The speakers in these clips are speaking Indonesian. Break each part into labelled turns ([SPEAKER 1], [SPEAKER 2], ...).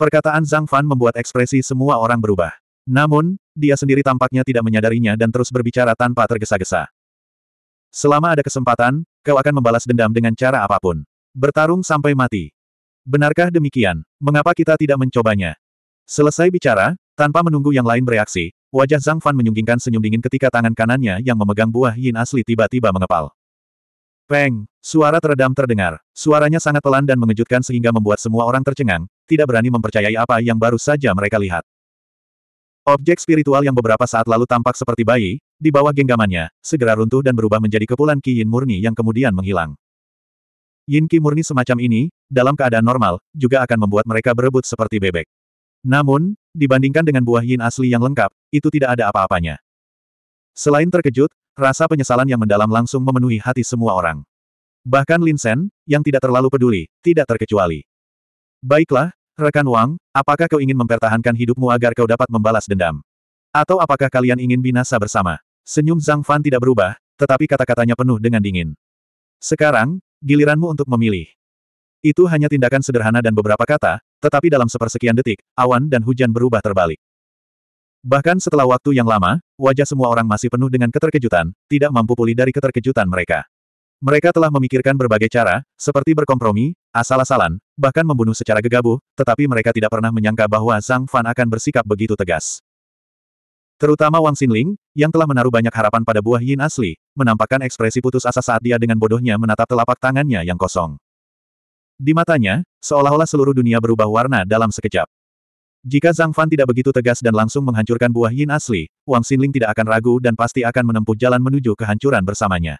[SPEAKER 1] Perkataan Zhang Fan membuat ekspresi semua orang berubah. Namun, dia sendiri tampaknya tidak menyadarinya dan terus berbicara tanpa tergesa-gesa. Selama ada kesempatan, kau akan membalas dendam dengan cara apapun. Bertarung sampai mati. Benarkah demikian? Mengapa kita tidak mencobanya? Selesai bicara, tanpa menunggu yang lain bereaksi, wajah Zhang Fan menyunggingkan senyum dingin ketika tangan kanannya yang memegang buah yin asli tiba-tiba mengepal. Peng, suara teredam terdengar. Suaranya sangat pelan dan mengejutkan sehingga membuat semua orang tercengang, tidak berani mempercayai apa yang baru saja mereka lihat. Objek spiritual yang beberapa saat lalu tampak seperti bayi, di bawah genggamannya, segera runtuh dan berubah menjadi kepulan Ki Yin murni yang kemudian menghilang. Yin Ki murni semacam ini, dalam keadaan normal, juga akan membuat mereka berebut seperti bebek. Namun, dibandingkan dengan buah Yin asli yang lengkap, itu tidak ada apa-apanya. Selain terkejut, Rasa penyesalan yang mendalam langsung memenuhi hati semua orang. Bahkan Lin Sen, yang tidak terlalu peduli, tidak terkecuali. Baiklah, rekan Wang, apakah kau ingin mempertahankan hidupmu agar kau dapat membalas dendam? Atau apakah kalian ingin binasa bersama? Senyum Zhang Fan tidak berubah, tetapi kata-katanya penuh dengan dingin. Sekarang, giliranmu untuk memilih. Itu hanya tindakan sederhana dan beberapa kata, tetapi dalam sepersekian detik, awan dan hujan berubah terbalik. Bahkan setelah waktu yang lama, wajah semua orang masih penuh dengan keterkejutan, tidak mampu pulih dari keterkejutan mereka. Mereka telah memikirkan berbagai cara, seperti berkompromi, asal-asalan, bahkan membunuh secara gegabah, tetapi mereka tidak pernah menyangka bahwa Zhang Fan akan bersikap begitu tegas. Terutama Wang Xinling, yang telah menaruh banyak harapan pada buah yin asli, menampakkan ekspresi putus asa saat dia dengan bodohnya menatap telapak tangannya yang kosong. Di matanya, seolah-olah seluruh dunia berubah warna dalam sekejap. Jika Zhang Fan tidak begitu tegas dan langsung menghancurkan buah yin asli, Wang Xinling tidak akan ragu dan pasti akan menempuh jalan menuju kehancuran bersamanya.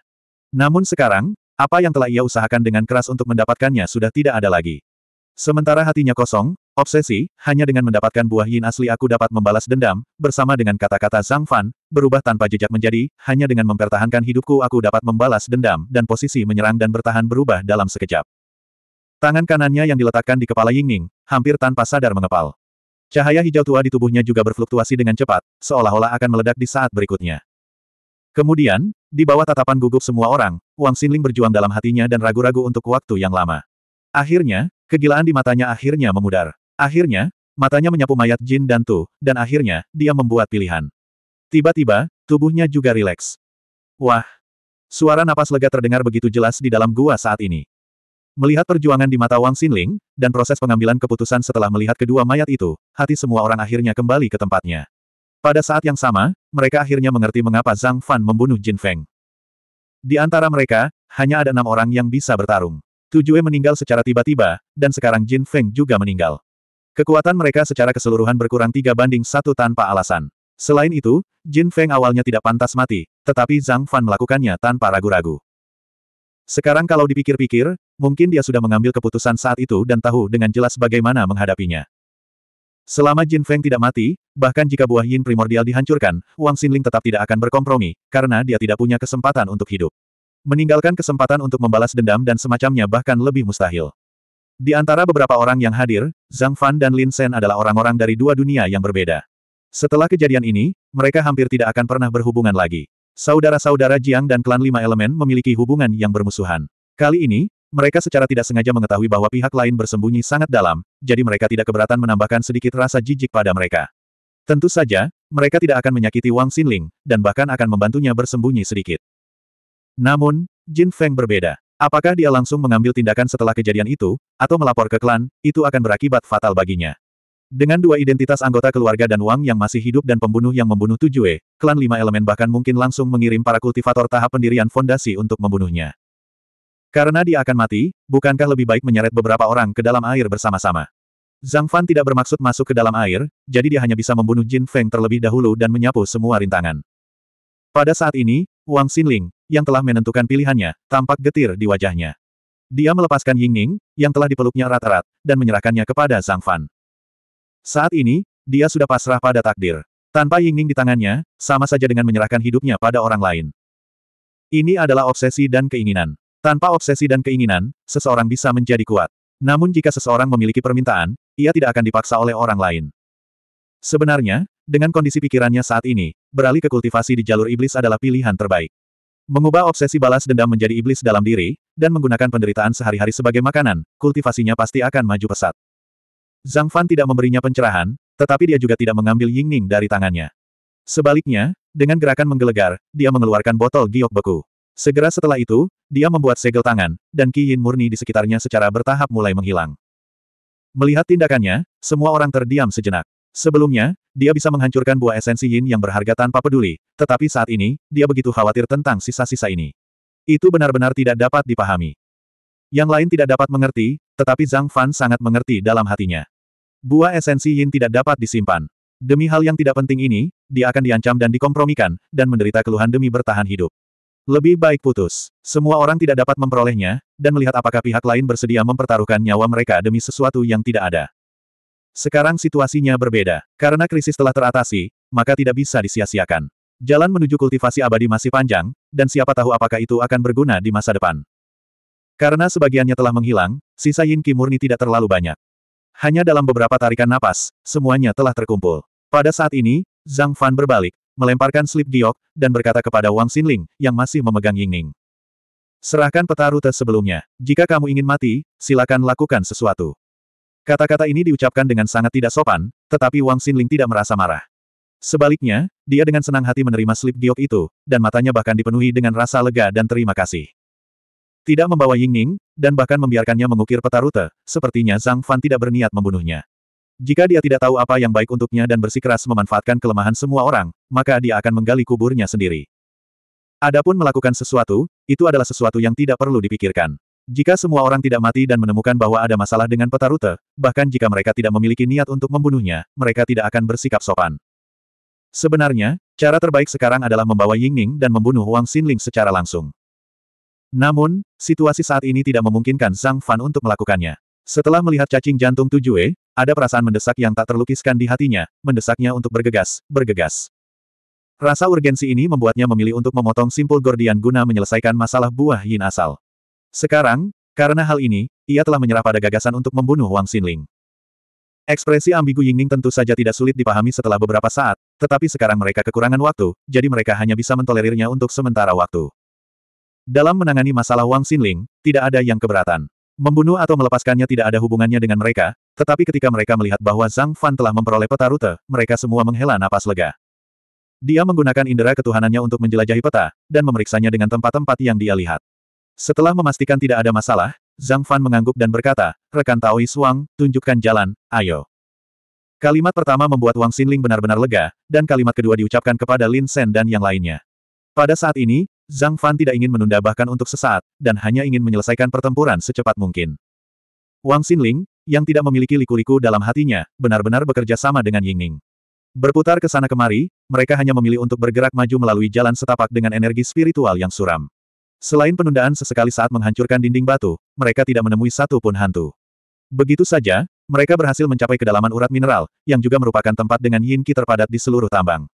[SPEAKER 1] Namun sekarang, apa yang telah ia usahakan dengan keras untuk mendapatkannya sudah tidak ada lagi. Sementara hatinya kosong, obsesi, hanya dengan mendapatkan buah yin asli aku dapat membalas dendam, bersama dengan kata-kata Zhang Fan, berubah tanpa jejak menjadi, hanya dengan mempertahankan hidupku aku dapat membalas dendam, dan posisi menyerang dan bertahan berubah dalam sekejap. Tangan kanannya yang diletakkan di kepala Ying Ning hampir tanpa sadar mengepal. Cahaya hijau tua di tubuhnya juga berfluktuasi dengan cepat, seolah-olah akan meledak di saat berikutnya. Kemudian, di bawah tatapan gugup semua orang, Wang Xinling berjuang dalam hatinya dan ragu-ragu untuk waktu yang lama. Akhirnya, kegilaan di matanya akhirnya memudar. Akhirnya, matanya menyapu mayat Jin dan Tu, dan akhirnya, dia membuat pilihan. Tiba-tiba, tubuhnya juga rileks. Wah! Suara napas lega terdengar begitu jelas di dalam gua saat ini. Melihat perjuangan di mata Wang Xinling, dan proses pengambilan keputusan setelah melihat kedua mayat itu, hati semua orang akhirnya kembali ke tempatnya. Pada saat yang sama, mereka akhirnya mengerti mengapa Zhang Fan membunuh Jin Feng. Di antara mereka, hanya ada enam orang yang bisa bertarung. Tujue meninggal secara tiba-tiba, dan sekarang Jin Feng juga meninggal. Kekuatan mereka secara keseluruhan berkurang tiga banding satu tanpa alasan. Selain itu, Jin Feng awalnya tidak pantas mati, tetapi Zhang Fan melakukannya tanpa ragu-ragu. Sekarang kalau dipikir-pikir, mungkin dia sudah mengambil keputusan saat itu dan tahu dengan jelas bagaimana menghadapinya. Selama Jin Feng tidak mati, bahkan jika buah yin primordial dihancurkan, Wang Xinling tetap tidak akan berkompromi, karena dia tidak punya kesempatan untuk hidup. Meninggalkan kesempatan untuk membalas dendam dan semacamnya bahkan lebih mustahil. Di antara beberapa orang yang hadir, Zhang Fan dan Lin Sen adalah orang-orang dari dua dunia yang berbeda. Setelah kejadian ini, mereka hampir tidak akan pernah berhubungan lagi. Saudara-saudara Jiang dan klan lima elemen memiliki hubungan yang bermusuhan. Kali ini, mereka secara tidak sengaja mengetahui bahwa pihak lain bersembunyi sangat dalam, jadi mereka tidak keberatan menambahkan sedikit rasa jijik pada mereka. Tentu saja, mereka tidak akan menyakiti Wang Xinling, dan bahkan akan membantunya bersembunyi sedikit. Namun, Jin Feng berbeda. Apakah dia langsung mengambil tindakan setelah kejadian itu, atau melapor ke klan, itu akan berakibat fatal baginya. Dengan dua identitas anggota keluarga dan Wang yang masih hidup dan pembunuh yang membunuh Tujue, klan lima elemen bahkan mungkin langsung mengirim para kultivator tahap pendirian fondasi untuk membunuhnya. Karena dia akan mati, bukankah lebih baik menyeret beberapa orang ke dalam air bersama-sama? Zhang Fan tidak bermaksud masuk ke dalam air, jadi dia hanya bisa membunuh Jin Feng terlebih dahulu dan menyapu semua rintangan. Pada saat ini, Wang Xinling, yang telah menentukan pilihannya, tampak getir di wajahnya. Dia melepaskan Ying Ning, yang telah dipeluknya rata-rat, dan menyerahkannya kepada Zhang Fan. Saat ini, dia sudah pasrah pada takdir. Tanpa Yingning di tangannya, sama saja dengan menyerahkan hidupnya pada orang lain. Ini adalah obsesi dan keinginan. Tanpa obsesi dan keinginan, seseorang bisa menjadi kuat. Namun jika seseorang memiliki permintaan, ia tidak akan dipaksa oleh orang lain. Sebenarnya, dengan kondisi pikirannya saat ini, beralih ke kultivasi di jalur iblis adalah pilihan terbaik. Mengubah obsesi balas dendam menjadi iblis dalam diri, dan menggunakan penderitaan sehari-hari sebagai makanan, kultivasinya pasti akan maju pesat. Zhang Fan tidak memberinya pencerahan, tetapi dia juga tidak mengambil Ying Yingning dari tangannya. Sebaliknya, dengan gerakan menggelegar, dia mengeluarkan botol giok beku. Segera setelah itu, dia membuat segel tangan, dan Qi Yin murni di sekitarnya secara bertahap mulai menghilang. Melihat tindakannya, semua orang terdiam sejenak. Sebelumnya, dia bisa menghancurkan buah esensi yin yang berharga tanpa peduli, tetapi saat ini, dia begitu khawatir tentang sisa-sisa ini. Itu benar-benar tidak dapat dipahami. Yang lain tidak dapat mengerti, tetapi Zhang Fan sangat mengerti dalam hatinya. Buah esensi Yin tidak dapat disimpan. Demi hal yang tidak penting ini, dia akan diancam dan dikompromikan, dan menderita keluhan demi bertahan hidup. Lebih baik putus. Semua orang tidak dapat memperolehnya, dan melihat apakah pihak lain bersedia mempertaruhkan nyawa mereka demi sesuatu yang tidak ada. Sekarang situasinya berbeda. Karena krisis telah teratasi, maka tidak bisa disia-siakan. Jalan menuju kultivasi abadi masih panjang, dan siapa tahu apakah itu akan berguna di masa depan. Karena sebagiannya telah menghilang, sisa Yin Qi murni tidak terlalu banyak. Hanya dalam beberapa tarikan napas, semuanya telah terkumpul. Pada saat ini, Zhang Fan berbalik, melemparkan slip diok, dan berkata kepada Wang Xinling, yang masih memegang Ying Yingning. Serahkan peta rute sebelumnya. Jika kamu ingin mati, silakan lakukan sesuatu. Kata-kata ini diucapkan dengan sangat tidak sopan, tetapi Wang Xinling tidak merasa marah. Sebaliknya, dia dengan senang hati menerima slip diok itu, dan matanya bahkan dipenuhi dengan rasa lega dan terima kasih. Tidak membawa Yingning, dan bahkan membiarkannya mengukir peta rute, sepertinya Zhang Fan tidak berniat membunuhnya. Jika dia tidak tahu apa yang baik untuknya dan bersikeras memanfaatkan kelemahan semua orang, maka dia akan menggali kuburnya sendiri. Adapun melakukan sesuatu, itu adalah sesuatu yang tidak perlu dipikirkan. Jika semua orang tidak mati dan menemukan bahwa ada masalah dengan peta rute, bahkan jika mereka tidak memiliki niat untuk membunuhnya, mereka tidak akan bersikap sopan. Sebenarnya, cara terbaik sekarang adalah membawa Yingning dan membunuh Wang Xinling secara langsung. Namun, situasi saat ini tidak memungkinkan Zhang Fan untuk melakukannya. Setelah melihat cacing jantung Tujue, ada perasaan mendesak yang tak terlukiskan di hatinya, mendesaknya untuk bergegas, bergegas. Rasa urgensi ini membuatnya memilih untuk memotong simpul Gordian guna menyelesaikan masalah buah yin asal. Sekarang, karena hal ini, ia telah menyerah pada gagasan untuk membunuh Wang Xinling. Ekspresi ambigu Yingning tentu saja tidak sulit dipahami setelah beberapa saat, tetapi sekarang mereka kekurangan waktu, jadi mereka hanya bisa mentolerirnya untuk sementara waktu. Dalam menangani masalah Wang Xinling, tidak ada yang keberatan. Membunuh atau melepaskannya tidak ada hubungannya dengan mereka, tetapi ketika mereka melihat bahwa Zhang Fan telah memperoleh peta rute, mereka semua menghela napas lega. Dia menggunakan indera ketuhanannya untuk menjelajahi peta, dan memeriksanya dengan tempat-tempat yang dia lihat. Setelah memastikan tidak ada masalah, Zhang Fan mengangguk dan berkata, rekan Taoi Suang, tunjukkan jalan, ayo. Kalimat pertama membuat Wang Xinling benar-benar lega, dan kalimat kedua diucapkan kepada Lin Sen dan yang lainnya. Pada saat ini, Zhang Fan tidak ingin menunda bahkan untuk sesaat, dan hanya ingin menyelesaikan pertempuran secepat mungkin. Wang Xinling, yang tidak memiliki liku-liku dalam hatinya, benar-benar bekerja sama dengan Ying Ning. Berputar ke sana kemari, mereka hanya memilih untuk bergerak maju melalui jalan setapak dengan energi spiritual yang suram. Selain penundaan sesekali saat menghancurkan dinding batu, mereka tidak menemui satu pun hantu. Begitu saja, mereka berhasil mencapai kedalaman urat mineral, yang juga merupakan tempat dengan Yin Qi terpadat di seluruh tambang.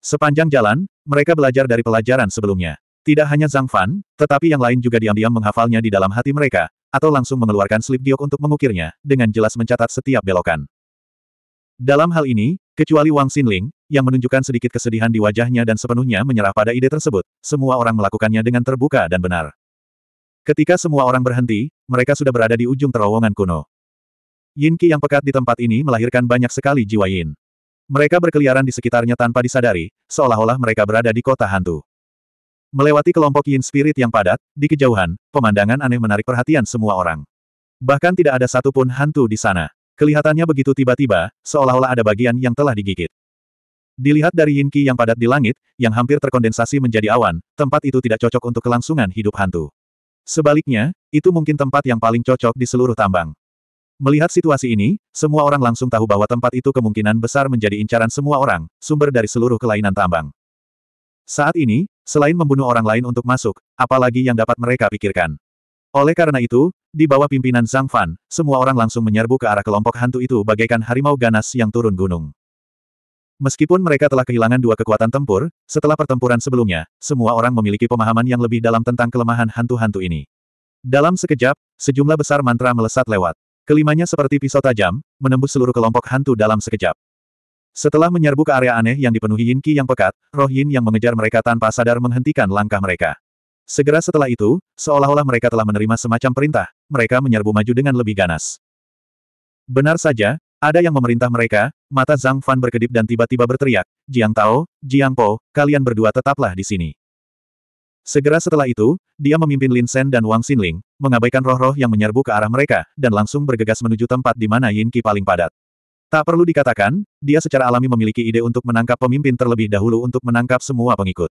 [SPEAKER 1] Sepanjang jalan, mereka belajar dari pelajaran sebelumnya. Tidak hanya Zhang Fan, tetapi yang lain juga diam-diam menghafalnya di dalam hati mereka, atau langsung mengeluarkan slip giok untuk mengukirnya, dengan jelas mencatat setiap belokan. Dalam hal ini, kecuali Wang Xinling, yang menunjukkan sedikit kesedihan di wajahnya dan sepenuhnya menyerah pada ide tersebut, semua orang melakukannya dengan terbuka dan benar. Ketika semua orang berhenti, mereka sudah berada di ujung terowongan kuno. Yin Qi yang pekat di tempat ini melahirkan banyak sekali jiwa Yin. Mereka berkeliaran di sekitarnya tanpa disadari, seolah-olah mereka berada di kota hantu. Melewati kelompok yin spirit yang padat, di kejauhan, pemandangan aneh menarik perhatian semua orang. Bahkan tidak ada satupun hantu di sana. Kelihatannya begitu tiba-tiba, seolah-olah ada bagian yang telah digigit. Dilihat dari yin qi yang padat di langit, yang hampir terkondensasi menjadi awan, tempat itu tidak cocok untuk kelangsungan hidup hantu. Sebaliknya, itu mungkin tempat yang paling cocok di seluruh tambang. Melihat situasi ini, semua orang langsung tahu bahwa tempat itu kemungkinan besar menjadi incaran semua orang, sumber dari seluruh kelainan tambang. Saat ini, selain membunuh orang lain untuk masuk, apalagi yang dapat mereka pikirkan. Oleh karena itu, di bawah pimpinan Zhang Fan, semua orang langsung menyerbu ke arah kelompok hantu itu bagaikan harimau ganas yang turun gunung. Meskipun mereka telah kehilangan dua kekuatan tempur, setelah pertempuran sebelumnya, semua orang memiliki pemahaman yang lebih dalam tentang kelemahan hantu-hantu ini. Dalam sekejap, sejumlah besar mantra melesat lewat. Kelimanya seperti pisau tajam, menembus seluruh kelompok hantu dalam sekejap. Setelah menyerbu ke area aneh yang dipenuhi Yin Qi yang pekat, roh Yin yang mengejar mereka tanpa sadar menghentikan langkah mereka. Segera setelah itu, seolah-olah mereka telah menerima semacam perintah, mereka menyerbu maju dengan lebih ganas. Benar saja, ada yang memerintah mereka, mata Zhang Fan berkedip dan tiba-tiba berteriak, Jiang Tao, Jiang Po, kalian berdua tetaplah di sini. Segera setelah itu, dia memimpin Lin Sen dan Wang Xinling, mengabaikan roh-roh yang menyerbu ke arah mereka, dan langsung bergegas menuju tempat di mana Yin Qi paling padat. Tak perlu dikatakan, dia secara alami memiliki ide untuk menangkap pemimpin terlebih dahulu untuk menangkap semua pengikut.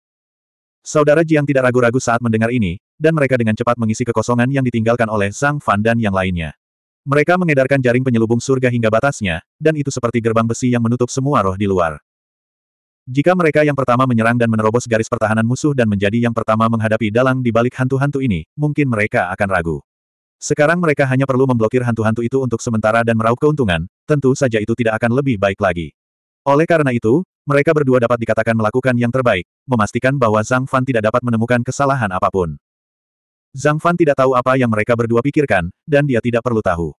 [SPEAKER 1] Saudara Jiang tidak ragu-ragu saat mendengar ini, dan mereka dengan cepat mengisi kekosongan yang ditinggalkan oleh Zhang Fan dan yang lainnya. Mereka mengedarkan jaring penyelubung surga hingga batasnya, dan itu seperti gerbang besi yang menutup semua roh di luar. Jika mereka yang pertama menyerang dan menerobos garis pertahanan musuh dan menjadi yang pertama menghadapi dalang di balik hantu-hantu ini, mungkin mereka akan ragu. Sekarang mereka hanya perlu memblokir hantu-hantu itu untuk sementara dan meraup keuntungan, tentu saja itu tidak akan lebih baik lagi. Oleh karena itu, mereka berdua dapat dikatakan melakukan yang terbaik, memastikan bahwa Zhang Fan tidak dapat menemukan kesalahan apapun. Zhang Fan tidak tahu apa yang mereka berdua pikirkan, dan dia tidak perlu tahu.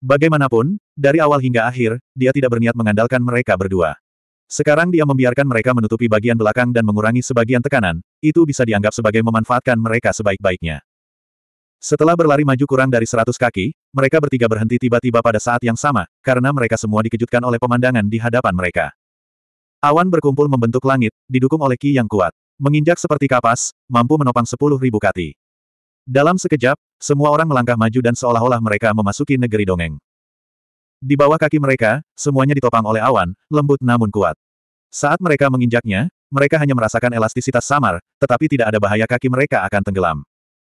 [SPEAKER 1] Bagaimanapun, dari awal hingga akhir, dia tidak berniat mengandalkan mereka berdua. Sekarang dia membiarkan mereka menutupi bagian belakang dan mengurangi sebagian tekanan, itu bisa dianggap sebagai memanfaatkan mereka sebaik-baiknya. Setelah berlari maju kurang dari seratus kaki, mereka bertiga berhenti tiba-tiba pada saat yang sama, karena mereka semua dikejutkan oleh pemandangan di hadapan mereka. Awan berkumpul membentuk langit, didukung oleh ki yang kuat. Menginjak seperti kapas, mampu menopang sepuluh ribu kati. Dalam sekejap, semua orang melangkah maju dan seolah-olah mereka memasuki negeri dongeng. Di bawah kaki mereka, semuanya ditopang oleh awan, lembut namun kuat. Saat mereka menginjaknya, mereka hanya merasakan elastisitas samar, tetapi tidak ada bahaya kaki mereka akan tenggelam.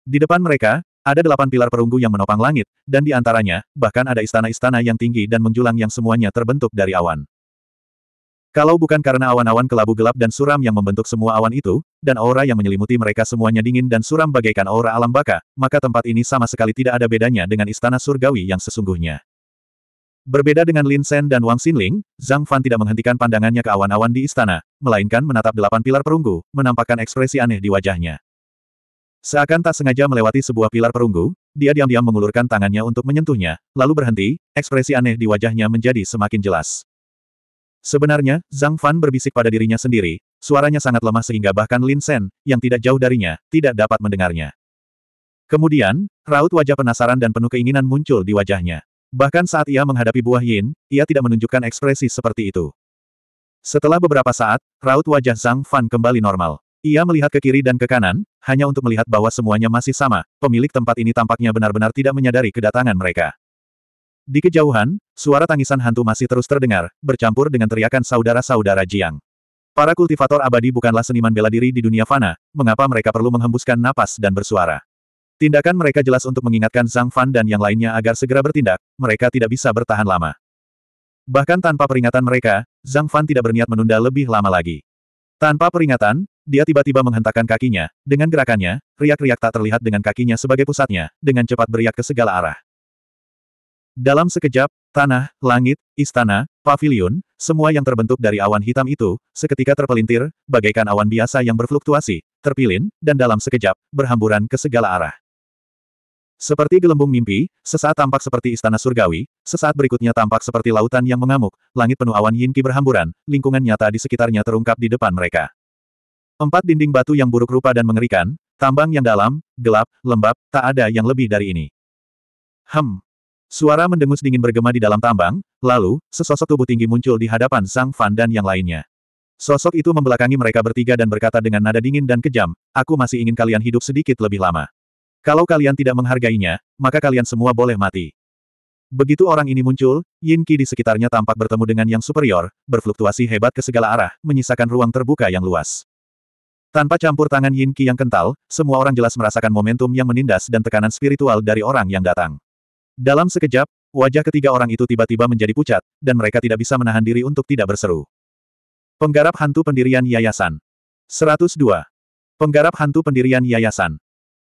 [SPEAKER 1] Di depan mereka, ada delapan pilar perunggu yang menopang langit, dan di antaranya, bahkan ada istana-istana yang tinggi dan menjulang yang semuanya terbentuk dari awan. Kalau bukan karena awan-awan kelabu gelap dan suram yang membentuk semua awan itu, dan aura yang menyelimuti mereka semuanya dingin dan suram bagaikan aura alam baka, maka tempat ini sama sekali tidak ada bedanya dengan istana surgawi yang sesungguhnya. Berbeda dengan Lin Sen dan Wang Xinling, Zhang Fan tidak menghentikan pandangannya ke awan-awan di istana, melainkan menatap delapan pilar perunggu, menampakkan ekspresi aneh di wajahnya. Seakan tak sengaja melewati sebuah pilar perunggu, dia diam-diam mengulurkan tangannya untuk menyentuhnya, lalu berhenti, ekspresi aneh di wajahnya menjadi semakin jelas. Sebenarnya, Zhang Fan berbisik pada dirinya sendiri, suaranya sangat lemah sehingga bahkan Lin Sen, yang tidak jauh darinya, tidak dapat mendengarnya. Kemudian, raut wajah penasaran dan penuh keinginan muncul di wajahnya. Bahkan saat ia menghadapi buah yin, ia tidak menunjukkan ekspresi seperti itu. Setelah beberapa saat, raut wajah Zhang Fan kembali normal. Ia melihat ke kiri dan ke kanan, hanya untuk melihat bahwa semuanya masih sama, pemilik tempat ini tampaknya benar-benar tidak menyadari kedatangan mereka. Di kejauhan, suara tangisan hantu masih terus terdengar, bercampur dengan teriakan saudara-saudara Jiang. Para kultivator abadi bukanlah seniman bela diri di dunia fana, mengapa mereka perlu menghembuskan napas dan bersuara? Tindakan mereka jelas untuk mengingatkan Zhang Fan dan yang lainnya agar segera bertindak, mereka tidak bisa bertahan lama. Bahkan tanpa peringatan mereka, Zhang Fan tidak berniat menunda lebih lama lagi. Tanpa peringatan, dia tiba-tiba menghentakkan kakinya, dengan gerakannya, riak-riak tak terlihat dengan kakinya sebagai pusatnya, dengan cepat beriak ke segala arah. Dalam sekejap, tanah, langit, istana, pavilion, semua yang terbentuk dari awan hitam itu, seketika terpelintir, bagaikan awan biasa yang berfluktuasi, terpilin, dan dalam sekejap, berhamburan ke segala arah. Seperti gelembung mimpi, sesaat tampak seperti istana surgawi, sesaat berikutnya tampak seperti lautan yang mengamuk, langit penuh awan yin ki berhamburan, lingkungan nyata di sekitarnya terungkap di depan mereka. Empat dinding batu yang buruk rupa dan mengerikan, tambang yang dalam, gelap, lembab, tak ada yang lebih dari ini. Hem. Suara mendengus dingin bergema di dalam tambang, lalu, sesosok tubuh tinggi muncul di hadapan Sang Fan dan yang lainnya. Sosok itu membelakangi mereka bertiga dan berkata dengan nada dingin dan kejam, aku masih ingin kalian hidup sedikit lebih lama. Kalau kalian tidak menghargainya, maka kalian semua boleh mati. Begitu orang ini muncul, Yin Qi di sekitarnya tampak bertemu dengan yang superior, berfluktuasi hebat ke segala arah, menyisakan ruang terbuka yang luas. Tanpa campur tangan Yin Qi yang kental, semua orang jelas merasakan momentum yang menindas dan tekanan spiritual dari orang yang datang. Dalam sekejap, wajah ketiga orang itu tiba-tiba menjadi pucat, dan mereka tidak bisa menahan diri untuk tidak berseru. Penggarap Hantu Pendirian Yayasan 102. Penggarap Hantu Pendirian Yayasan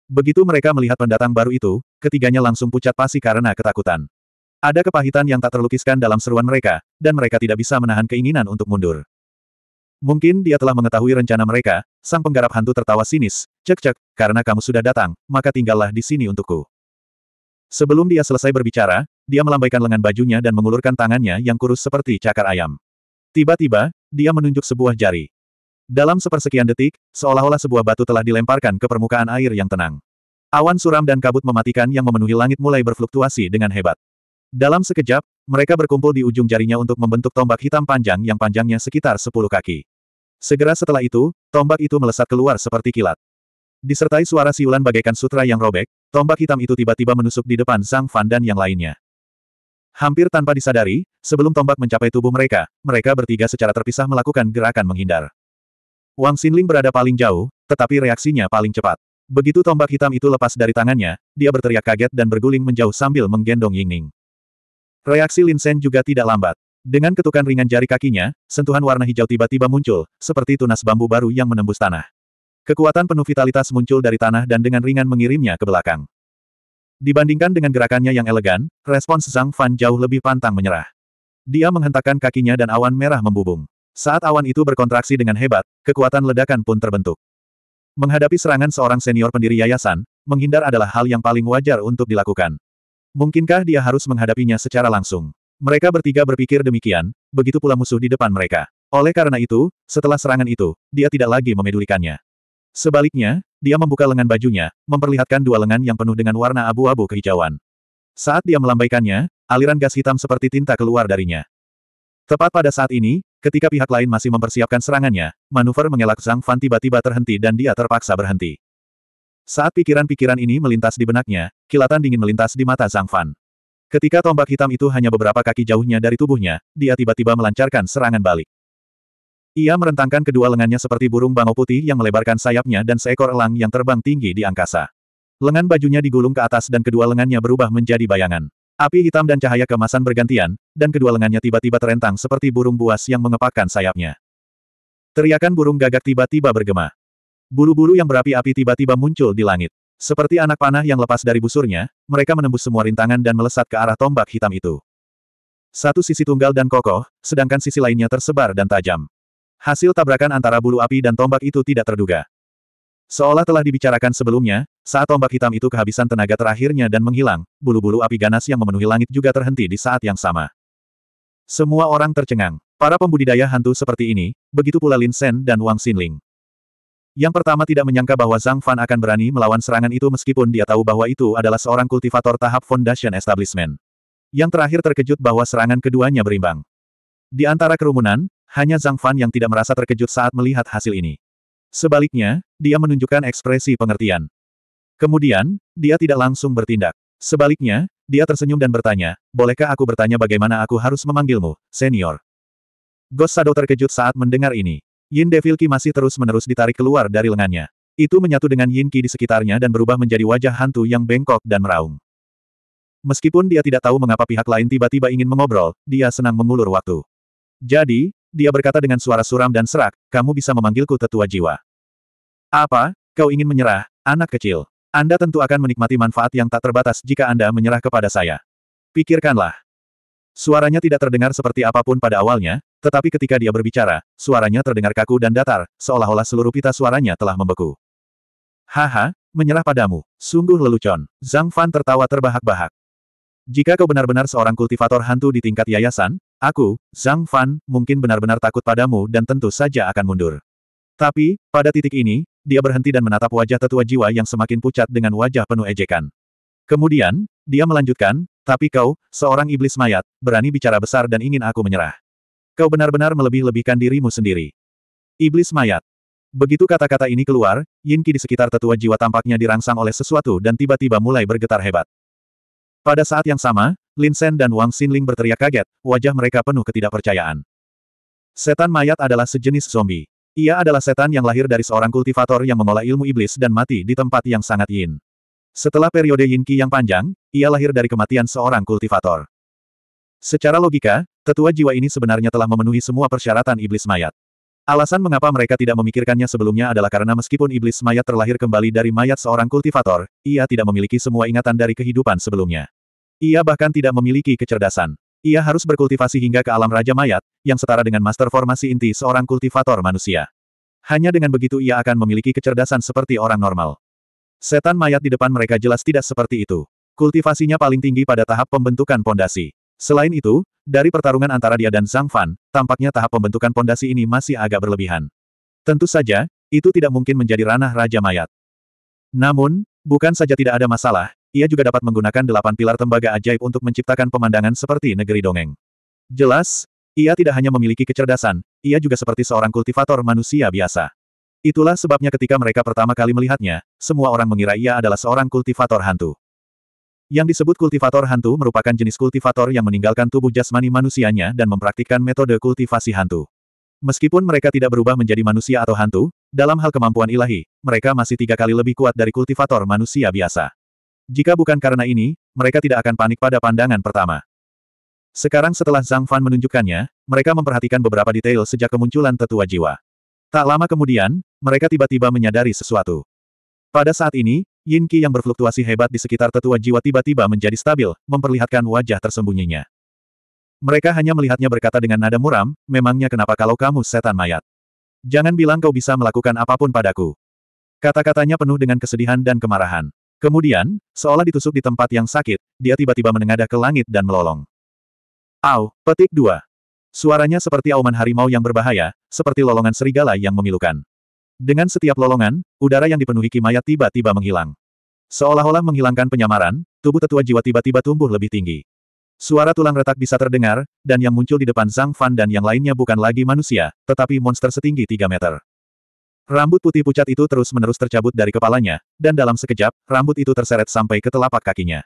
[SPEAKER 1] Begitu mereka melihat pendatang baru itu, ketiganya langsung pucat pasi karena ketakutan. Ada kepahitan yang tak terlukiskan dalam seruan mereka, dan mereka tidak bisa menahan keinginan untuk mundur. Mungkin dia telah mengetahui rencana mereka, sang penggarap hantu tertawa sinis, cek-cek, karena kamu sudah datang, maka tinggallah di sini untukku. Sebelum dia selesai berbicara, dia melambaikan lengan bajunya dan mengulurkan tangannya yang kurus seperti cakar ayam. Tiba-tiba, dia menunjuk sebuah jari. Dalam sepersekian detik, seolah-olah sebuah batu telah dilemparkan ke permukaan air yang tenang. Awan suram dan kabut mematikan yang memenuhi langit mulai berfluktuasi dengan hebat. Dalam sekejap, mereka berkumpul di ujung jarinya untuk membentuk tombak hitam panjang yang panjangnya sekitar 10 kaki. Segera setelah itu, tombak itu melesat keluar seperti kilat. Disertai suara siulan bagaikan sutra yang robek, tombak hitam itu tiba-tiba menusuk di depan Sang Fan dan yang lainnya. Hampir tanpa disadari, sebelum tombak mencapai tubuh mereka, mereka bertiga secara terpisah melakukan gerakan menghindar. Wang Xinling berada paling jauh, tetapi reaksinya paling cepat. Begitu tombak hitam itu lepas dari tangannya, dia berteriak kaget dan berguling menjauh sambil menggendong Yingning. Reaksi Lin Sen juga tidak lambat. Dengan ketukan ringan jari kakinya, sentuhan warna hijau tiba-tiba muncul, seperti tunas bambu baru yang menembus tanah. Kekuatan penuh vitalitas muncul dari tanah dan dengan ringan mengirimnya ke belakang. Dibandingkan dengan gerakannya yang elegan, respons Zhang Fan jauh lebih pantang menyerah. Dia menghentakkan kakinya dan awan merah membubung. Saat awan itu berkontraksi dengan hebat, kekuatan ledakan pun terbentuk. Menghadapi serangan seorang senior pendiri yayasan, menghindar adalah hal yang paling wajar untuk dilakukan. Mungkinkah dia harus menghadapinya secara langsung? Mereka bertiga berpikir demikian, begitu pula musuh di depan mereka. Oleh karena itu, setelah serangan itu, dia tidak lagi memedulikannya. Sebaliknya, dia membuka lengan bajunya, memperlihatkan dua lengan yang penuh dengan warna abu-abu kehijauan. Saat dia melambaikannya, aliran gas hitam seperti tinta keluar darinya. Tepat pada saat ini, Ketika pihak lain masih mempersiapkan serangannya, manuver mengelak Zhang Fan tiba-tiba terhenti dan dia terpaksa berhenti. Saat pikiran-pikiran ini melintas di benaknya, kilatan dingin melintas di mata Zhang Fan. Ketika tombak hitam itu hanya beberapa kaki jauhnya dari tubuhnya, dia tiba-tiba melancarkan serangan balik. Ia merentangkan kedua lengannya seperti burung bangau putih yang melebarkan sayapnya dan seekor elang yang terbang tinggi di angkasa. Lengan bajunya digulung ke atas dan kedua lengannya berubah menjadi bayangan. Api hitam dan cahaya kemasan bergantian, dan kedua lengannya tiba-tiba terentang seperti burung buas yang mengepakkan sayapnya. Teriakan burung gagak tiba-tiba bergema. Bulu-bulu yang berapi-api tiba-tiba muncul di langit. Seperti anak panah yang lepas dari busurnya, mereka menembus semua rintangan dan melesat ke arah tombak hitam itu. Satu sisi tunggal dan kokoh, sedangkan sisi lainnya tersebar dan tajam. Hasil tabrakan antara bulu api dan tombak itu tidak terduga. Seolah telah dibicarakan sebelumnya, saat tombak hitam itu kehabisan tenaga terakhirnya dan menghilang, bulu-bulu api ganas yang memenuhi langit juga terhenti di saat yang sama. Semua orang tercengang. Para pembudidaya hantu seperti ini, begitu pula Lin Sen dan Wang Xinling. Yang pertama tidak menyangka bahwa Zhang Fan akan berani melawan serangan itu meskipun dia tahu bahwa itu adalah seorang kultivator tahap Foundation Establishment. Yang terakhir terkejut bahwa serangan keduanya berimbang. Di antara kerumunan, hanya Zhang Fan yang tidak merasa terkejut saat melihat hasil ini. Sebaliknya, dia menunjukkan ekspresi pengertian. Kemudian, dia tidak langsung bertindak. Sebaliknya, dia tersenyum dan bertanya, bolehkah aku bertanya bagaimana aku harus memanggilmu, senior? Ghost Shadow terkejut saat mendengar ini. Yin Devil Ki masih terus-menerus ditarik keluar dari lengannya. Itu menyatu dengan Yin Ki di sekitarnya dan berubah menjadi wajah hantu yang bengkok dan meraung. Meskipun dia tidak tahu mengapa pihak lain tiba-tiba ingin mengobrol, dia senang mengulur waktu. Jadi, dia berkata dengan suara suram dan serak, kamu bisa memanggilku tetua jiwa. Apa, kau ingin menyerah, anak kecil? Anda tentu akan menikmati manfaat yang tak terbatas jika Anda menyerah kepada saya. Pikirkanlah. Suaranya tidak terdengar seperti apapun pada awalnya, tetapi ketika dia berbicara, suaranya terdengar kaku dan datar, seolah-olah seluruh pita suaranya telah membeku. Haha, menyerah padamu, sungguh lelucon. Zhang Fan tertawa terbahak-bahak. Jika kau benar-benar seorang kultivator hantu di tingkat yayasan, Aku, Zhang Fan, mungkin benar-benar takut padamu dan tentu saja akan mundur. Tapi, pada titik ini, dia berhenti dan menatap wajah tetua jiwa yang semakin pucat dengan wajah penuh ejekan. Kemudian, dia melanjutkan, tapi kau, seorang iblis mayat, berani bicara besar dan ingin aku menyerah. Kau benar-benar melebih-lebihkan dirimu sendiri. Iblis mayat. Begitu kata-kata ini keluar, Yin Qi di sekitar tetua jiwa tampaknya dirangsang oleh sesuatu dan tiba-tiba mulai bergetar hebat. Pada saat yang sama, Lin Sen dan Wang Xinling berteriak kaget, wajah mereka penuh ketidakpercayaan. Setan mayat adalah sejenis zombie. Ia adalah setan yang lahir dari seorang kultivator yang mengolah ilmu iblis dan mati di tempat yang sangat yin. Setelah periode yin qi yang panjang, ia lahir dari kematian seorang kultivator. Secara logika, tetua jiwa ini sebenarnya telah memenuhi semua persyaratan iblis mayat. Alasan mengapa mereka tidak memikirkannya sebelumnya adalah karena meskipun iblis mayat terlahir kembali dari mayat seorang kultivator, ia tidak memiliki semua ingatan dari kehidupan sebelumnya. Ia bahkan tidak memiliki kecerdasan. Ia harus berkultivasi hingga ke alam Raja Mayat, yang setara dengan master formasi inti seorang kultivator manusia. Hanya dengan begitu ia akan memiliki kecerdasan seperti orang normal. Setan mayat di depan mereka jelas tidak seperti itu. Kultivasinya paling tinggi pada tahap pembentukan pondasi. Selain itu, dari pertarungan antara dia dan Zhang Fan, tampaknya tahap pembentukan pondasi ini masih agak berlebihan. Tentu saja, itu tidak mungkin menjadi ranah Raja Mayat. Namun, bukan saja tidak ada masalah, ia juga dapat menggunakan delapan pilar tembaga ajaib untuk menciptakan pemandangan seperti negeri dongeng. Jelas, ia tidak hanya memiliki kecerdasan, ia juga seperti seorang kultivator manusia biasa. Itulah sebabnya ketika mereka pertama kali melihatnya, semua orang mengira ia adalah seorang kultivator hantu. Yang disebut kultivator hantu merupakan jenis kultivator yang meninggalkan tubuh jasmani manusianya dan mempraktikkan metode kultivasi hantu. Meskipun mereka tidak berubah menjadi manusia atau hantu, dalam hal kemampuan ilahi, mereka masih tiga kali lebih kuat dari kultivator manusia biasa. Jika bukan karena ini, mereka tidak akan panik pada pandangan pertama. Sekarang setelah Zhang Fan menunjukkannya, mereka memperhatikan beberapa detail sejak kemunculan tetua jiwa. Tak lama kemudian, mereka tiba-tiba menyadari sesuatu. Pada saat ini, Yin Qi yang berfluktuasi hebat di sekitar tetua jiwa tiba-tiba menjadi stabil, memperlihatkan wajah tersembunyinya. Mereka hanya melihatnya berkata dengan nada muram, memangnya kenapa kalau kamu setan mayat? Jangan bilang kau bisa melakukan apapun padaku. Kata-katanya penuh dengan kesedihan dan kemarahan. Kemudian, seolah ditusuk di tempat yang sakit, dia tiba-tiba menengadah ke langit dan melolong. Au, petik dua. Suaranya seperti auman harimau yang berbahaya, seperti lolongan serigala yang memilukan. Dengan setiap lolongan, udara yang dipenuhi mayat tiba-tiba menghilang. Seolah-olah menghilangkan penyamaran, tubuh tetua jiwa tiba-tiba tumbuh lebih tinggi. Suara tulang retak bisa terdengar, dan yang muncul di depan Zhang Fan dan yang lainnya bukan lagi manusia, tetapi monster setinggi 3 meter. Rambut putih pucat itu terus-menerus tercabut dari kepalanya, dan dalam sekejap, rambut itu terseret sampai ke telapak kakinya.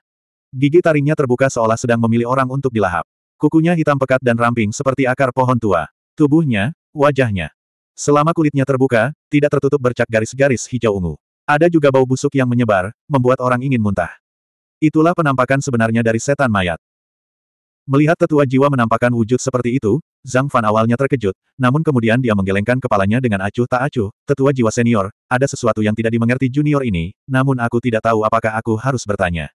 [SPEAKER 1] Gigi taringnya terbuka seolah sedang memilih orang untuk dilahap. Kukunya hitam pekat dan ramping seperti akar pohon tua. Tubuhnya, wajahnya. Selama kulitnya terbuka, tidak tertutup bercak garis-garis hijau ungu. Ada juga bau busuk yang menyebar, membuat orang ingin muntah. Itulah penampakan sebenarnya dari setan mayat. Melihat tetua jiwa menampakkan wujud seperti itu, Zhang Fan awalnya terkejut, namun kemudian dia menggelengkan kepalanya dengan acuh tak acuh, tetua jiwa senior, ada sesuatu yang tidak dimengerti junior ini, namun aku tidak tahu apakah aku harus bertanya.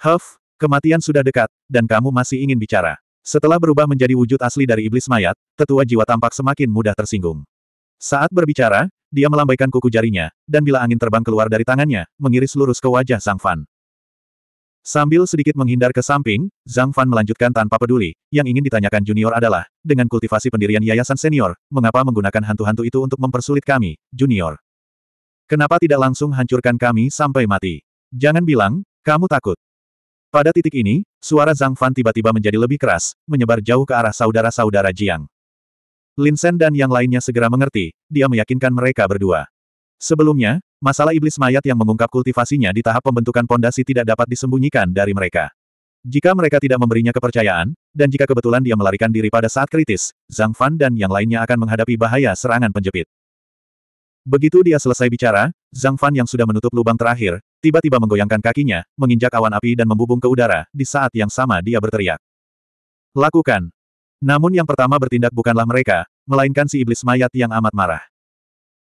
[SPEAKER 1] Huff, kematian sudah dekat, dan kamu masih ingin bicara. Setelah berubah menjadi wujud asli dari iblis mayat, tetua jiwa tampak semakin mudah tersinggung. Saat berbicara, dia melambaikan kuku jarinya, dan bila angin terbang keluar dari tangannya, mengiris lurus ke wajah Zhang Fan. Sambil sedikit menghindar ke samping, Zhang Fan melanjutkan tanpa peduli, yang ingin ditanyakan junior adalah, dengan kultivasi pendirian yayasan senior, mengapa menggunakan hantu-hantu itu untuk mempersulit kami, junior? Kenapa tidak langsung hancurkan kami sampai mati? Jangan bilang, kamu takut. Pada titik ini, suara Zhang Fan tiba-tiba menjadi lebih keras, menyebar jauh ke arah saudara-saudara Jiang. Lin Sen dan yang lainnya segera mengerti, dia meyakinkan mereka berdua. Sebelumnya, Masalah iblis mayat yang mengungkap kultivasinya di tahap pembentukan pondasi tidak dapat disembunyikan dari mereka. Jika mereka tidak memberinya kepercayaan, dan jika kebetulan dia melarikan diri pada saat kritis, Zhang Fan dan yang lainnya akan menghadapi bahaya serangan penjepit. Begitu dia selesai bicara, Zhang Fan yang sudah menutup lubang terakhir, tiba-tiba menggoyangkan kakinya, menginjak awan api dan membubung ke udara, di saat yang sama dia berteriak. Lakukan. Namun yang pertama bertindak bukanlah mereka, melainkan si iblis mayat yang amat marah.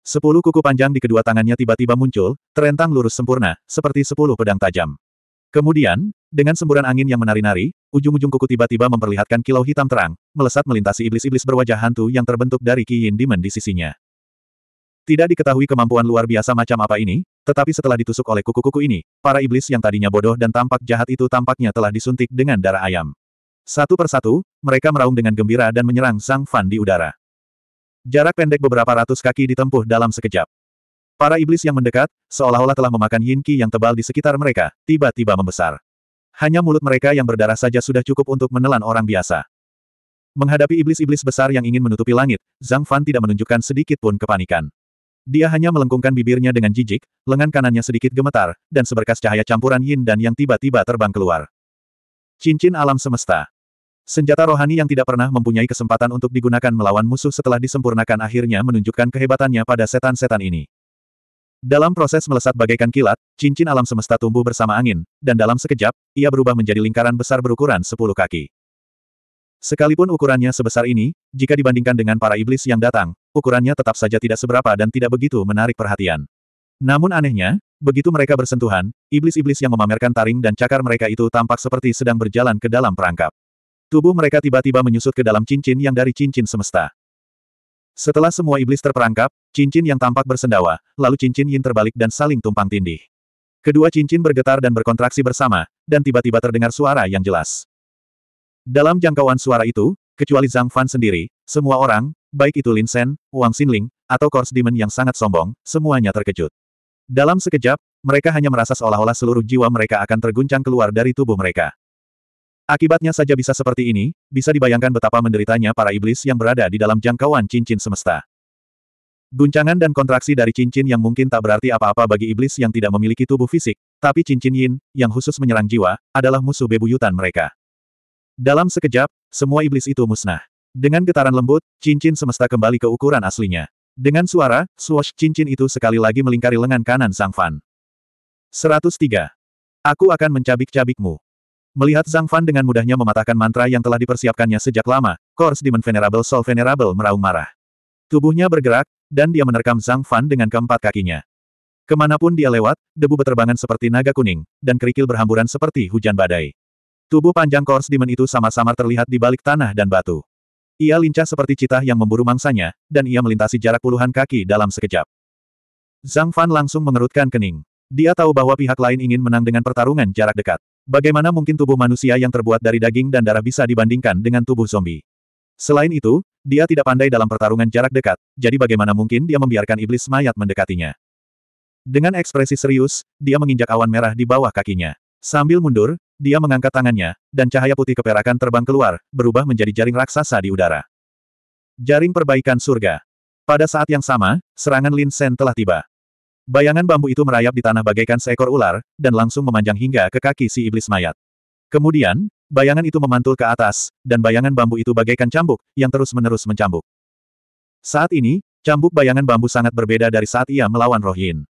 [SPEAKER 1] Sepuluh kuku panjang di kedua tangannya tiba-tiba muncul, terentang lurus sempurna, seperti sepuluh pedang tajam. Kemudian, dengan semburan angin yang menari-nari, ujung-ujung kuku tiba-tiba memperlihatkan kilau hitam terang, melesat melintasi iblis-iblis berwajah hantu yang terbentuk dari Yin Demon di sisinya. Tidak diketahui kemampuan luar biasa macam apa ini, tetapi setelah ditusuk oleh kuku-kuku ini, para iblis yang tadinya bodoh dan tampak jahat itu tampaknya telah disuntik dengan darah ayam. Satu persatu, mereka meraung dengan gembira dan menyerang Sang Fan di udara. Jarak pendek beberapa ratus kaki ditempuh dalam sekejap. Para iblis yang mendekat, seolah-olah telah memakan yin yang tebal di sekitar mereka, tiba-tiba membesar. Hanya mulut mereka yang berdarah saja sudah cukup untuk menelan orang biasa. Menghadapi iblis-iblis besar yang ingin menutupi langit, Zhang Fan tidak menunjukkan sedikit pun kepanikan. Dia hanya melengkungkan bibirnya dengan jijik, lengan kanannya sedikit gemetar, dan seberkas cahaya campuran yin dan yang tiba-tiba terbang keluar. Cincin alam semesta. Senjata rohani yang tidak pernah mempunyai kesempatan untuk digunakan melawan musuh setelah disempurnakan akhirnya menunjukkan kehebatannya pada setan-setan ini. Dalam proses melesat bagaikan kilat, cincin alam semesta tumbuh bersama angin, dan dalam sekejap, ia berubah menjadi lingkaran besar berukuran 10 kaki. Sekalipun ukurannya sebesar ini, jika dibandingkan dengan para iblis yang datang, ukurannya tetap saja tidak seberapa dan tidak begitu menarik perhatian. Namun anehnya, begitu mereka bersentuhan, iblis-iblis yang memamerkan taring dan cakar mereka itu tampak seperti sedang berjalan ke dalam perangkap. Tubuh mereka tiba-tiba menyusut ke dalam cincin yang dari cincin semesta. Setelah semua iblis terperangkap, cincin yang tampak bersendawa, lalu cincin yin terbalik dan saling tumpang tindih. Kedua cincin bergetar dan berkontraksi bersama, dan tiba-tiba terdengar suara yang jelas. Dalam jangkauan suara itu, kecuali Zhang Fan sendiri, semua orang, baik itu Lin Sen, Wang Xinling, atau Kors Demon yang sangat sombong, semuanya terkejut. Dalam sekejap, mereka hanya merasa seolah-olah seluruh jiwa mereka akan terguncang keluar dari tubuh mereka. Akibatnya saja bisa seperti ini, bisa dibayangkan betapa menderitanya para iblis yang berada di dalam jangkauan cincin semesta. Guncangan dan kontraksi dari cincin yang mungkin tak berarti apa-apa bagi iblis yang tidak memiliki tubuh fisik, tapi cincin yin, yang khusus menyerang jiwa, adalah musuh bebuyutan mereka. Dalam sekejap, semua iblis itu musnah. Dengan getaran lembut, cincin semesta kembali ke ukuran aslinya. Dengan suara, swash cincin itu sekali lagi melingkari lengan kanan Sang Fan. 103. Aku akan mencabik-cabikmu. Melihat Zhang Fan dengan mudahnya mematahkan mantra yang telah dipersiapkannya sejak lama, Course Demon Venerable Soul Venerable meraung marah. Tubuhnya bergerak, dan dia menerkam Zhang Fan dengan keempat kakinya. Kemanapun dia lewat, debu berterbangan seperti naga kuning, dan kerikil berhamburan seperti hujan badai. Tubuh panjang Kors Demon itu sama-sama terlihat di balik tanah dan batu. Ia lincah seperti citah yang memburu mangsanya, dan ia melintasi jarak puluhan kaki dalam sekejap. Zhang Fan langsung mengerutkan kening. Dia tahu bahwa pihak lain ingin menang dengan pertarungan jarak dekat. Bagaimana mungkin tubuh manusia yang terbuat dari daging dan darah bisa dibandingkan dengan tubuh zombie? Selain itu, dia tidak pandai dalam pertarungan jarak dekat, jadi bagaimana mungkin dia membiarkan iblis mayat mendekatinya? Dengan ekspresi serius, dia menginjak awan merah di bawah kakinya. Sambil mundur, dia mengangkat tangannya, dan cahaya putih keperakan terbang keluar, berubah menjadi jaring raksasa di udara. Jaring perbaikan surga. Pada saat yang sama, serangan Lin Sen telah tiba. Bayangan bambu itu merayap di tanah bagaikan seekor ular, dan langsung memanjang hingga ke kaki si iblis mayat. Kemudian, bayangan itu memantul ke atas, dan bayangan bambu itu bagaikan cambuk, yang terus-menerus mencambuk. Saat ini, cambuk bayangan bambu sangat berbeda dari saat ia melawan Rohin.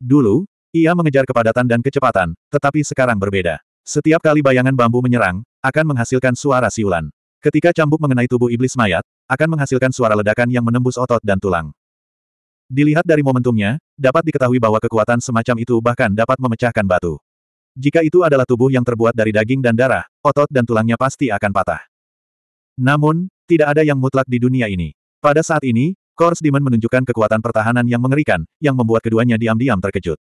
[SPEAKER 1] Dulu, ia mengejar kepadatan dan kecepatan, tetapi sekarang berbeda. Setiap kali bayangan bambu menyerang, akan menghasilkan suara siulan. Ketika cambuk mengenai tubuh iblis mayat, akan menghasilkan suara ledakan yang menembus otot dan tulang. Dilihat dari momentumnya, dapat diketahui bahwa kekuatan semacam itu bahkan dapat memecahkan batu. Jika itu adalah tubuh yang terbuat dari daging dan darah, otot dan tulangnya pasti akan patah. Namun, tidak ada yang mutlak di dunia ini. Pada saat ini, Kors Demon menunjukkan kekuatan pertahanan yang mengerikan, yang membuat keduanya diam-diam terkejut.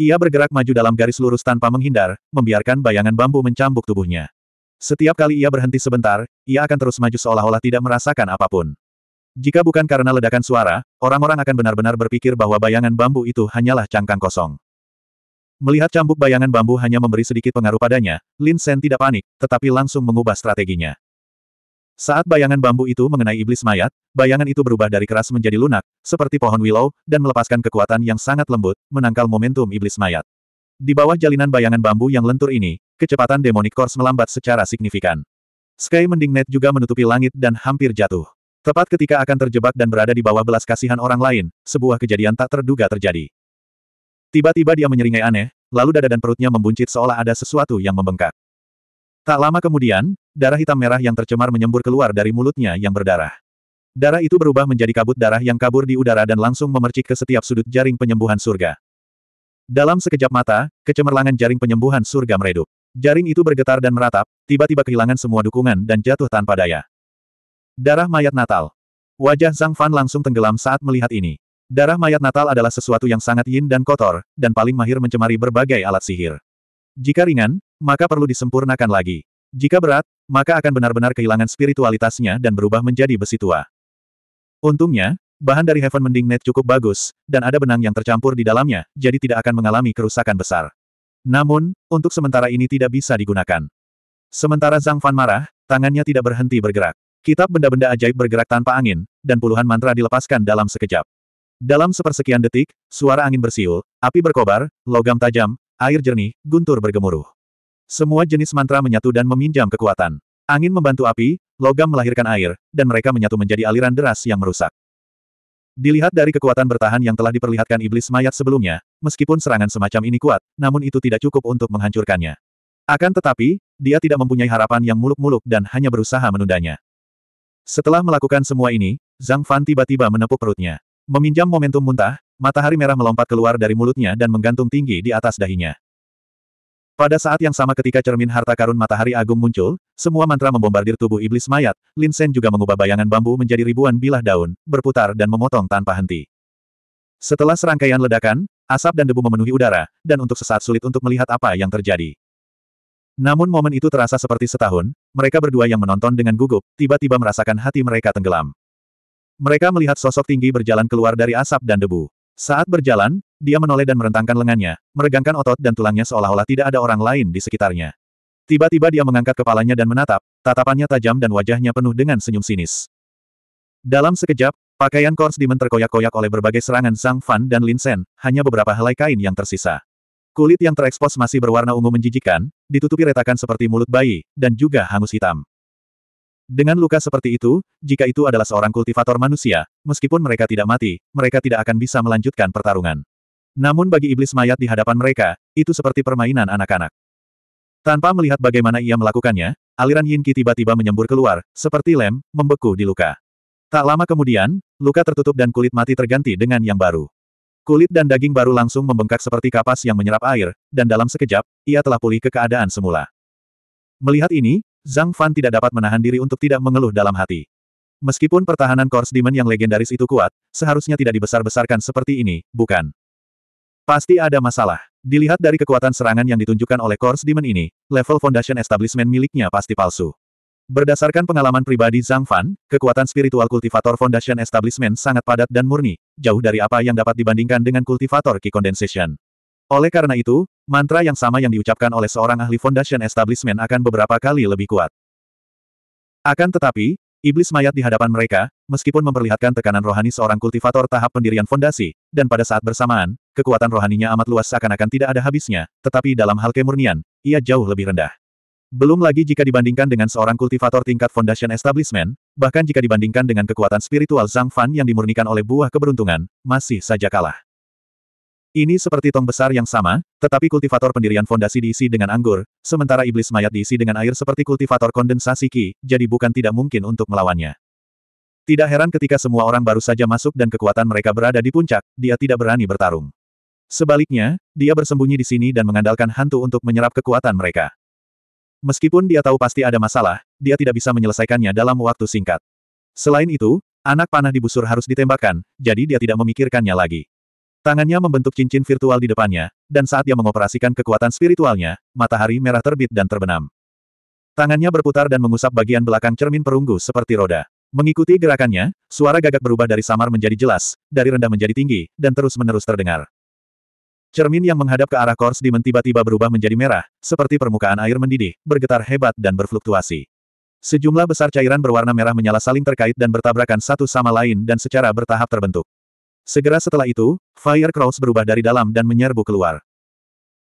[SPEAKER 1] Ia bergerak maju dalam garis lurus tanpa menghindar, membiarkan bayangan bambu mencambuk tubuhnya. Setiap kali ia berhenti sebentar, ia akan terus maju seolah-olah tidak merasakan apapun. Jika bukan karena ledakan suara, orang-orang akan benar-benar berpikir bahwa bayangan bambu itu hanyalah cangkang kosong. Melihat cambuk bayangan bambu hanya memberi sedikit pengaruh padanya, Lin Sen tidak panik, tetapi langsung mengubah strateginya. Saat bayangan bambu itu mengenai iblis mayat, bayangan itu berubah dari keras menjadi lunak, seperti pohon willow, dan melepaskan kekuatan yang sangat lembut, menangkal momentum iblis mayat. Di bawah jalinan bayangan bambu yang lentur ini, kecepatan demonic course melambat secara signifikan. Sky Mending Net juga menutupi langit dan hampir jatuh. Tepat ketika akan terjebak dan berada di bawah belas kasihan orang lain, sebuah kejadian tak terduga terjadi. Tiba-tiba dia menyeringai aneh, lalu dada dan perutnya membuncit seolah ada sesuatu yang membengkak. Tak lama kemudian, darah hitam merah yang tercemar menyembur keluar dari mulutnya yang berdarah. Darah itu berubah menjadi kabut darah yang kabur di udara dan langsung memercik ke setiap sudut jaring penyembuhan surga. Dalam sekejap mata, kecemerlangan jaring penyembuhan surga meredup. Jaring itu bergetar dan meratap, tiba-tiba kehilangan semua dukungan dan jatuh tanpa daya. Darah mayat Natal. Wajah Zhang Fan langsung tenggelam saat melihat ini. Darah mayat Natal adalah sesuatu yang sangat yin dan kotor, dan paling mahir mencemari berbagai alat sihir. Jika ringan, maka perlu disempurnakan lagi. Jika berat, maka akan benar-benar kehilangan spiritualitasnya dan berubah menjadi besi tua. Untungnya, bahan dari Heaven Mending Net cukup bagus, dan ada benang yang tercampur di dalamnya, jadi tidak akan mengalami kerusakan besar. Namun, untuk sementara ini tidak bisa digunakan. Sementara Zhang Fan marah, tangannya tidak berhenti bergerak. Kitab benda-benda ajaib bergerak tanpa angin, dan puluhan mantra dilepaskan dalam sekejap. Dalam sepersekian detik, suara angin bersiul, api berkobar, logam tajam, air jernih, guntur bergemuruh. Semua jenis mantra menyatu dan meminjam kekuatan. Angin membantu api, logam melahirkan air, dan mereka menyatu menjadi aliran deras yang merusak. Dilihat dari kekuatan bertahan yang telah diperlihatkan iblis mayat sebelumnya, meskipun serangan semacam ini kuat, namun itu tidak cukup untuk menghancurkannya. Akan tetapi, dia tidak mempunyai harapan yang muluk-muluk dan hanya berusaha menundanya. Setelah melakukan semua ini, Zhang Fan tiba-tiba menepuk perutnya. Meminjam momentum muntah, matahari merah melompat keluar dari mulutnya dan menggantung tinggi di atas dahinya. Pada saat yang sama ketika cermin harta karun matahari agung muncul, semua mantra membombardir tubuh iblis mayat, Lin Sen juga mengubah bayangan bambu menjadi ribuan bilah daun, berputar dan memotong tanpa henti. Setelah serangkaian ledakan, asap dan debu memenuhi udara, dan untuk sesaat sulit untuk melihat apa yang terjadi. Namun momen itu terasa seperti setahun, mereka berdua yang menonton dengan gugup, tiba-tiba merasakan hati mereka tenggelam. Mereka melihat sosok tinggi berjalan keluar dari asap dan debu. Saat berjalan, dia menoleh dan merentangkan lengannya, meregangkan otot dan tulangnya seolah-olah tidak ada orang lain di sekitarnya. Tiba-tiba dia mengangkat kepalanya dan menatap, tatapannya tajam dan wajahnya penuh dengan senyum sinis. Dalam sekejap, pakaian Kors Demon terkoyak-koyak oleh berbagai serangan Zhang Fan dan Lin Sen, hanya beberapa helai kain yang tersisa. Kulit yang terekspos masih berwarna ungu menjijikan, ditutupi retakan seperti mulut bayi, dan juga hangus hitam. Dengan luka seperti itu, jika itu adalah seorang kultivator manusia, meskipun mereka tidak mati, mereka tidak akan bisa melanjutkan pertarungan. Namun bagi iblis mayat di hadapan mereka, itu seperti permainan anak-anak. Tanpa melihat bagaimana ia melakukannya, aliran Yin Qi tiba-tiba menyembur keluar, seperti lem, membeku di luka. Tak lama kemudian, luka tertutup dan kulit mati terganti dengan yang baru. Kulit dan daging baru langsung membengkak seperti kapas yang menyerap air, dan dalam sekejap, ia telah pulih ke keadaan semula. Melihat ini, Zhang Fan tidak dapat menahan diri untuk tidak mengeluh dalam hati. Meskipun pertahanan Kors Demon yang legendaris itu kuat, seharusnya tidak dibesar-besarkan seperti ini, bukan? Pasti ada masalah. Dilihat dari kekuatan serangan yang ditunjukkan oleh Kors Demon ini, level Foundation Establishment miliknya pasti palsu. Berdasarkan pengalaman pribadi Zhang Fan, kekuatan spiritual kultivator Foundation Establishment sangat padat dan murni, jauh dari apa yang dapat dibandingkan dengan kultivator Qi Condensation. Oleh karena itu, mantra yang sama yang diucapkan oleh seorang ahli Foundation Establishment akan beberapa kali lebih kuat. Akan tetapi, iblis mayat di hadapan mereka, meskipun memperlihatkan tekanan rohani seorang kultivator tahap pendirian fondasi, dan pada saat bersamaan, kekuatan rohaninya amat luas seakan-akan tidak ada habisnya, tetapi dalam hal kemurnian, ia jauh lebih rendah. Belum lagi jika dibandingkan dengan seorang kultivator tingkat Foundation Establishment, bahkan jika dibandingkan dengan kekuatan spiritual Zhang Fan yang dimurnikan oleh buah keberuntungan, masih saja kalah. Ini seperti tong besar yang sama, tetapi kultivator pendirian fondasi diisi dengan anggur, sementara iblis mayat diisi dengan air seperti kultivator kondensasi Ki, jadi bukan tidak mungkin untuk melawannya. Tidak heran ketika semua orang baru saja masuk dan kekuatan mereka berada di puncak, dia tidak berani bertarung. Sebaliknya, dia bersembunyi di sini dan mengandalkan hantu untuk menyerap kekuatan mereka. Meskipun dia tahu pasti ada masalah, dia tidak bisa menyelesaikannya dalam waktu singkat. Selain itu, anak panah di busur harus ditembakkan, jadi dia tidak memikirkannya lagi. Tangannya membentuk cincin virtual di depannya, dan saat dia mengoperasikan kekuatan spiritualnya, matahari merah terbit dan terbenam. Tangannya berputar dan mengusap bagian belakang cermin perunggu seperti roda. Mengikuti gerakannya, suara gagak berubah dari samar menjadi jelas, dari rendah menjadi tinggi, dan terus-menerus terdengar. Cermin yang menghadap ke arah Kors Dimen tiba-tiba berubah menjadi merah, seperti permukaan air mendidih, bergetar hebat dan berfluktuasi. Sejumlah besar cairan berwarna merah menyala saling terkait dan bertabrakan satu sama lain dan secara bertahap terbentuk. Segera setelah itu, Fire Crows berubah dari dalam dan menyerbu keluar.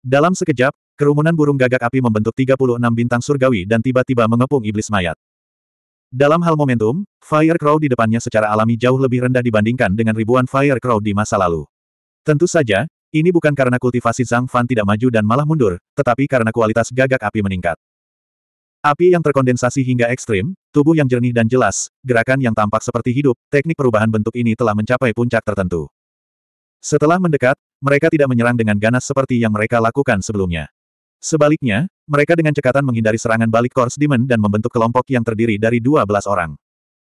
[SPEAKER 1] Dalam sekejap, kerumunan burung gagak api membentuk 36 bintang surgawi dan tiba-tiba mengepung iblis mayat. Dalam hal momentum, Fire Crow di depannya secara alami jauh lebih rendah dibandingkan dengan ribuan Fire Crow di masa lalu. Tentu saja, ini bukan karena kultivasi Zhang Fan tidak maju dan malah mundur, tetapi karena kualitas gagak api meningkat. Api yang terkondensasi hingga ekstrim, tubuh yang jernih dan jelas, gerakan yang tampak seperti hidup, teknik perubahan bentuk ini telah mencapai puncak tertentu. Setelah mendekat, mereka tidak menyerang dengan ganas seperti yang mereka lakukan sebelumnya. Sebaliknya, mereka dengan cekatan menghindari serangan balik Kors Demon dan membentuk kelompok yang terdiri dari 12 orang.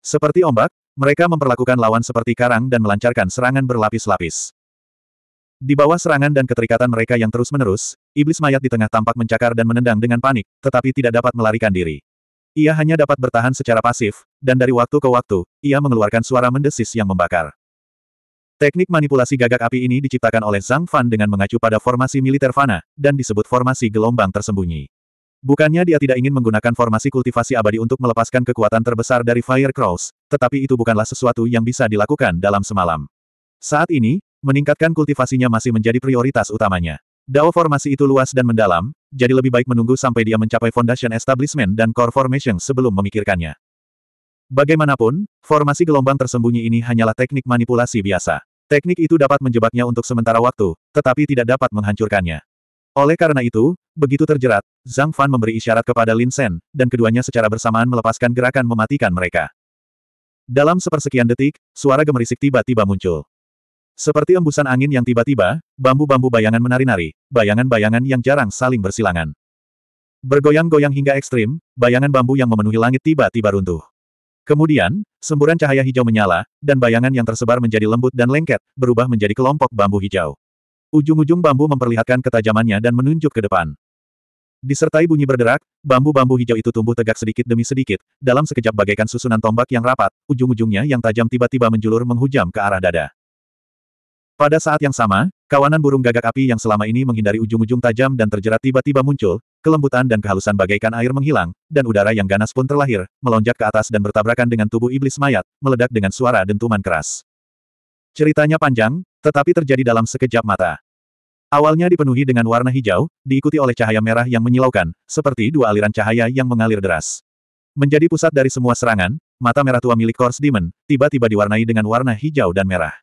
[SPEAKER 1] Seperti ombak, mereka memperlakukan lawan seperti karang dan melancarkan serangan berlapis-lapis. Di bawah serangan dan keterikatan mereka yang terus-menerus, iblis mayat di tengah tampak mencakar dan menendang dengan panik, tetapi tidak dapat melarikan diri. Ia hanya dapat bertahan secara pasif, dan dari waktu ke waktu, ia mengeluarkan suara mendesis yang membakar. Teknik manipulasi gagak api ini diciptakan oleh Zhang Fan dengan mengacu pada formasi militer Fana, dan disebut formasi gelombang tersembunyi. Bukannya dia tidak ingin menggunakan formasi kultivasi abadi untuk melepaskan kekuatan terbesar dari Fire Cross, tetapi itu bukanlah sesuatu yang bisa dilakukan dalam semalam. Saat ini, meningkatkan kultivasinya masih menjadi prioritas utamanya. Dao formasi itu luas dan mendalam, jadi lebih baik menunggu sampai dia mencapai foundation establishment dan core formation sebelum memikirkannya. Bagaimanapun, formasi gelombang tersembunyi ini hanyalah teknik manipulasi biasa. Teknik itu dapat menjebaknya untuk sementara waktu, tetapi tidak dapat menghancurkannya. Oleh karena itu, begitu terjerat, Zhang Fan memberi isyarat kepada Lin Sen, dan keduanya secara bersamaan melepaskan gerakan mematikan mereka. Dalam sepersekian detik, suara gemerisik tiba-tiba muncul. Seperti embusan angin yang tiba-tiba, bambu-bambu bayangan menari-nari, bayangan-bayangan yang jarang saling bersilangan. Bergoyang-goyang hingga ekstrim, bayangan bambu yang memenuhi langit tiba-tiba runtuh. Kemudian, semburan cahaya hijau menyala, dan bayangan yang tersebar menjadi lembut dan lengket, berubah menjadi kelompok bambu hijau. Ujung-ujung bambu memperlihatkan ketajamannya dan menunjuk ke depan. Disertai bunyi berderak, bambu-bambu hijau itu tumbuh tegak sedikit demi sedikit, dalam sekejap bagaikan susunan tombak yang rapat, ujung-ujungnya yang tajam tiba-tiba menjulur menghujam ke arah dada. Pada saat yang sama, kawanan burung gagak api yang selama ini menghindari ujung-ujung tajam dan terjerat tiba-tiba muncul, kelembutan dan kehalusan bagaikan air menghilang, dan udara yang ganas pun terlahir, melonjak ke atas dan bertabrakan dengan tubuh iblis mayat, meledak dengan suara dentuman keras. Ceritanya panjang, tetapi terjadi dalam sekejap mata. Awalnya dipenuhi dengan warna hijau, diikuti oleh cahaya merah yang menyilaukan, seperti dua aliran cahaya yang mengalir deras. Menjadi pusat dari semua serangan, mata merah tua milik Kors Demon, tiba-tiba diwarnai dengan warna hijau dan merah.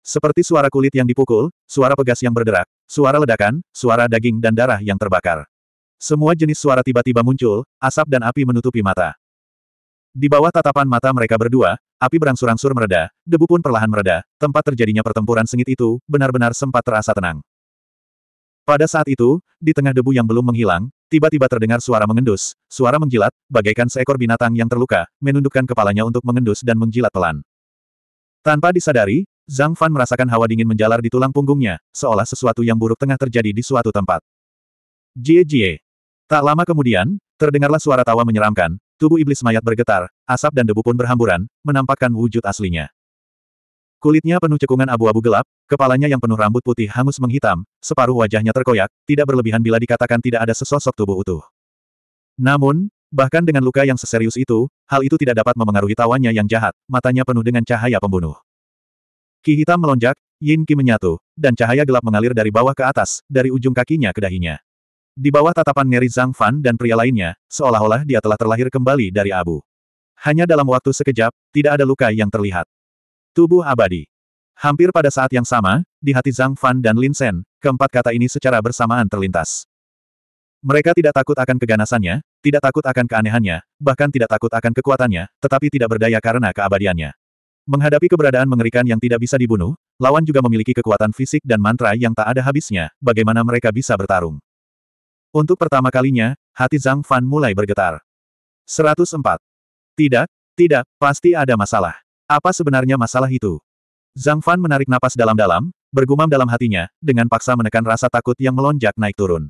[SPEAKER 1] Seperti suara kulit yang dipukul, suara pegas yang berderak, suara ledakan, suara daging dan darah yang terbakar. Semua jenis suara tiba-tiba muncul, asap dan api menutupi mata. Di bawah tatapan mata mereka berdua, api berangsur-angsur mereda, debu pun perlahan mereda, tempat terjadinya pertempuran sengit itu, benar-benar sempat terasa tenang. Pada saat itu, di tengah debu yang belum menghilang, tiba-tiba terdengar suara mengendus, suara menjilat, bagaikan seekor binatang yang terluka, menundukkan kepalanya untuk mengendus dan menjilat pelan. Tanpa disadari, Zhang Fan merasakan hawa dingin menjalar di tulang punggungnya, seolah sesuatu yang buruk tengah terjadi di suatu tempat. Jie Jie. Tak lama kemudian, terdengarlah suara tawa menyeramkan, tubuh iblis mayat bergetar, asap dan debu pun berhamburan, menampakkan wujud aslinya. Kulitnya penuh cekungan abu-abu gelap, kepalanya yang penuh rambut putih hangus menghitam, separuh wajahnya terkoyak, tidak berlebihan bila dikatakan tidak ada sesosok tubuh utuh. Namun, bahkan dengan luka yang seserius itu, hal itu tidak dapat memengaruhi tawanya yang jahat, matanya penuh dengan cahaya pembunuh. Ki hitam melonjak, yin ki menyatu, dan cahaya gelap mengalir dari bawah ke atas, dari ujung kakinya ke dahinya. Di bawah tatapan Ngeri Zhang Fan dan pria lainnya, seolah-olah dia telah terlahir kembali dari abu. Hanya dalam waktu sekejap, tidak ada luka yang terlihat. Tubuh abadi. Hampir pada saat yang sama, di hati Zhang Fan dan Lin Sen, keempat kata ini secara bersamaan terlintas. Mereka tidak takut akan keganasannya, tidak takut akan keanehannya, bahkan tidak takut akan kekuatannya, tetapi tidak berdaya karena keabadiannya. Menghadapi keberadaan mengerikan yang tidak bisa dibunuh, lawan juga memiliki kekuatan fisik dan mantra yang tak ada habisnya, bagaimana mereka bisa bertarung. Untuk pertama kalinya, hati Zhang Fan mulai bergetar. 104. Tidak, tidak, pasti ada masalah. Apa sebenarnya masalah itu? Zhang Fan menarik napas dalam-dalam, bergumam dalam hatinya, dengan paksa menekan rasa takut yang melonjak naik turun.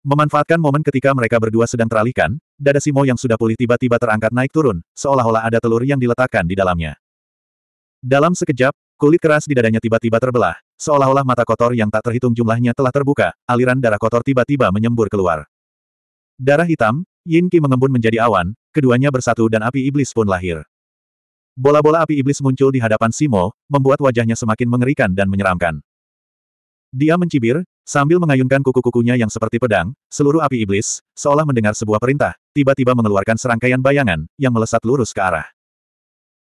[SPEAKER 1] Memanfaatkan momen ketika mereka berdua sedang teralihkan, dada Simo yang sudah pulih tiba-tiba terangkat naik turun, seolah-olah ada telur yang diletakkan di dalamnya. Dalam sekejap, kulit keras di dadanya tiba-tiba terbelah, seolah-olah mata kotor yang tak terhitung jumlahnya telah terbuka, aliran darah kotor tiba-tiba menyembur keluar. Darah hitam, Yin Qi mengembun menjadi awan, keduanya bersatu dan api iblis pun lahir. Bola-bola api iblis muncul di hadapan Simo, membuat wajahnya semakin mengerikan dan menyeramkan. Dia mencibir, sambil mengayunkan kuku-kukunya yang seperti pedang, seluruh api iblis, seolah mendengar sebuah perintah, tiba-tiba mengeluarkan serangkaian bayangan, yang melesat lurus ke arah.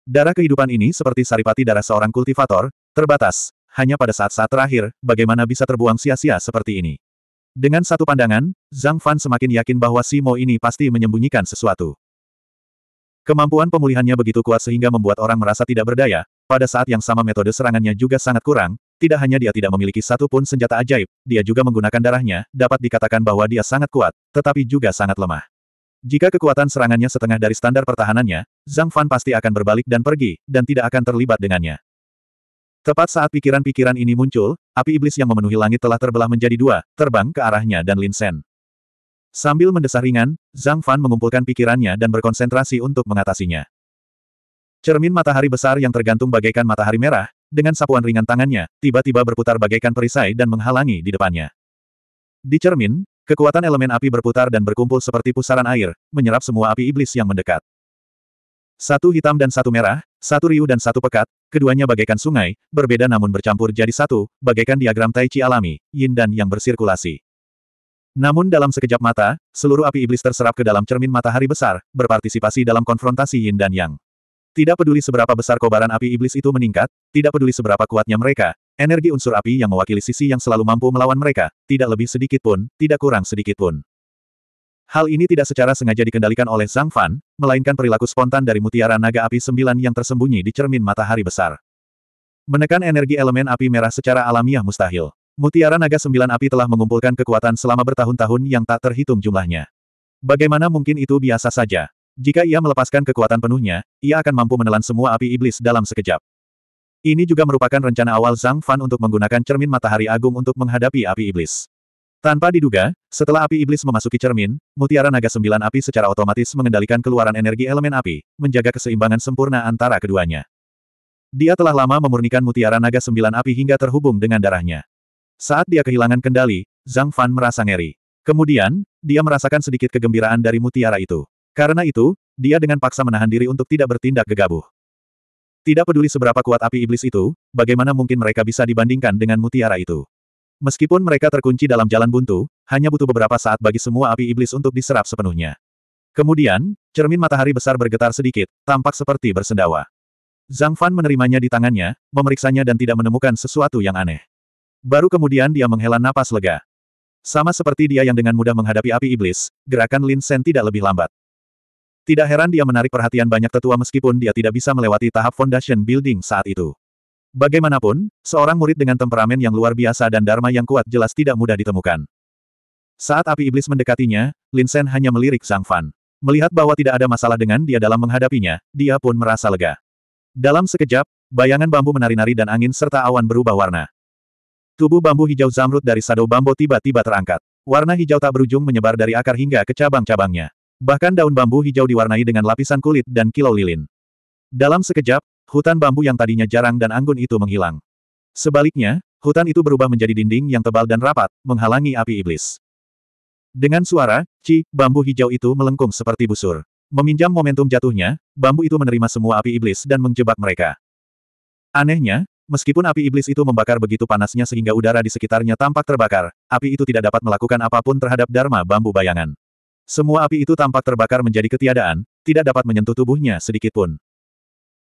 [SPEAKER 1] Darah kehidupan ini seperti saripati darah seorang kultivator, terbatas. Hanya pada saat-saat terakhir, bagaimana bisa terbuang sia-sia seperti ini. Dengan satu pandangan, Zhang Fan semakin yakin bahwa Simo ini pasti menyembunyikan sesuatu. Kemampuan pemulihannya begitu kuat sehingga membuat orang merasa tidak berdaya, pada saat yang sama metode serangannya juga sangat kurang, tidak hanya dia tidak memiliki satu pun senjata ajaib, dia juga menggunakan darahnya, dapat dikatakan bahwa dia sangat kuat, tetapi juga sangat lemah. Jika kekuatan serangannya setengah dari standar pertahanannya, Zhang Fan pasti akan berbalik dan pergi, dan tidak akan terlibat dengannya. Tepat saat pikiran-pikiran ini muncul, api iblis yang memenuhi langit telah terbelah menjadi dua, terbang ke arahnya dan Lin Sen. Sambil mendesah ringan, Zhang Fan mengumpulkan pikirannya dan berkonsentrasi untuk mengatasinya. Cermin matahari besar yang tergantung bagaikan matahari merah, dengan sapuan ringan tangannya, tiba-tiba berputar bagaikan perisai dan menghalangi di depannya. Di cermin, Kekuatan elemen api berputar dan berkumpul seperti pusaran air, menyerap semua api iblis yang mendekat. Satu hitam dan satu merah, satu riu dan satu pekat, keduanya bagaikan sungai, berbeda namun bercampur jadi satu, bagaikan diagram Tai Chi alami, yin dan yang bersirkulasi. Namun dalam sekejap mata, seluruh api iblis terserap ke dalam cermin matahari besar, berpartisipasi dalam konfrontasi yin dan yang. Tidak peduli seberapa besar kobaran api iblis itu meningkat, tidak peduli seberapa kuatnya mereka, Energi unsur api yang mewakili sisi yang selalu mampu melawan mereka, tidak lebih sedikit pun, tidak kurang sedikit pun. Hal ini tidak secara sengaja dikendalikan oleh Zhang Fan, melainkan perilaku spontan dari mutiara naga api sembilan yang tersembunyi di cermin matahari besar. Menekan energi elemen api merah secara alamiah mustahil. Mutiara naga sembilan api telah mengumpulkan kekuatan selama bertahun-tahun yang tak terhitung jumlahnya. Bagaimana mungkin itu biasa saja? Jika ia melepaskan kekuatan penuhnya, ia akan mampu menelan semua api iblis dalam sekejap. Ini juga merupakan rencana awal Zhang Fan untuk menggunakan cermin matahari agung untuk menghadapi api iblis. Tanpa diduga, setelah api iblis memasuki cermin, mutiara naga sembilan api secara otomatis mengendalikan keluaran energi elemen api, menjaga keseimbangan sempurna antara keduanya. Dia telah lama memurnikan mutiara naga sembilan api hingga terhubung dengan darahnya. Saat dia kehilangan kendali, Zhang Fan merasa ngeri. Kemudian, dia merasakan sedikit kegembiraan dari mutiara itu. Karena itu, dia dengan paksa menahan diri untuk tidak bertindak gegabah. Tidak peduli seberapa kuat api iblis itu, bagaimana mungkin mereka bisa dibandingkan dengan mutiara itu. Meskipun mereka terkunci dalam jalan buntu, hanya butuh beberapa saat bagi semua api iblis untuk diserap sepenuhnya. Kemudian, cermin matahari besar bergetar sedikit, tampak seperti bersendawa. Zhang Fan menerimanya di tangannya, memeriksanya dan tidak menemukan sesuatu yang aneh. Baru kemudian dia menghela napas lega. Sama seperti dia yang dengan mudah menghadapi api iblis, gerakan Lin Sen tidak lebih lambat. Tidak heran dia menarik perhatian banyak tetua meskipun dia tidak bisa melewati tahap foundation building saat itu. Bagaimanapun, seorang murid dengan temperamen yang luar biasa dan dharma yang kuat jelas tidak mudah ditemukan. Saat api iblis mendekatinya, Linsen hanya melirik Sang Fan. Melihat bahwa tidak ada masalah dengan dia dalam menghadapinya, dia pun merasa lega. Dalam sekejap, bayangan bambu menari-nari dan angin serta awan berubah warna. Tubuh bambu hijau zamrud dari sado bambu tiba-tiba terangkat. Warna hijau tak berujung menyebar dari akar hingga ke cabang-cabangnya. Bahkan daun bambu hijau diwarnai dengan lapisan kulit dan kilau lilin. Dalam sekejap, hutan bambu yang tadinya jarang dan anggun itu menghilang. Sebaliknya, hutan itu berubah menjadi dinding yang tebal dan rapat, menghalangi api iblis. Dengan suara, ci, bambu hijau itu melengkung seperti busur. Meminjam momentum jatuhnya, bambu itu menerima semua api iblis dan menjebak mereka. Anehnya, meskipun api iblis itu membakar begitu panasnya sehingga udara di sekitarnya tampak terbakar, api itu tidak dapat melakukan apapun terhadap Dharma bambu bayangan. Semua api itu tampak terbakar menjadi ketiadaan, tidak dapat menyentuh tubuhnya sedikitpun.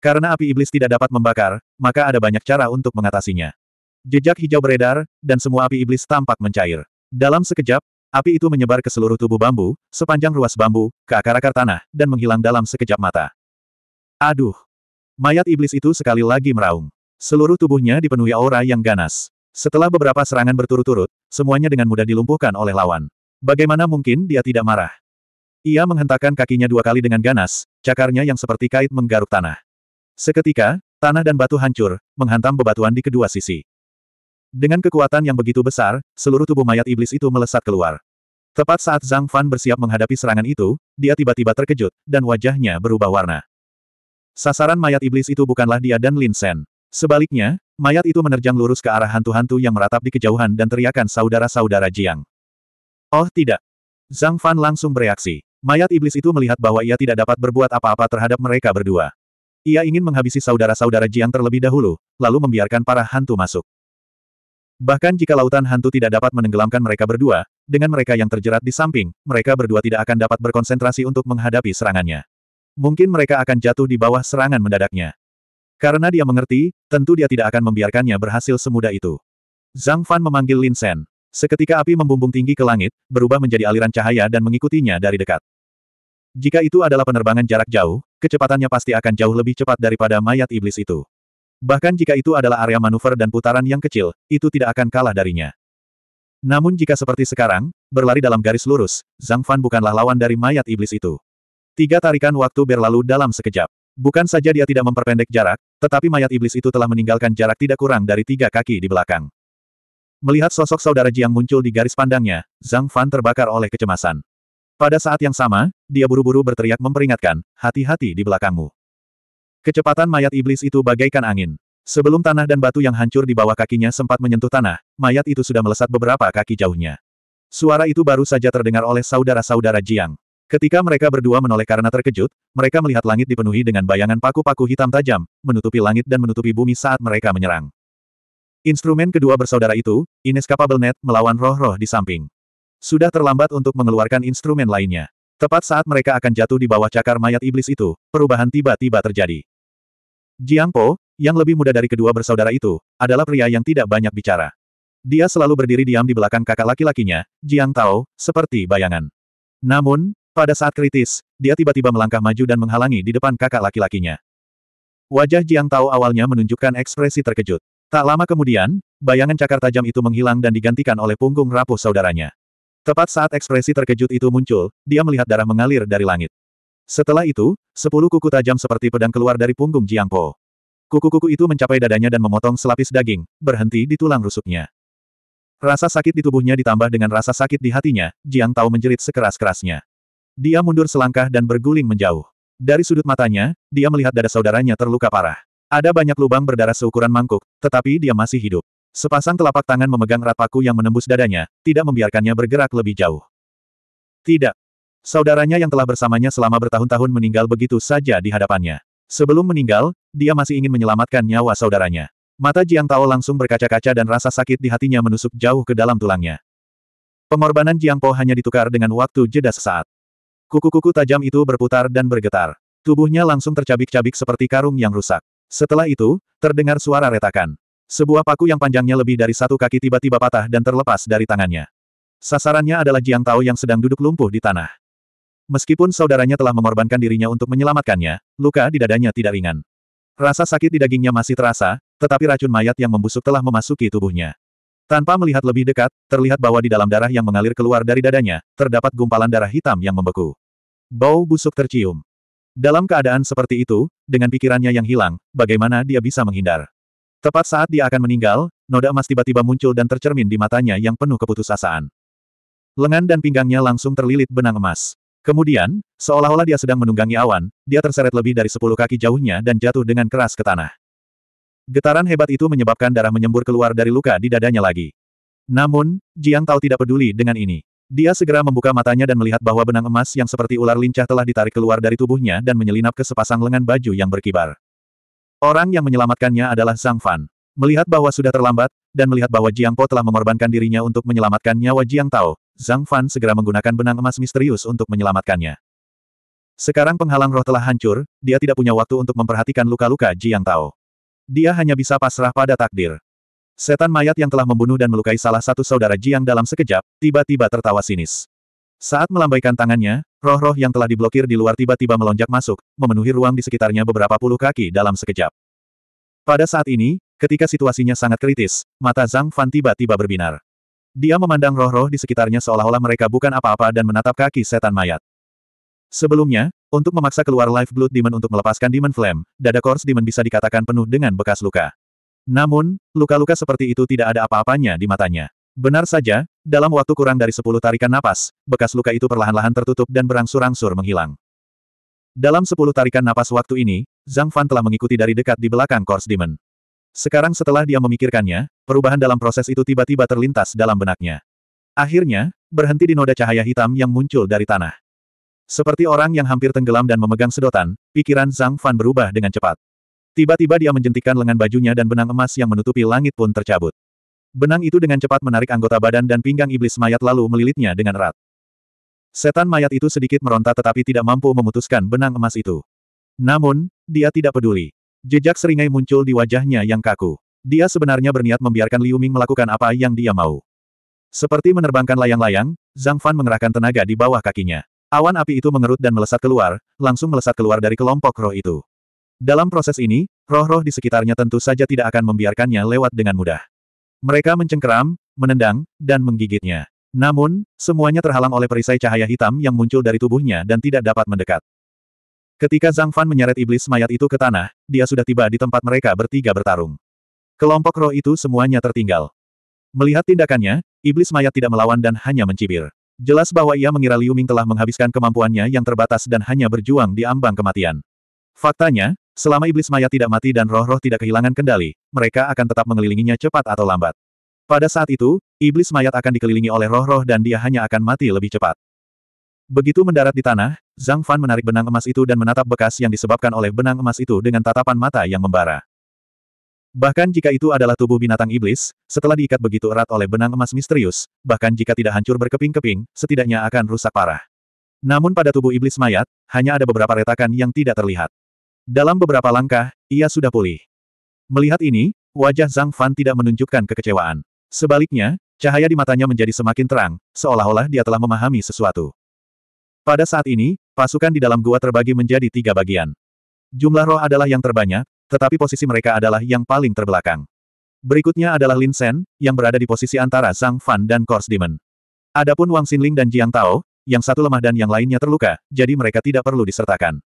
[SPEAKER 1] Karena api iblis tidak dapat membakar, maka ada banyak cara untuk mengatasinya. Jejak hijau beredar, dan semua api iblis tampak mencair. Dalam sekejap, api itu menyebar ke seluruh tubuh bambu, sepanjang ruas bambu, ke akar-akar tanah, dan menghilang dalam sekejap mata. Aduh! Mayat iblis itu sekali lagi meraung. Seluruh tubuhnya dipenuhi aura yang ganas. Setelah beberapa serangan berturut-turut, semuanya dengan mudah dilumpuhkan oleh lawan. Bagaimana mungkin dia tidak marah? Ia menghentakkan kakinya dua kali dengan ganas, cakarnya yang seperti kait menggaruk tanah. Seketika, tanah dan batu hancur, menghantam bebatuan di kedua sisi. Dengan kekuatan yang begitu besar, seluruh tubuh mayat iblis itu melesat keluar. Tepat saat Zhang Fan bersiap menghadapi serangan itu, dia tiba-tiba terkejut, dan wajahnya berubah warna. Sasaran mayat iblis itu bukanlah dia dan Lin Sen. Sebaliknya, mayat itu menerjang lurus ke arah hantu-hantu yang meratap di kejauhan dan teriakan saudara-saudara Jiang. Oh tidak. Zhang Fan langsung bereaksi. Mayat iblis itu melihat bahwa ia tidak dapat berbuat apa-apa terhadap mereka berdua. Ia ingin menghabisi saudara-saudara Jiang terlebih dahulu, lalu membiarkan para hantu masuk. Bahkan jika lautan hantu tidak dapat menenggelamkan mereka berdua, dengan mereka yang terjerat di samping, mereka berdua tidak akan dapat berkonsentrasi untuk menghadapi serangannya. Mungkin mereka akan jatuh di bawah serangan mendadaknya. Karena dia mengerti, tentu dia tidak akan membiarkannya berhasil semudah itu. Zhang Fan memanggil Lin Sen. Seketika api membumbung tinggi ke langit, berubah menjadi aliran cahaya dan mengikutinya dari dekat. Jika itu adalah penerbangan jarak jauh, kecepatannya pasti akan jauh lebih cepat daripada mayat iblis itu. Bahkan jika itu adalah area manuver dan putaran yang kecil, itu tidak akan kalah darinya. Namun jika seperti sekarang, berlari dalam garis lurus, Zhang Fan bukanlah lawan dari mayat iblis itu. Tiga tarikan waktu berlalu dalam sekejap. Bukan saja dia tidak memperpendek jarak, tetapi mayat iblis itu telah meninggalkan jarak tidak kurang dari tiga kaki di belakang. Melihat sosok saudara Jiang muncul di garis pandangnya, Zhang Fan terbakar oleh kecemasan. Pada saat yang sama, dia buru-buru berteriak memperingatkan, hati-hati di belakangmu. Kecepatan mayat iblis itu bagaikan angin. Sebelum tanah dan batu yang hancur di bawah kakinya sempat menyentuh tanah, mayat itu sudah melesat beberapa kaki jauhnya. Suara itu baru saja terdengar oleh saudara-saudara Jiang. Ketika mereka berdua menoleh karena terkejut, mereka melihat langit dipenuhi dengan bayangan paku-paku hitam tajam, menutupi langit dan menutupi bumi saat mereka menyerang. Instrumen kedua bersaudara itu, Inescapable Net, melawan roh-roh di samping. Sudah terlambat untuk mengeluarkan instrumen lainnya. Tepat saat mereka akan jatuh di bawah cakar mayat iblis itu, perubahan tiba-tiba terjadi. Jiang Po, yang lebih muda dari kedua bersaudara itu, adalah pria yang tidak banyak bicara. Dia selalu berdiri diam di belakang kakak laki-lakinya, Jiang Tao, seperti bayangan. Namun, pada saat kritis, dia tiba-tiba melangkah maju dan menghalangi di depan kakak laki-lakinya. Wajah Jiang Tao awalnya menunjukkan ekspresi terkejut. Tak lama kemudian, bayangan cakar tajam itu menghilang dan digantikan oleh punggung rapuh saudaranya. Tepat saat ekspresi terkejut itu muncul, dia melihat darah mengalir dari langit. Setelah itu, sepuluh kuku tajam seperti pedang keluar dari punggung Jiang Po. Kuku-kuku itu mencapai dadanya dan memotong selapis daging, berhenti di tulang rusuknya. Rasa sakit di tubuhnya ditambah dengan rasa sakit di hatinya, Jiang Tao menjerit sekeras-kerasnya. Dia mundur selangkah dan berguling menjauh. Dari sudut matanya, dia melihat dada saudaranya terluka parah. Ada banyak lubang berdarah seukuran mangkuk, tetapi dia masih hidup. Sepasang telapak tangan memegang erat paku yang menembus dadanya, tidak membiarkannya bergerak lebih jauh. Tidak. Saudaranya yang telah bersamanya selama bertahun-tahun meninggal begitu saja di hadapannya. Sebelum meninggal, dia masih ingin menyelamatkan nyawa saudaranya. Mata Jiang Tao langsung berkaca-kaca dan rasa sakit di hatinya menusuk jauh ke dalam tulangnya. Pengorbanan Jiang Po hanya ditukar dengan waktu jeda sesaat. Kuku-kuku tajam itu berputar dan bergetar. Tubuhnya langsung tercabik-cabik seperti karung yang rusak. Setelah itu, terdengar suara retakan. Sebuah paku yang panjangnya lebih dari satu kaki tiba-tiba patah dan terlepas dari tangannya. Sasarannya adalah Jiang Tao yang sedang duduk lumpuh di tanah. Meskipun saudaranya telah mengorbankan dirinya untuk menyelamatkannya, luka di dadanya tidak ringan. Rasa sakit di dagingnya masih terasa, tetapi racun mayat yang membusuk telah memasuki tubuhnya. Tanpa melihat lebih dekat, terlihat bahwa di dalam darah yang mengalir keluar dari dadanya, terdapat gumpalan darah hitam yang membeku. Bau busuk tercium. Dalam keadaan seperti itu, dengan pikirannya yang hilang, bagaimana dia bisa menghindar? Tepat saat dia akan meninggal, noda emas tiba-tiba muncul dan tercermin di matanya yang penuh keputusasaan. Lengan dan pinggangnya langsung terlilit benang emas. Kemudian, seolah-olah dia sedang menunggangi awan, dia terseret lebih dari sepuluh kaki jauhnya dan jatuh dengan keras ke tanah. Getaran hebat itu menyebabkan darah menyembur keluar dari luka di dadanya lagi. Namun, Jiang Tao tidak peduli dengan ini. Dia segera membuka matanya dan melihat bahwa benang emas yang seperti ular lincah telah ditarik keluar dari tubuhnya dan menyelinap ke sepasang lengan baju yang berkibar. Orang yang menyelamatkannya adalah Zhang Fan. Melihat bahwa sudah terlambat, dan melihat bahwa Jiang Po telah mengorbankan dirinya untuk menyelamatkan nyawa Jiang Tao, Zhang Fan segera menggunakan benang emas misterius untuk menyelamatkannya. Sekarang penghalang roh telah hancur, dia tidak punya waktu untuk memperhatikan luka-luka Jiang Tao. Dia hanya bisa pasrah pada takdir. Setan mayat yang telah membunuh dan melukai salah satu saudara Jiang dalam sekejap, tiba-tiba tertawa sinis. Saat melambaikan tangannya, roh-roh yang telah diblokir di luar tiba-tiba melonjak masuk, memenuhi ruang di sekitarnya beberapa puluh kaki dalam sekejap. Pada saat ini, ketika situasinya sangat kritis, mata Zhang Fan tiba-tiba berbinar. Dia memandang roh-roh di sekitarnya seolah-olah mereka bukan apa-apa dan menatap kaki setan mayat. Sebelumnya, untuk memaksa keluar Life Blood Demon untuk melepaskan Demon Flame, dada Kors Demon bisa dikatakan penuh dengan bekas luka. Namun, luka-luka seperti itu tidak ada apa-apanya di matanya. Benar saja, dalam waktu kurang dari sepuluh tarikan napas, bekas luka itu perlahan-lahan tertutup dan berangsur-angsur menghilang. Dalam sepuluh tarikan napas waktu ini, Zhang Fan telah mengikuti dari dekat di belakang Kors Demon. Sekarang setelah dia memikirkannya, perubahan dalam proses itu tiba-tiba terlintas dalam benaknya. Akhirnya, berhenti di noda cahaya hitam yang muncul dari tanah. Seperti orang yang hampir tenggelam dan memegang sedotan, pikiran Zhang Fan berubah dengan cepat. Tiba-tiba dia menjentikan lengan bajunya dan benang emas yang menutupi langit pun tercabut. Benang itu dengan cepat menarik anggota badan dan pinggang iblis mayat lalu melilitnya dengan erat. Setan mayat itu sedikit meronta tetapi tidak mampu memutuskan benang emas itu. Namun, dia tidak peduli. Jejak seringai muncul di wajahnya yang kaku. Dia sebenarnya berniat membiarkan Liu Ming melakukan apa yang dia mau. Seperti menerbangkan layang-layang, Zhang Fan mengerahkan tenaga di bawah kakinya. Awan api itu mengerut dan melesat keluar, langsung melesat keluar dari kelompok roh itu. Dalam proses ini, roh-roh di sekitarnya tentu saja tidak akan membiarkannya lewat dengan mudah. Mereka mencengkeram, menendang, dan menggigitnya. Namun, semuanya terhalang oleh perisai cahaya hitam yang muncul dari tubuhnya dan tidak dapat mendekat. Ketika Zhang Fan menyeret iblis mayat itu ke tanah, dia sudah tiba di tempat mereka bertiga bertarung. Kelompok roh itu semuanya tertinggal. Melihat tindakannya, iblis mayat tidak melawan dan hanya mencibir. Jelas bahwa ia mengira Liu Ming telah menghabiskan kemampuannya yang terbatas dan hanya berjuang di ambang kematian. Faktanya, Selama iblis maya tidak mati dan roh-roh tidak kehilangan kendali, mereka akan tetap mengelilinginya cepat atau lambat. Pada saat itu, iblis mayat akan dikelilingi oleh roh-roh dan dia hanya akan mati lebih cepat. Begitu mendarat di tanah, Zhang Fan menarik benang emas itu dan menatap bekas yang disebabkan oleh benang emas itu dengan tatapan mata yang membara. Bahkan jika itu adalah tubuh binatang iblis, setelah diikat begitu erat oleh benang emas misterius, bahkan jika tidak hancur berkeping-keping, setidaknya akan rusak parah. Namun pada tubuh iblis mayat, hanya ada beberapa retakan yang tidak terlihat. Dalam beberapa langkah, ia sudah pulih. Melihat ini, wajah Zhang Fan tidak menunjukkan kekecewaan. Sebaliknya, cahaya di matanya menjadi semakin terang, seolah-olah dia telah memahami sesuatu. Pada saat ini, pasukan di dalam gua terbagi menjadi tiga bagian. Jumlah roh adalah yang terbanyak, tetapi posisi mereka adalah yang paling terbelakang. Berikutnya adalah Lin Sen, yang berada di posisi antara Zhang Fan dan Kors Demon. Adapun Wang Xinling dan Jiang Tao, yang satu lemah dan yang lainnya terluka, jadi mereka tidak perlu disertakan.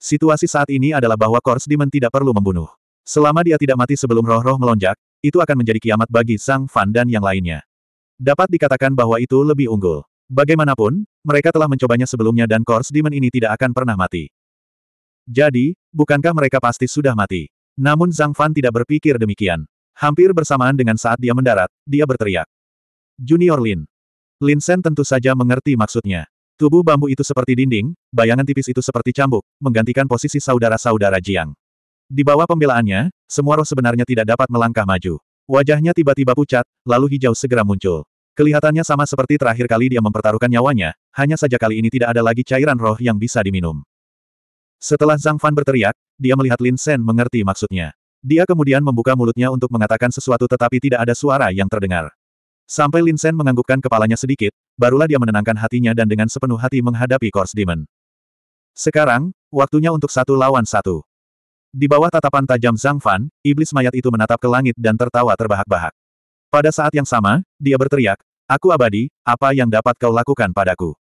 [SPEAKER 1] Situasi saat ini adalah bahwa Kors Demon tidak perlu membunuh. Selama dia tidak mati sebelum roh-roh melonjak, itu akan menjadi kiamat bagi Sang Fan dan yang lainnya. Dapat dikatakan bahwa itu lebih unggul. Bagaimanapun, mereka telah mencobanya sebelumnya dan Kors Demon ini tidak akan pernah mati. Jadi, bukankah mereka pasti sudah mati? Namun Zhang Fan tidak berpikir demikian. Hampir bersamaan dengan saat dia mendarat, dia berteriak. Junior Lin. Lin Sen tentu saja mengerti maksudnya. Tubuh bambu itu seperti dinding, bayangan tipis itu seperti cambuk, menggantikan posisi saudara-saudara Jiang. Di bawah pembelaannya, semua roh sebenarnya tidak dapat melangkah maju. Wajahnya tiba-tiba pucat, lalu hijau segera muncul. Kelihatannya sama seperti terakhir kali dia mempertaruhkan nyawanya, hanya saja kali ini tidak ada lagi cairan roh yang bisa diminum. Setelah Zhang Fan berteriak, dia melihat Lin Sen mengerti maksudnya. Dia kemudian membuka mulutnya untuk mengatakan sesuatu tetapi tidak ada suara yang terdengar. Sampai Lin Sen menganggukkan kepalanya sedikit, barulah dia menenangkan hatinya dan dengan sepenuh hati menghadapi Course Demon. Sekarang, waktunya untuk satu lawan satu. Di bawah tatapan tajam Zhang Fan, iblis mayat itu menatap ke langit dan tertawa terbahak-bahak. Pada saat yang sama, dia berteriak, Aku abadi, apa yang dapat kau lakukan padaku?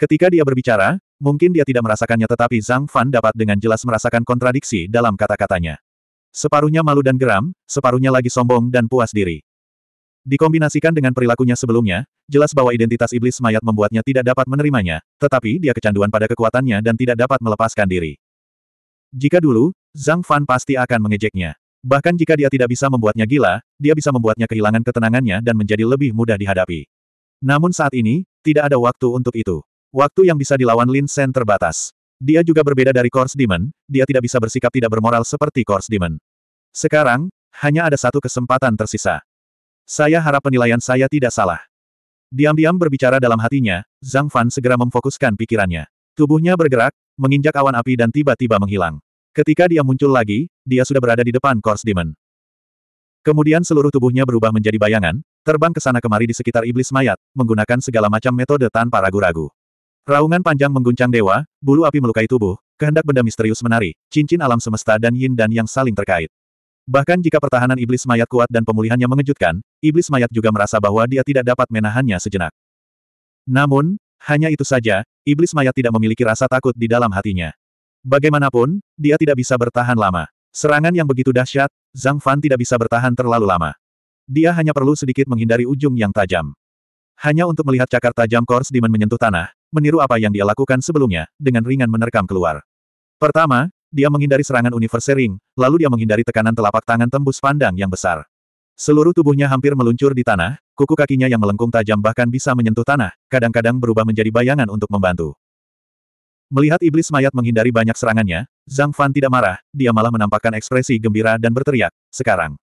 [SPEAKER 1] Ketika dia berbicara, mungkin dia tidak merasakannya tetapi Zhang Fan dapat dengan jelas merasakan kontradiksi dalam kata-katanya. Separuhnya malu dan geram, separuhnya lagi sombong dan puas diri. Dikombinasikan dengan perilakunya sebelumnya, jelas bahwa identitas iblis mayat membuatnya tidak dapat menerimanya, tetapi dia kecanduan pada kekuatannya dan tidak dapat melepaskan diri. Jika dulu, Zhang Fan pasti akan mengejeknya. Bahkan jika dia tidak bisa membuatnya gila, dia bisa membuatnya kehilangan ketenangannya dan menjadi lebih mudah dihadapi. Namun saat ini, tidak ada waktu untuk itu. Waktu yang bisa dilawan Lin Sen terbatas. Dia juga berbeda dari Course Demon, dia tidak bisa bersikap tidak bermoral seperti Course Demon. Sekarang, hanya ada satu kesempatan tersisa. Saya harap penilaian saya tidak salah. Diam-diam berbicara dalam hatinya, Zhang Fan segera memfokuskan pikirannya. Tubuhnya bergerak, menginjak awan api dan tiba-tiba menghilang. Ketika dia muncul lagi, dia sudah berada di depan Kors Demon. Kemudian seluruh tubuhnya berubah menjadi bayangan, terbang ke sana kemari di sekitar iblis mayat, menggunakan segala macam metode tanpa ragu-ragu. Raungan panjang mengguncang dewa, bulu api melukai tubuh, kehendak benda misterius menari, cincin alam semesta dan yin dan yang saling terkait. Bahkan jika pertahanan iblis mayat kuat dan pemulihannya mengejutkan, iblis mayat juga merasa bahwa dia tidak dapat menahannya sejenak. Namun, hanya itu saja, iblis mayat tidak memiliki rasa takut di dalam hatinya. Bagaimanapun, dia tidak bisa bertahan lama. Serangan yang begitu dahsyat, Zhang Fan tidak bisa bertahan terlalu lama. Dia hanya perlu sedikit menghindari ujung yang tajam. Hanya untuk melihat cakar tajam Kors Demon menyentuh tanah, meniru apa yang dia lakukan sebelumnya, dengan ringan menerkam keluar. Pertama, dia menghindari serangan universe ring, lalu dia menghindari tekanan telapak tangan tembus pandang yang besar. Seluruh tubuhnya hampir meluncur di tanah, kuku kakinya yang melengkung tajam bahkan bisa menyentuh tanah, kadang-kadang berubah menjadi bayangan untuk membantu. Melihat iblis mayat menghindari banyak serangannya, Zhang Fan tidak marah, dia malah menampakkan ekspresi gembira dan berteriak, sekarang.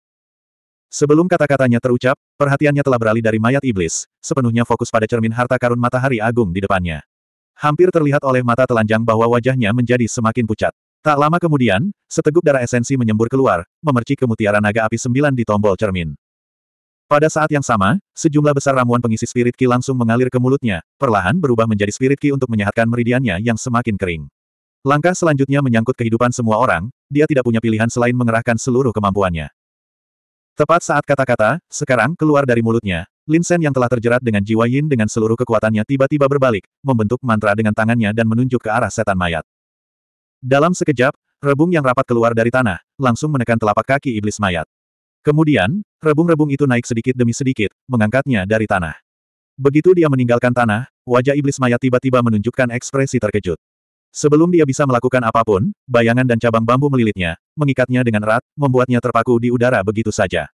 [SPEAKER 1] Sebelum kata-katanya terucap, perhatiannya telah beralih dari mayat iblis, sepenuhnya fokus pada cermin harta karun matahari agung di depannya. Hampir terlihat oleh mata telanjang bahwa wajahnya menjadi semakin pucat. Tak lama kemudian, seteguk darah esensi menyembur keluar, memercik ke mutiara naga api sembilan di tombol cermin. Pada saat yang sama, sejumlah besar ramuan pengisi spirit ki langsung mengalir ke mulutnya, perlahan berubah menjadi spirit ki untuk menyehatkan meridiannya yang semakin kering. Langkah selanjutnya menyangkut kehidupan semua orang, dia tidak punya pilihan selain mengerahkan seluruh kemampuannya. Tepat saat kata-kata, sekarang keluar dari mulutnya, Linsen yang telah terjerat dengan jiwa Yin dengan seluruh kekuatannya tiba-tiba berbalik, membentuk mantra dengan tangannya dan menunjuk ke arah setan mayat. Dalam sekejap, rebung yang rapat keluar dari tanah, langsung menekan telapak kaki iblis mayat. Kemudian, rebung-rebung itu naik sedikit demi sedikit, mengangkatnya dari tanah. Begitu dia meninggalkan tanah, wajah iblis mayat tiba-tiba menunjukkan ekspresi terkejut. Sebelum dia bisa melakukan apapun, bayangan dan cabang bambu melilitnya, mengikatnya dengan erat, membuatnya terpaku di udara begitu saja.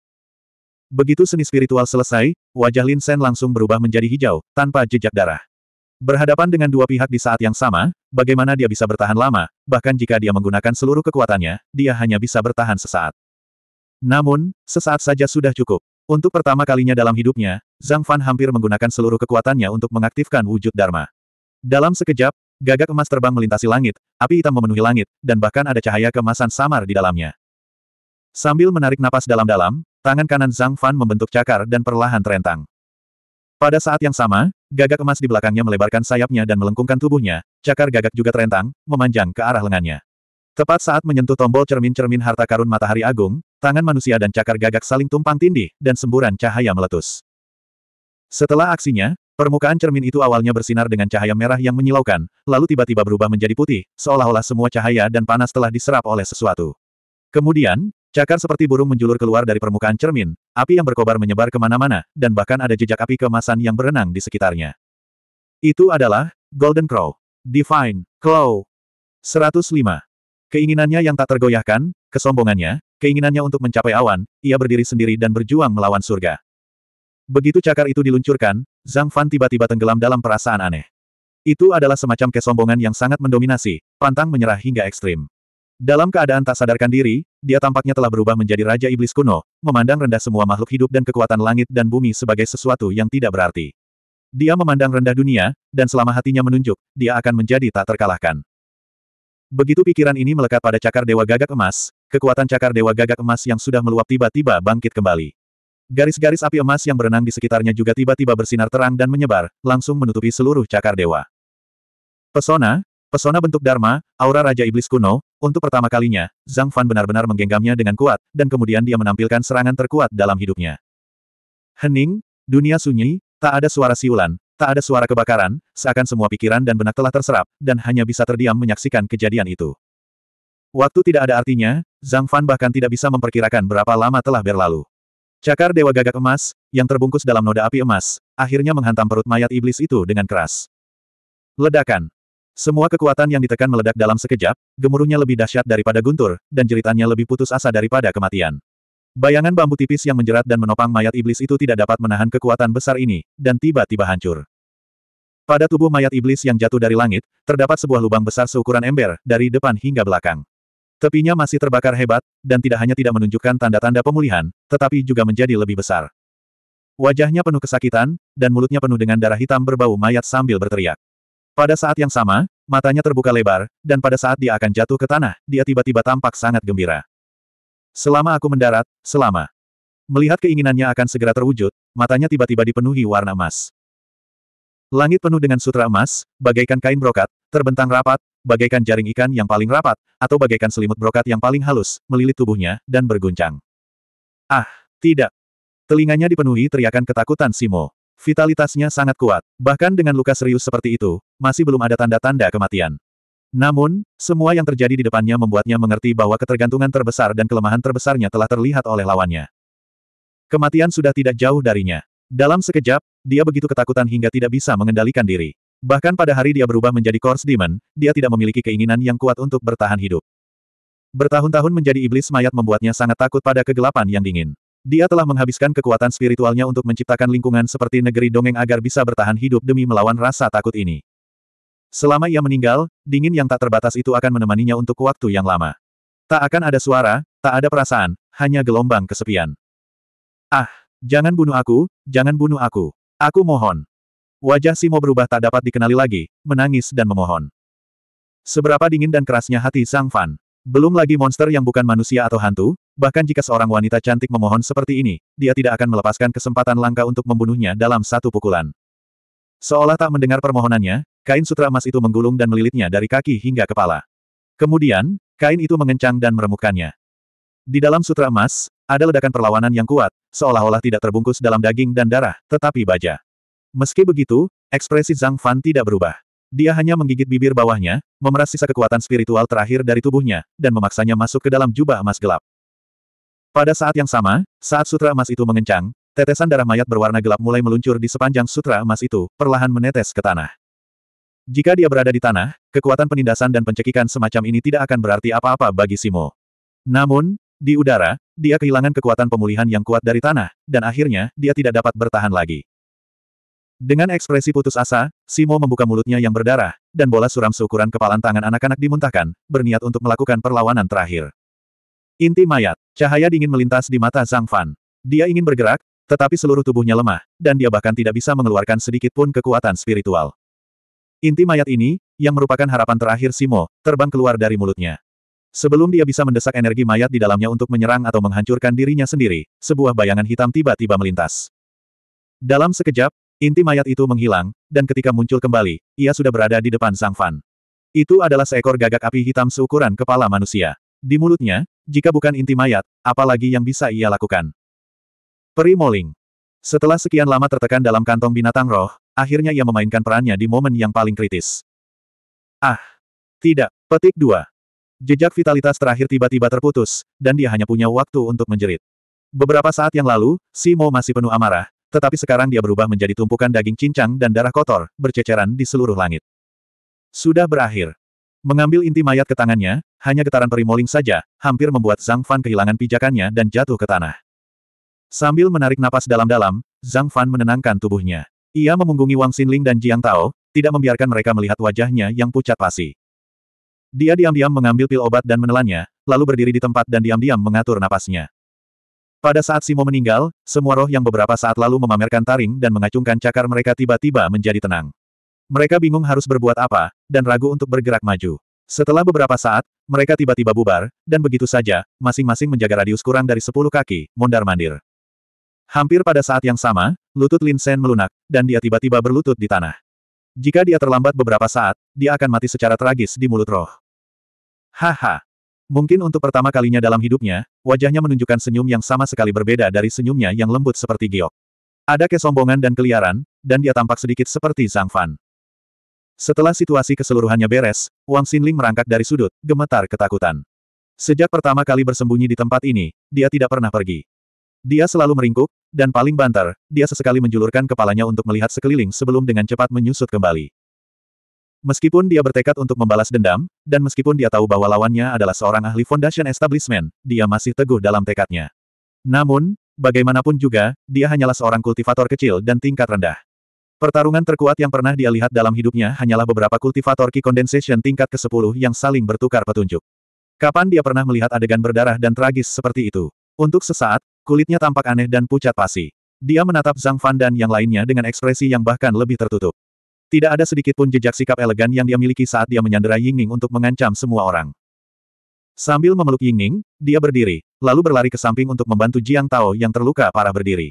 [SPEAKER 1] Begitu seni spiritual selesai, wajah Lin Sen langsung berubah menjadi hijau, tanpa jejak darah. Berhadapan dengan dua pihak di saat yang sama, bagaimana dia bisa bertahan lama, bahkan jika dia menggunakan seluruh kekuatannya, dia hanya bisa bertahan sesaat. Namun, sesaat saja sudah cukup. Untuk pertama kalinya dalam hidupnya, Zhang Fan hampir menggunakan seluruh kekuatannya untuk mengaktifkan wujud Dharma. Dalam sekejap, gagak emas terbang melintasi langit, api hitam memenuhi langit, dan bahkan ada cahaya kemasan samar di dalamnya. Sambil menarik napas dalam-dalam, tangan kanan Zhang Fan membentuk cakar dan perlahan terentang. Pada saat yang sama, gagak emas di belakangnya melebarkan sayapnya dan melengkungkan tubuhnya, cakar gagak juga terentang, memanjang ke arah lengannya. Tepat saat menyentuh tombol cermin-cermin harta karun matahari agung, tangan manusia dan cakar gagak saling tumpang tindih, dan semburan cahaya meletus. Setelah aksinya, permukaan cermin itu awalnya bersinar dengan cahaya merah yang menyilaukan, lalu tiba-tiba berubah menjadi putih, seolah-olah semua cahaya dan panas telah diserap oleh sesuatu. Kemudian, Cakar seperti burung menjulur keluar dari permukaan cermin, api yang berkobar menyebar kemana-mana, dan bahkan ada jejak api kemasan yang berenang di sekitarnya. Itu adalah Golden Crow. Divine Claw. 105. Keinginannya yang tak tergoyahkan, kesombongannya, keinginannya untuk mencapai awan, ia berdiri sendiri dan berjuang melawan surga. Begitu cakar itu diluncurkan, Zhang Fan tiba-tiba tenggelam dalam perasaan aneh. Itu adalah semacam kesombongan yang sangat mendominasi, pantang menyerah hingga ekstrim. Dalam keadaan tak sadarkan diri, dia tampaknya telah berubah menjadi Raja Iblis kuno, memandang rendah semua makhluk hidup dan kekuatan langit dan bumi sebagai sesuatu yang tidak berarti. Dia memandang rendah dunia, dan selama hatinya menunjuk, dia akan menjadi tak terkalahkan. Begitu pikiran ini melekat pada cakar Dewa Gagak Emas, kekuatan cakar Dewa Gagak Emas yang sudah meluap tiba-tiba bangkit kembali. Garis-garis api emas yang berenang di sekitarnya juga tiba-tiba bersinar terang dan menyebar, langsung menutupi seluruh cakar dewa. Pesona, Pesona bentuk Dharma, aura Raja Iblis kuno, untuk pertama kalinya, Zhang Fan benar-benar menggenggamnya dengan kuat, dan kemudian dia menampilkan serangan terkuat dalam hidupnya. Hening, dunia sunyi, tak ada suara siulan, tak ada suara kebakaran, seakan semua pikiran dan benak telah terserap, dan hanya bisa terdiam menyaksikan kejadian itu. Waktu tidak ada artinya, Zhang Fan bahkan tidak bisa memperkirakan berapa lama telah berlalu. Cakar Dewa Gagak Emas, yang terbungkus dalam noda api emas, akhirnya menghantam perut mayat iblis itu dengan keras. Ledakan. Semua kekuatan yang ditekan meledak dalam sekejap, gemuruhnya lebih dahsyat daripada guntur, dan jeritannya lebih putus asa daripada kematian. Bayangan bambu tipis yang menjerat dan menopang mayat iblis itu tidak dapat menahan kekuatan besar ini, dan tiba-tiba hancur. Pada tubuh mayat iblis yang jatuh dari langit, terdapat sebuah lubang besar seukuran ember, dari depan hingga belakang. Tepinya masih terbakar hebat, dan tidak hanya tidak menunjukkan tanda-tanda pemulihan, tetapi juga menjadi lebih besar. Wajahnya penuh kesakitan, dan mulutnya penuh dengan darah hitam berbau mayat sambil berteriak. Pada saat yang sama, matanya terbuka lebar, dan pada saat dia akan jatuh ke tanah, dia tiba-tiba tampak sangat gembira. Selama aku mendarat, selama. Melihat keinginannya akan segera terwujud, matanya tiba-tiba dipenuhi warna emas. Langit penuh dengan sutra emas, bagaikan kain brokat, terbentang rapat, bagaikan jaring ikan yang paling rapat, atau bagaikan selimut brokat yang paling halus, melilit tubuhnya, dan berguncang. Ah, tidak. Telinganya dipenuhi teriakan ketakutan Simo. Vitalitasnya sangat kuat, bahkan dengan luka serius seperti itu, masih belum ada tanda-tanda kematian. Namun, semua yang terjadi di depannya membuatnya mengerti bahwa ketergantungan terbesar dan kelemahan terbesarnya telah terlihat oleh lawannya. Kematian sudah tidak jauh darinya. Dalam sekejap, dia begitu ketakutan hingga tidak bisa mengendalikan diri. Bahkan pada hari dia berubah menjadi Corse Demon, dia tidak memiliki keinginan yang kuat untuk bertahan hidup. Bertahun-tahun menjadi iblis mayat membuatnya sangat takut pada kegelapan yang dingin. Dia telah menghabiskan kekuatan spiritualnya untuk menciptakan lingkungan seperti negeri dongeng agar bisa bertahan hidup demi melawan rasa takut ini. Selama ia meninggal, dingin yang tak terbatas itu akan menemaninya untuk waktu yang lama. Tak akan ada suara, tak ada perasaan, hanya gelombang kesepian. Ah, jangan bunuh aku, jangan bunuh aku. Aku mohon. Wajah Simo berubah tak dapat dikenali lagi, menangis dan memohon. Seberapa dingin dan kerasnya hati Sang Fan. Belum lagi monster yang bukan manusia atau hantu, Bahkan jika seorang wanita cantik memohon seperti ini, dia tidak akan melepaskan kesempatan langka untuk membunuhnya dalam satu pukulan. Seolah tak mendengar permohonannya, kain sutra emas itu menggulung dan melilitnya dari kaki hingga kepala. Kemudian, kain itu mengencang dan meremukkannya. Di dalam sutra emas, ada ledakan perlawanan yang kuat, seolah-olah tidak terbungkus dalam daging dan darah, tetapi baja. Meski begitu, ekspresi Zhang Fan tidak berubah. Dia hanya menggigit bibir bawahnya, memeras sisa kekuatan spiritual terakhir dari tubuhnya, dan memaksanya masuk ke dalam jubah emas gelap. Pada saat yang sama, saat sutra emas itu mengencang, tetesan darah mayat berwarna gelap mulai meluncur di sepanjang sutra emas itu, perlahan menetes ke tanah. Jika dia berada di tanah, kekuatan penindasan dan pencekikan semacam ini tidak akan berarti apa-apa bagi Simo. Namun, di udara, dia kehilangan kekuatan pemulihan yang kuat dari tanah, dan akhirnya, dia tidak dapat bertahan lagi. Dengan ekspresi putus asa, Simo membuka mulutnya yang berdarah, dan bola suram seukuran kepalan tangan anak-anak dimuntahkan, berniat untuk melakukan perlawanan terakhir. Inti mayat Cahaya dingin melintas di mata Zhang Fan. Dia ingin bergerak, tetapi seluruh tubuhnya lemah, dan dia bahkan tidak bisa mengeluarkan sedikit pun kekuatan spiritual. Inti mayat ini, yang merupakan harapan terakhir Simo, terbang keluar dari mulutnya. Sebelum dia bisa mendesak energi mayat di dalamnya untuk menyerang atau menghancurkan dirinya sendiri, sebuah bayangan hitam tiba-tiba melintas. Dalam sekejap, inti mayat itu menghilang, dan ketika muncul kembali, ia sudah berada di depan Zhang Fan. Itu adalah seekor gagak api hitam seukuran kepala manusia. Di mulutnya, jika bukan inti mayat, apalagi yang bisa ia lakukan? Peri Moling. Setelah sekian lama tertekan dalam kantong binatang roh, akhirnya ia memainkan perannya di momen yang paling kritis. Ah! Tidak, petik dua. Jejak vitalitas terakhir tiba-tiba terputus, dan dia hanya punya waktu untuk menjerit. Beberapa saat yang lalu, Simo masih penuh amarah, tetapi sekarang dia berubah menjadi tumpukan daging cincang dan darah kotor, berceceran di seluruh langit. Sudah berakhir. Mengambil inti mayat ke tangannya, hanya getaran perimoling saja, hampir membuat Zhang Fan kehilangan pijakannya dan jatuh ke tanah. Sambil menarik napas dalam-dalam, Zhang Fan menenangkan tubuhnya. Ia memunggungi Wang Xinling dan Jiang Tao, tidak membiarkan mereka melihat wajahnya yang pucat pasi. Dia diam-diam mengambil pil obat dan menelannya, lalu berdiri di tempat dan diam-diam mengatur napasnya. Pada saat Simo meninggal, semua roh yang beberapa saat lalu memamerkan taring dan mengacungkan cakar mereka tiba-tiba menjadi tenang. Mereka bingung harus berbuat apa, dan ragu untuk bergerak maju. Setelah beberapa saat, mereka tiba-tiba bubar, dan begitu saja, masing-masing menjaga radius kurang dari 10 kaki, mondar-mandir. Hampir pada saat yang sama, lutut Lin Sen melunak, dan dia tiba-tiba berlutut di tanah. Jika dia terlambat beberapa saat, dia akan mati secara tragis di mulut roh. Haha. Mungkin untuk pertama kalinya dalam hidupnya, wajahnya menunjukkan senyum yang sama sekali berbeda dari senyumnya yang lembut seperti giok. Ada kesombongan dan keliaran, dan dia tampak sedikit seperti Zhang Fan. Setelah situasi keseluruhannya beres, Wang Xinling merangkak dari sudut, gemetar ketakutan. Sejak pertama kali bersembunyi di tempat ini, dia tidak pernah pergi. Dia selalu meringkuk, dan paling banter, dia sesekali menjulurkan kepalanya untuk melihat sekeliling sebelum dengan cepat menyusut kembali. Meskipun dia bertekad untuk membalas dendam, dan meskipun dia tahu bahwa lawannya adalah seorang ahli Foundation Establishment, dia masih teguh dalam tekadnya. Namun, bagaimanapun juga, dia hanyalah seorang kultivator kecil dan tingkat rendah. Pertarungan terkuat yang pernah dia lihat dalam hidupnya hanyalah beberapa kultivator Ki Condensation tingkat ke-10 yang saling bertukar petunjuk. Kapan dia pernah melihat adegan berdarah dan tragis seperti itu? Untuk sesaat, kulitnya tampak aneh dan pucat pasi. Dia menatap Zhang Fan dan yang lainnya dengan ekspresi yang bahkan lebih tertutup. Tidak ada sedikit pun jejak sikap elegan yang dia miliki saat dia menyandera Yingning untuk mengancam semua orang. Sambil memeluk Yingning, dia berdiri, lalu berlari ke samping untuk membantu Jiang Tao yang terluka parah berdiri.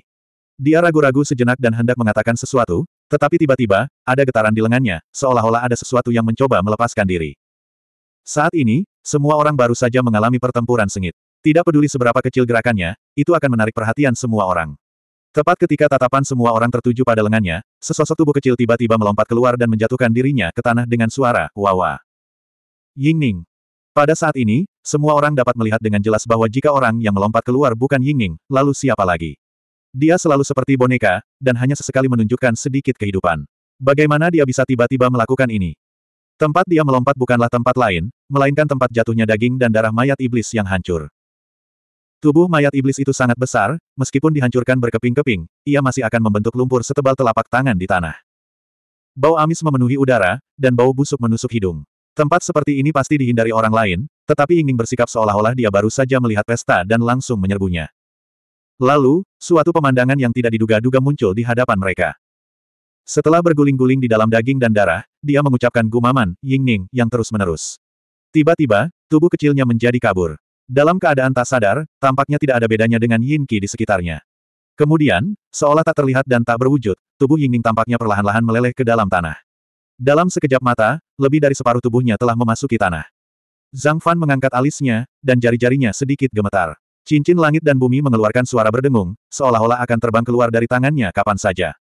[SPEAKER 1] Dia ragu-ragu sejenak dan hendak mengatakan sesuatu, tetapi tiba-tiba, ada getaran di lengannya, seolah-olah ada sesuatu yang mencoba melepaskan diri. Saat ini, semua orang baru saja mengalami pertempuran sengit. Tidak peduli seberapa kecil gerakannya, itu akan menarik perhatian semua orang. Tepat ketika tatapan semua orang tertuju pada lengannya, sesosok tubuh kecil tiba-tiba melompat keluar dan menjatuhkan dirinya ke tanah dengan suara, wawa. Yingning. Pada saat ini, semua orang dapat melihat dengan jelas bahwa jika orang yang melompat keluar bukan Yingning, lalu siapa lagi? Dia selalu seperti boneka, dan hanya sesekali menunjukkan sedikit kehidupan. Bagaimana dia bisa tiba-tiba melakukan ini? Tempat dia melompat bukanlah tempat lain, melainkan tempat jatuhnya daging dan darah mayat iblis yang hancur. Tubuh mayat iblis itu sangat besar, meskipun dihancurkan berkeping-keping, ia masih akan membentuk lumpur setebal telapak tangan di tanah. Bau amis memenuhi udara, dan bau busuk menusuk hidung. Tempat seperti ini pasti dihindari orang lain, tetapi ingin bersikap seolah-olah dia baru saja melihat pesta dan langsung menyerbunya. Lalu, suatu pemandangan yang tidak diduga-duga muncul di hadapan mereka. Setelah berguling-guling di dalam daging dan darah, dia mengucapkan gumaman, yingning, yang terus-menerus. Tiba-tiba, tubuh kecilnya menjadi kabur. Dalam keadaan tak sadar, tampaknya tidak ada bedanya dengan Yin Qi di sekitarnya. Kemudian, seolah tak terlihat dan tak berwujud, tubuh Yingning tampaknya perlahan-lahan meleleh ke dalam tanah. Dalam sekejap mata, lebih dari separuh tubuhnya telah memasuki tanah. Zhang Fan mengangkat alisnya, dan jari-jarinya sedikit gemetar. Cincin langit dan bumi mengeluarkan suara berdengung, seolah-olah akan terbang keluar dari tangannya kapan saja.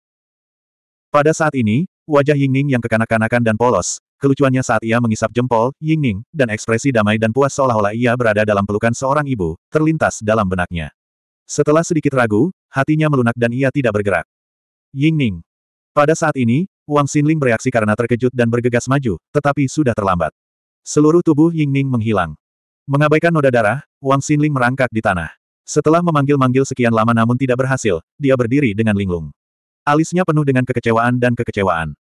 [SPEAKER 1] Pada saat ini, wajah Yingning yang kekanak-kanakan dan polos, kelucuannya saat ia mengisap jempol, Yingning, dan ekspresi damai dan puas seolah-olah ia berada dalam pelukan seorang ibu, terlintas dalam benaknya. Setelah sedikit ragu, hatinya melunak dan ia tidak bergerak. Yingning. Pada saat ini, Wang Xinling bereaksi karena terkejut dan bergegas maju, tetapi sudah terlambat. Seluruh tubuh Yingning menghilang. Mengabaikan noda darah, Wang Xinling merangkak di tanah. Setelah memanggil-manggil sekian lama namun tidak berhasil, dia berdiri dengan linglung. Alisnya penuh dengan kekecewaan dan kekecewaan.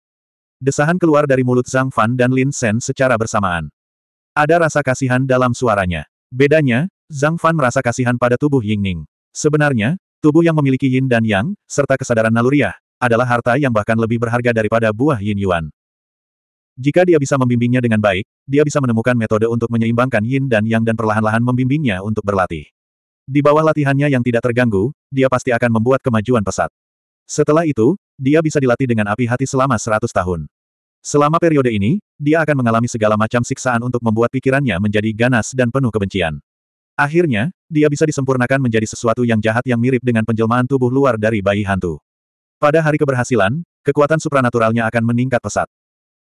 [SPEAKER 1] Desahan keluar dari mulut Zhang Fan dan Lin Sen secara bersamaan. Ada rasa kasihan dalam suaranya. Bedanya, Zhang Fan merasa kasihan pada tubuh Ying Ning. Sebenarnya, tubuh yang memiliki yin dan yang, serta kesadaran naluriah, adalah harta yang bahkan lebih berharga daripada buah yin yuan. Jika dia bisa membimbingnya dengan baik, dia bisa menemukan metode untuk menyeimbangkan yin dan yang dan perlahan-lahan membimbingnya untuk berlatih. Di bawah latihannya yang tidak terganggu, dia pasti akan membuat kemajuan pesat. Setelah itu, dia bisa dilatih dengan api hati selama 100 tahun. Selama periode ini, dia akan mengalami segala macam siksaan untuk membuat pikirannya menjadi ganas dan penuh kebencian. Akhirnya, dia bisa disempurnakan menjadi sesuatu yang jahat yang mirip dengan penjelmaan tubuh luar dari bayi hantu. Pada hari keberhasilan, kekuatan supranaturalnya akan meningkat pesat.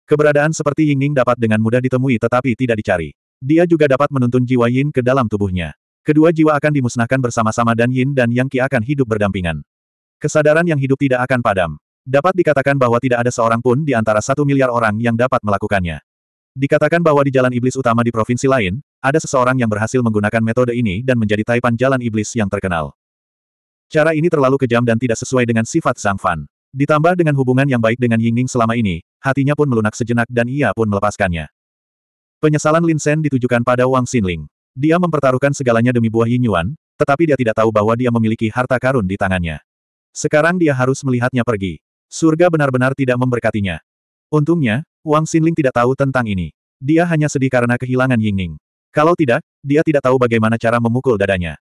[SPEAKER 1] Keberadaan seperti Yingning dapat dengan mudah ditemui tetapi tidak dicari. Dia juga dapat menuntun jiwa Yin ke dalam tubuhnya. Kedua jiwa akan dimusnahkan bersama-sama dan Yin dan Yang Qi akan hidup berdampingan. Kesadaran yang hidup tidak akan padam. Dapat dikatakan bahwa tidak ada seorang pun di antara satu miliar orang yang dapat melakukannya. Dikatakan bahwa di jalan iblis utama di provinsi lain, ada seseorang yang berhasil menggunakan metode ini dan menjadi taipan jalan iblis yang terkenal. Cara ini terlalu kejam dan tidak sesuai dengan sifat Zhang Fan. Ditambah dengan hubungan yang baik dengan Yingning selama ini, hatinya pun melunak sejenak dan ia pun melepaskannya. Penyesalan Lin Sen ditujukan pada Wang Xinling. Dia mempertaruhkan segalanya demi buah Yinyuan, tetapi dia tidak tahu bahwa dia memiliki harta karun di tangannya. Sekarang dia harus melihatnya pergi. Surga benar-benar tidak memberkatinya. Untungnya, Wang Xinling tidak tahu tentang ini. Dia hanya sedih karena kehilangan Yingning. Kalau tidak, dia tidak tahu bagaimana cara memukul dadanya.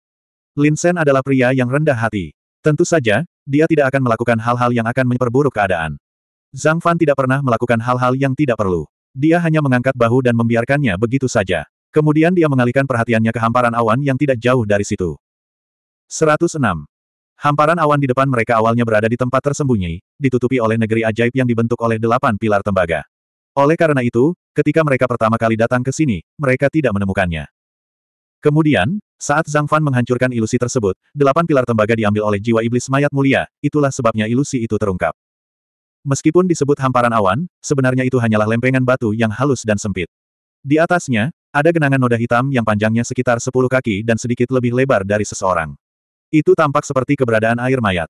[SPEAKER 1] Lin Sen adalah pria yang rendah hati. Tentu saja, dia tidak akan melakukan hal-hal yang akan memperburuk keadaan. Zhang Fan tidak pernah melakukan hal-hal yang tidak perlu. Dia hanya mengangkat bahu dan membiarkannya begitu saja. Kemudian dia mengalihkan perhatiannya ke hamparan awan yang tidak jauh dari situ. 106. Hamparan awan di depan mereka awalnya berada di tempat tersembunyi, ditutupi oleh negeri ajaib yang dibentuk oleh delapan pilar tembaga. Oleh karena itu, ketika mereka pertama kali datang ke sini, mereka tidak menemukannya. Kemudian, saat Zhang Fan menghancurkan ilusi tersebut, delapan pilar tembaga diambil oleh jiwa iblis mayat mulia, itulah sebabnya ilusi itu terungkap. Meskipun disebut hamparan awan, sebenarnya itu hanyalah lempengan batu yang halus dan sempit. Di atasnya, ada genangan noda hitam yang panjangnya sekitar sepuluh kaki dan sedikit lebih lebar dari seseorang. Itu tampak seperti keberadaan air mayat.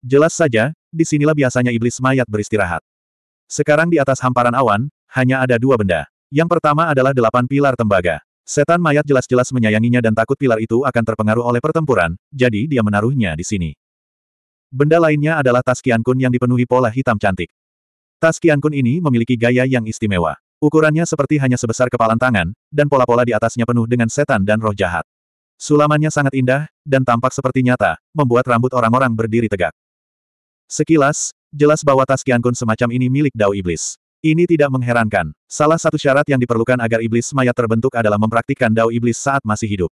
[SPEAKER 1] Jelas saja, disinilah biasanya iblis mayat beristirahat. Sekarang di atas hamparan awan, hanya ada dua benda. Yang pertama adalah delapan pilar tembaga. Setan mayat jelas-jelas menyayanginya dan takut pilar itu akan terpengaruh oleh pertempuran, jadi dia menaruhnya di sini. Benda lainnya adalah tas Kiankun yang dipenuhi pola hitam cantik. Tas Kiankun ini memiliki gaya yang istimewa. Ukurannya seperti hanya sebesar kepalan tangan, dan pola-pola di atasnya penuh dengan setan dan roh jahat. Sulamannya sangat indah, dan tampak seperti nyata, membuat rambut orang-orang berdiri tegak. Sekilas, jelas bahwa tas Kiankun semacam ini milik Dao Iblis. Ini tidak mengherankan. Salah satu syarat yang diperlukan agar iblis mayat terbentuk adalah mempraktikkan dao iblis saat masih hidup.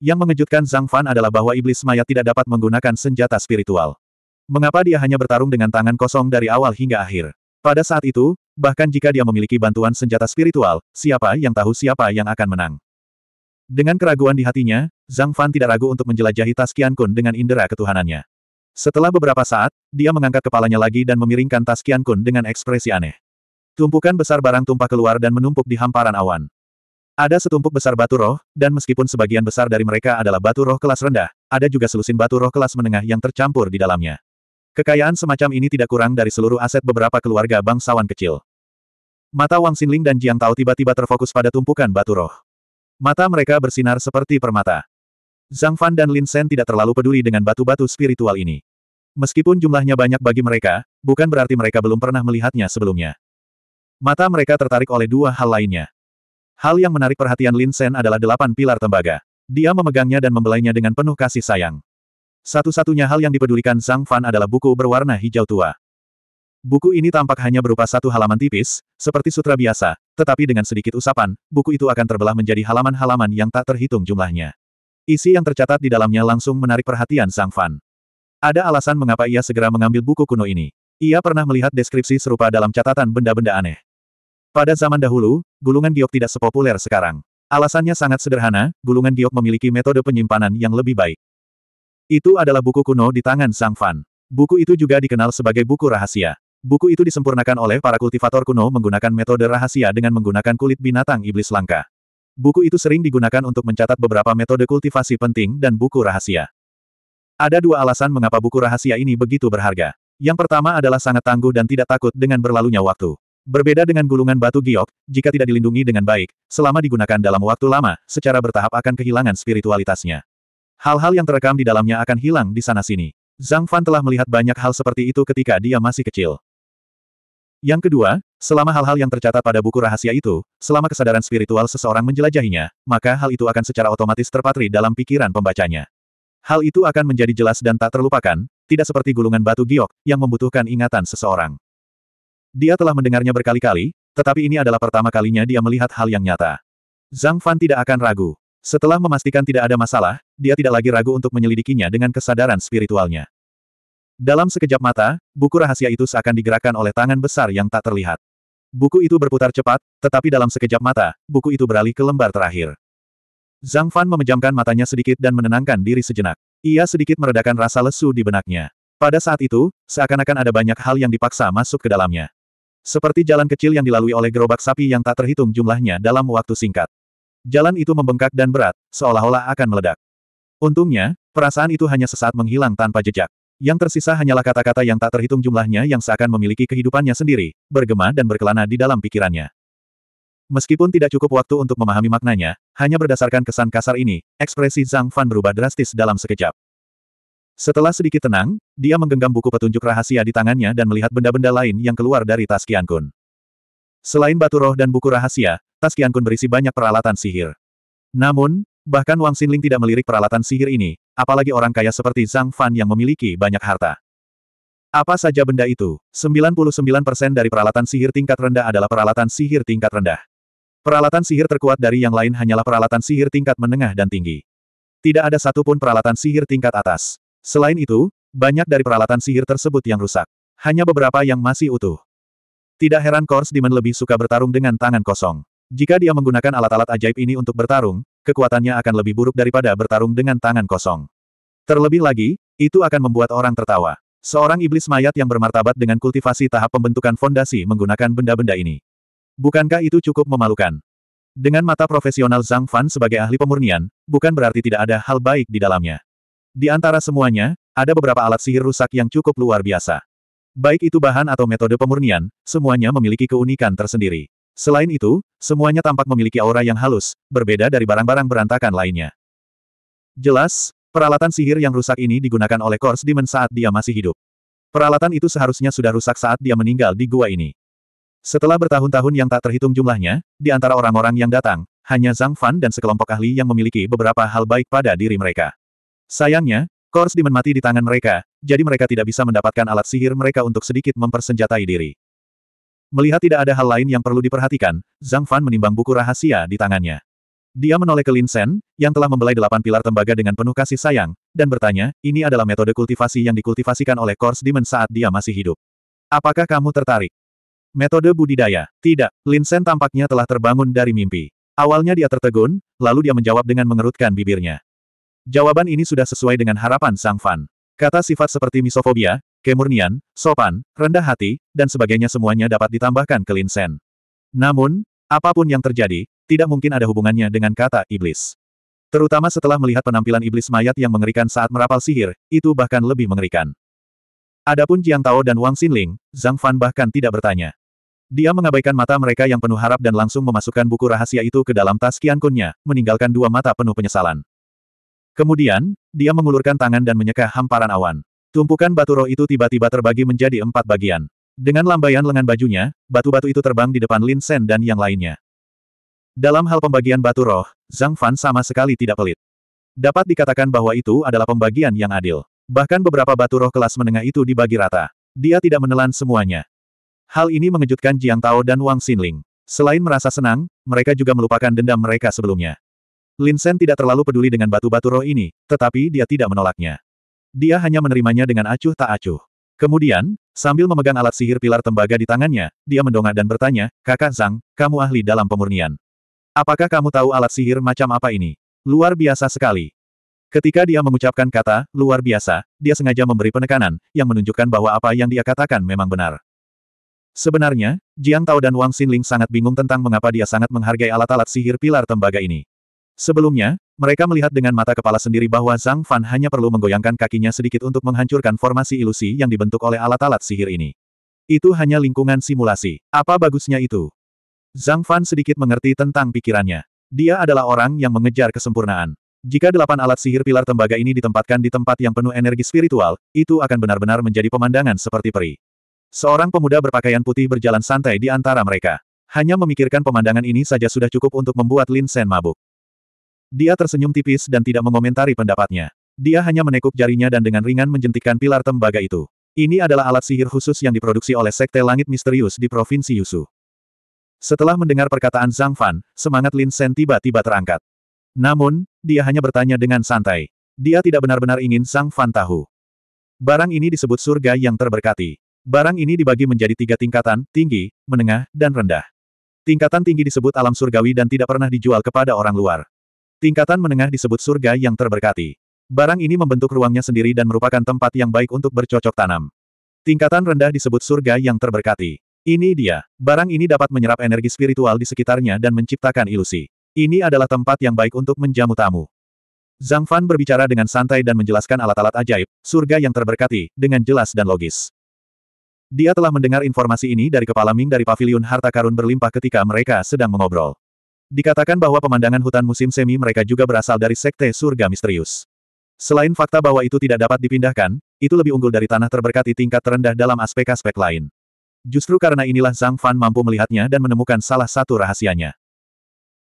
[SPEAKER 1] Yang mengejutkan Zhang Fan adalah bahwa iblis mayat tidak dapat menggunakan senjata spiritual. Mengapa dia hanya bertarung dengan tangan kosong dari awal hingga akhir? Pada saat itu, bahkan jika dia memiliki bantuan senjata spiritual, siapa yang tahu siapa yang akan menang? Dengan keraguan di hatinya, Zhang Fan tidak ragu untuk menjelajahi tas Qian Kun dengan indera ketuhanannya. Setelah beberapa saat, dia mengangkat kepalanya lagi dan memiringkan tas Qian Kun dengan ekspresi aneh. Tumpukan besar barang tumpah keluar dan menumpuk di hamparan awan. Ada setumpuk besar batu roh, dan meskipun sebagian besar dari mereka adalah batu roh kelas rendah, ada juga selusin batu roh kelas menengah yang tercampur di dalamnya. Kekayaan semacam ini tidak kurang dari seluruh aset beberapa keluarga bangsawan kecil. Mata Wang Xinling dan Jiang Tao tiba-tiba terfokus pada tumpukan batu roh. Mata mereka bersinar seperti permata. Zhang Fan dan Lin Sen tidak terlalu peduli dengan batu-batu spiritual ini. Meskipun jumlahnya banyak bagi mereka, bukan berarti mereka belum pernah melihatnya sebelumnya. Mata mereka tertarik oleh dua hal lainnya. Hal yang menarik perhatian Lin Sen adalah delapan pilar tembaga. Dia memegangnya dan membelainya dengan penuh kasih sayang. Satu-satunya hal yang dipedulikan Sang Fan adalah buku berwarna hijau tua. Buku ini tampak hanya berupa satu halaman tipis, seperti sutra biasa, tetapi dengan sedikit usapan, buku itu akan terbelah menjadi halaman-halaman yang tak terhitung jumlahnya. Isi yang tercatat di dalamnya langsung menarik perhatian Sang Fan. Ada alasan mengapa ia segera mengambil buku kuno ini. Ia pernah melihat deskripsi serupa dalam catatan benda-benda aneh. Pada zaman dahulu, gulungan giok tidak sepopuler sekarang. Alasannya sangat sederhana, gulungan giok memiliki metode penyimpanan yang lebih baik. Itu adalah buku kuno di tangan Sang Fan. Buku itu juga dikenal sebagai buku rahasia. Buku itu disempurnakan oleh para kultivator kuno menggunakan metode rahasia dengan menggunakan kulit binatang iblis langka. Buku itu sering digunakan untuk mencatat beberapa metode kultivasi penting dan buku rahasia. Ada dua alasan mengapa buku rahasia ini begitu berharga. Yang pertama adalah sangat tangguh dan tidak takut dengan berlalunya waktu. Berbeda dengan gulungan batu giok, jika tidak dilindungi dengan baik, selama digunakan dalam waktu lama, secara bertahap akan kehilangan spiritualitasnya. Hal-hal yang terekam di dalamnya akan hilang di sana-sini. Zhang Fan telah melihat banyak hal seperti itu ketika dia masih kecil. Yang kedua, selama hal-hal yang tercatat pada buku rahasia itu, selama kesadaran spiritual seseorang menjelajahinya, maka hal itu akan secara otomatis terpatri dalam pikiran pembacanya. Hal itu akan menjadi jelas dan tak terlupakan, tidak seperti gulungan batu giok, yang membutuhkan ingatan seseorang. Dia telah mendengarnya berkali-kali, tetapi ini adalah pertama kalinya dia melihat hal yang nyata. Zhang Fan tidak akan ragu. Setelah memastikan tidak ada masalah, dia tidak lagi ragu untuk menyelidikinya dengan kesadaran spiritualnya. Dalam sekejap mata, buku rahasia itu seakan digerakkan oleh tangan besar yang tak terlihat. Buku itu berputar cepat, tetapi dalam sekejap mata, buku itu beralih ke lembar terakhir. Zhang Fan memejamkan matanya sedikit dan menenangkan diri sejenak. Ia sedikit meredakan rasa lesu di benaknya. Pada saat itu, seakan-akan ada banyak hal yang dipaksa masuk ke dalamnya. Seperti jalan kecil yang dilalui oleh gerobak sapi yang tak terhitung jumlahnya dalam waktu singkat. Jalan itu membengkak dan berat, seolah-olah akan meledak. Untungnya, perasaan itu hanya sesaat menghilang tanpa jejak. Yang tersisa hanyalah kata-kata yang tak terhitung jumlahnya yang seakan memiliki kehidupannya sendiri, bergema dan berkelana di dalam pikirannya. Meskipun tidak cukup waktu untuk memahami maknanya, hanya berdasarkan kesan kasar ini, ekspresi Zhang Fan berubah drastis dalam sekejap. Setelah sedikit tenang, dia menggenggam buku petunjuk rahasia di tangannya dan melihat benda-benda lain yang keluar dari tas Kian Kun. Selain batu roh dan buku rahasia, tas Kian Kun berisi banyak peralatan sihir. Namun, bahkan Wang Xinling tidak melirik peralatan sihir ini, apalagi orang kaya seperti Zhang Fan yang memiliki banyak harta. Apa saja benda itu, 99% dari peralatan sihir tingkat rendah adalah peralatan sihir tingkat rendah. Peralatan sihir terkuat dari yang lain hanyalah peralatan sihir tingkat menengah dan tinggi. Tidak ada satupun peralatan sihir tingkat atas. Selain itu, banyak dari peralatan sihir tersebut yang rusak. Hanya beberapa yang masih utuh. Tidak heran Kors Demon lebih suka bertarung dengan tangan kosong. Jika dia menggunakan alat-alat ajaib ini untuk bertarung, kekuatannya akan lebih buruk daripada bertarung dengan tangan kosong. Terlebih lagi, itu akan membuat orang tertawa. Seorang iblis mayat yang bermartabat dengan kultivasi tahap pembentukan fondasi menggunakan benda-benda ini. Bukankah itu cukup memalukan? Dengan mata profesional Zhang Fan sebagai ahli pemurnian, bukan berarti tidak ada hal baik di dalamnya. Di antara semuanya, ada beberapa alat sihir rusak yang cukup luar biasa. Baik itu bahan atau metode pemurnian, semuanya memiliki keunikan tersendiri. Selain itu, semuanya tampak memiliki aura yang halus, berbeda dari barang-barang berantakan lainnya. Jelas, peralatan sihir yang rusak ini digunakan oleh Kors Dimen saat dia masih hidup. Peralatan itu seharusnya sudah rusak saat dia meninggal di gua ini. Setelah bertahun-tahun yang tak terhitung jumlahnya, di antara orang-orang yang datang, hanya Zhang Fan dan sekelompok ahli yang memiliki beberapa hal baik pada diri mereka. Sayangnya, Kors Demon mati di tangan mereka, jadi mereka tidak bisa mendapatkan alat sihir mereka untuk sedikit mempersenjatai diri. Melihat tidak ada hal lain yang perlu diperhatikan, Zhang Fan menimbang buku rahasia di tangannya. Dia menoleh ke Lin Sen, yang telah membelai delapan pilar tembaga dengan penuh kasih sayang, dan bertanya, ini adalah metode kultivasi yang dikultivasikan oleh Kors Demon saat dia masih hidup. Apakah kamu tertarik? Metode budidaya? Tidak, Lin Sen tampaknya telah terbangun dari mimpi. Awalnya dia tertegun, lalu dia menjawab dengan mengerutkan bibirnya. Jawaban ini sudah sesuai dengan harapan Sang Fan. Kata sifat seperti misofobia, kemurnian, sopan, rendah hati, dan sebagainya semuanya dapat ditambahkan ke Lin Sen. Namun, apapun yang terjadi, tidak mungkin ada hubungannya dengan kata iblis. Terutama setelah melihat penampilan iblis mayat yang mengerikan saat merapal sihir, itu bahkan lebih mengerikan. Adapun Jiang Tao dan Wang Xinling, Zhang Fan bahkan tidak bertanya. Dia mengabaikan mata mereka yang penuh harap dan langsung memasukkan buku rahasia itu ke dalam tas kiankunnya, meninggalkan dua mata penuh penyesalan. Kemudian, dia mengulurkan tangan dan menyeka hamparan awan. Tumpukan batu roh itu tiba-tiba terbagi menjadi empat bagian. Dengan lambaian lengan bajunya, batu-batu itu terbang di depan Lin Sen dan yang lainnya. Dalam hal pembagian batu roh, Zhang Fan sama sekali tidak pelit. Dapat dikatakan bahwa itu adalah pembagian yang adil. Bahkan beberapa batu roh kelas menengah itu dibagi rata. Dia tidak menelan semuanya. Hal ini mengejutkan Jiang Tao dan Wang Xinling. Selain merasa senang, mereka juga melupakan dendam mereka sebelumnya. Lin Sen tidak terlalu peduli dengan batu-batu roh ini, tetapi dia tidak menolaknya. Dia hanya menerimanya dengan acuh tak acuh. Kemudian, sambil memegang alat sihir pilar tembaga di tangannya, dia mendongak dan bertanya, Kakak Zhang, kamu ahli dalam pemurnian. Apakah kamu tahu alat sihir macam apa ini? Luar biasa sekali. Ketika dia mengucapkan kata, luar biasa, dia sengaja memberi penekanan, yang menunjukkan bahwa apa yang dia katakan memang benar. Sebenarnya, Jiang Tao dan Wang Xinling sangat bingung tentang mengapa dia sangat menghargai alat-alat sihir pilar tembaga ini. Sebelumnya, mereka melihat dengan mata kepala sendiri bahwa Zhang Fan hanya perlu menggoyangkan kakinya sedikit untuk menghancurkan formasi ilusi yang dibentuk oleh alat-alat sihir ini. Itu hanya lingkungan simulasi. Apa bagusnya itu? Zhang Fan sedikit mengerti tentang pikirannya. Dia adalah orang yang mengejar kesempurnaan. Jika delapan alat sihir pilar tembaga ini ditempatkan di tempat yang penuh energi spiritual, itu akan benar-benar menjadi pemandangan seperti peri. Seorang pemuda berpakaian putih berjalan santai di antara mereka. Hanya memikirkan pemandangan ini saja sudah cukup untuk membuat Lin Sen mabuk. Dia tersenyum tipis dan tidak mengomentari pendapatnya. Dia hanya menekuk jarinya dan dengan ringan menjentikan pilar tembaga itu. Ini adalah alat sihir khusus yang diproduksi oleh Sekte Langit Misterius di Provinsi Yusu. Setelah mendengar perkataan Zhang Fan, semangat Lin Sen tiba-tiba terangkat. Namun, dia hanya bertanya dengan santai. Dia tidak benar-benar ingin Zhang Fan tahu. Barang ini disebut surga yang terberkati. Barang ini dibagi menjadi tiga tingkatan, tinggi, menengah, dan rendah. Tingkatan tinggi disebut alam surgawi dan tidak pernah dijual kepada orang luar. Tingkatan menengah disebut surga yang terberkati. Barang ini membentuk ruangnya sendiri dan merupakan tempat yang baik untuk bercocok tanam. Tingkatan rendah disebut surga yang terberkati. Ini dia. Barang ini dapat menyerap energi spiritual di sekitarnya dan menciptakan ilusi. Ini adalah tempat yang baik untuk menjamu tamu. Zhang Fan berbicara dengan santai dan menjelaskan alat-alat ajaib, surga yang terberkati, dengan jelas dan logis. Dia telah mendengar informasi ini dari kepala Ming dari Paviliun Harta Karun berlimpah ketika mereka sedang mengobrol. Dikatakan bahwa pemandangan hutan musim semi mereka juga berasal dari sekte surga misterius. Selain fakta bahwa itu tidak dapat dipindahkan, itu lebih unggul dari tanah terberkati tingkat terendah dalam aspek-aspek lain. Justru karena inilah Zhang Fan mampu melihatnya dan menemukan salah satu rahasianya.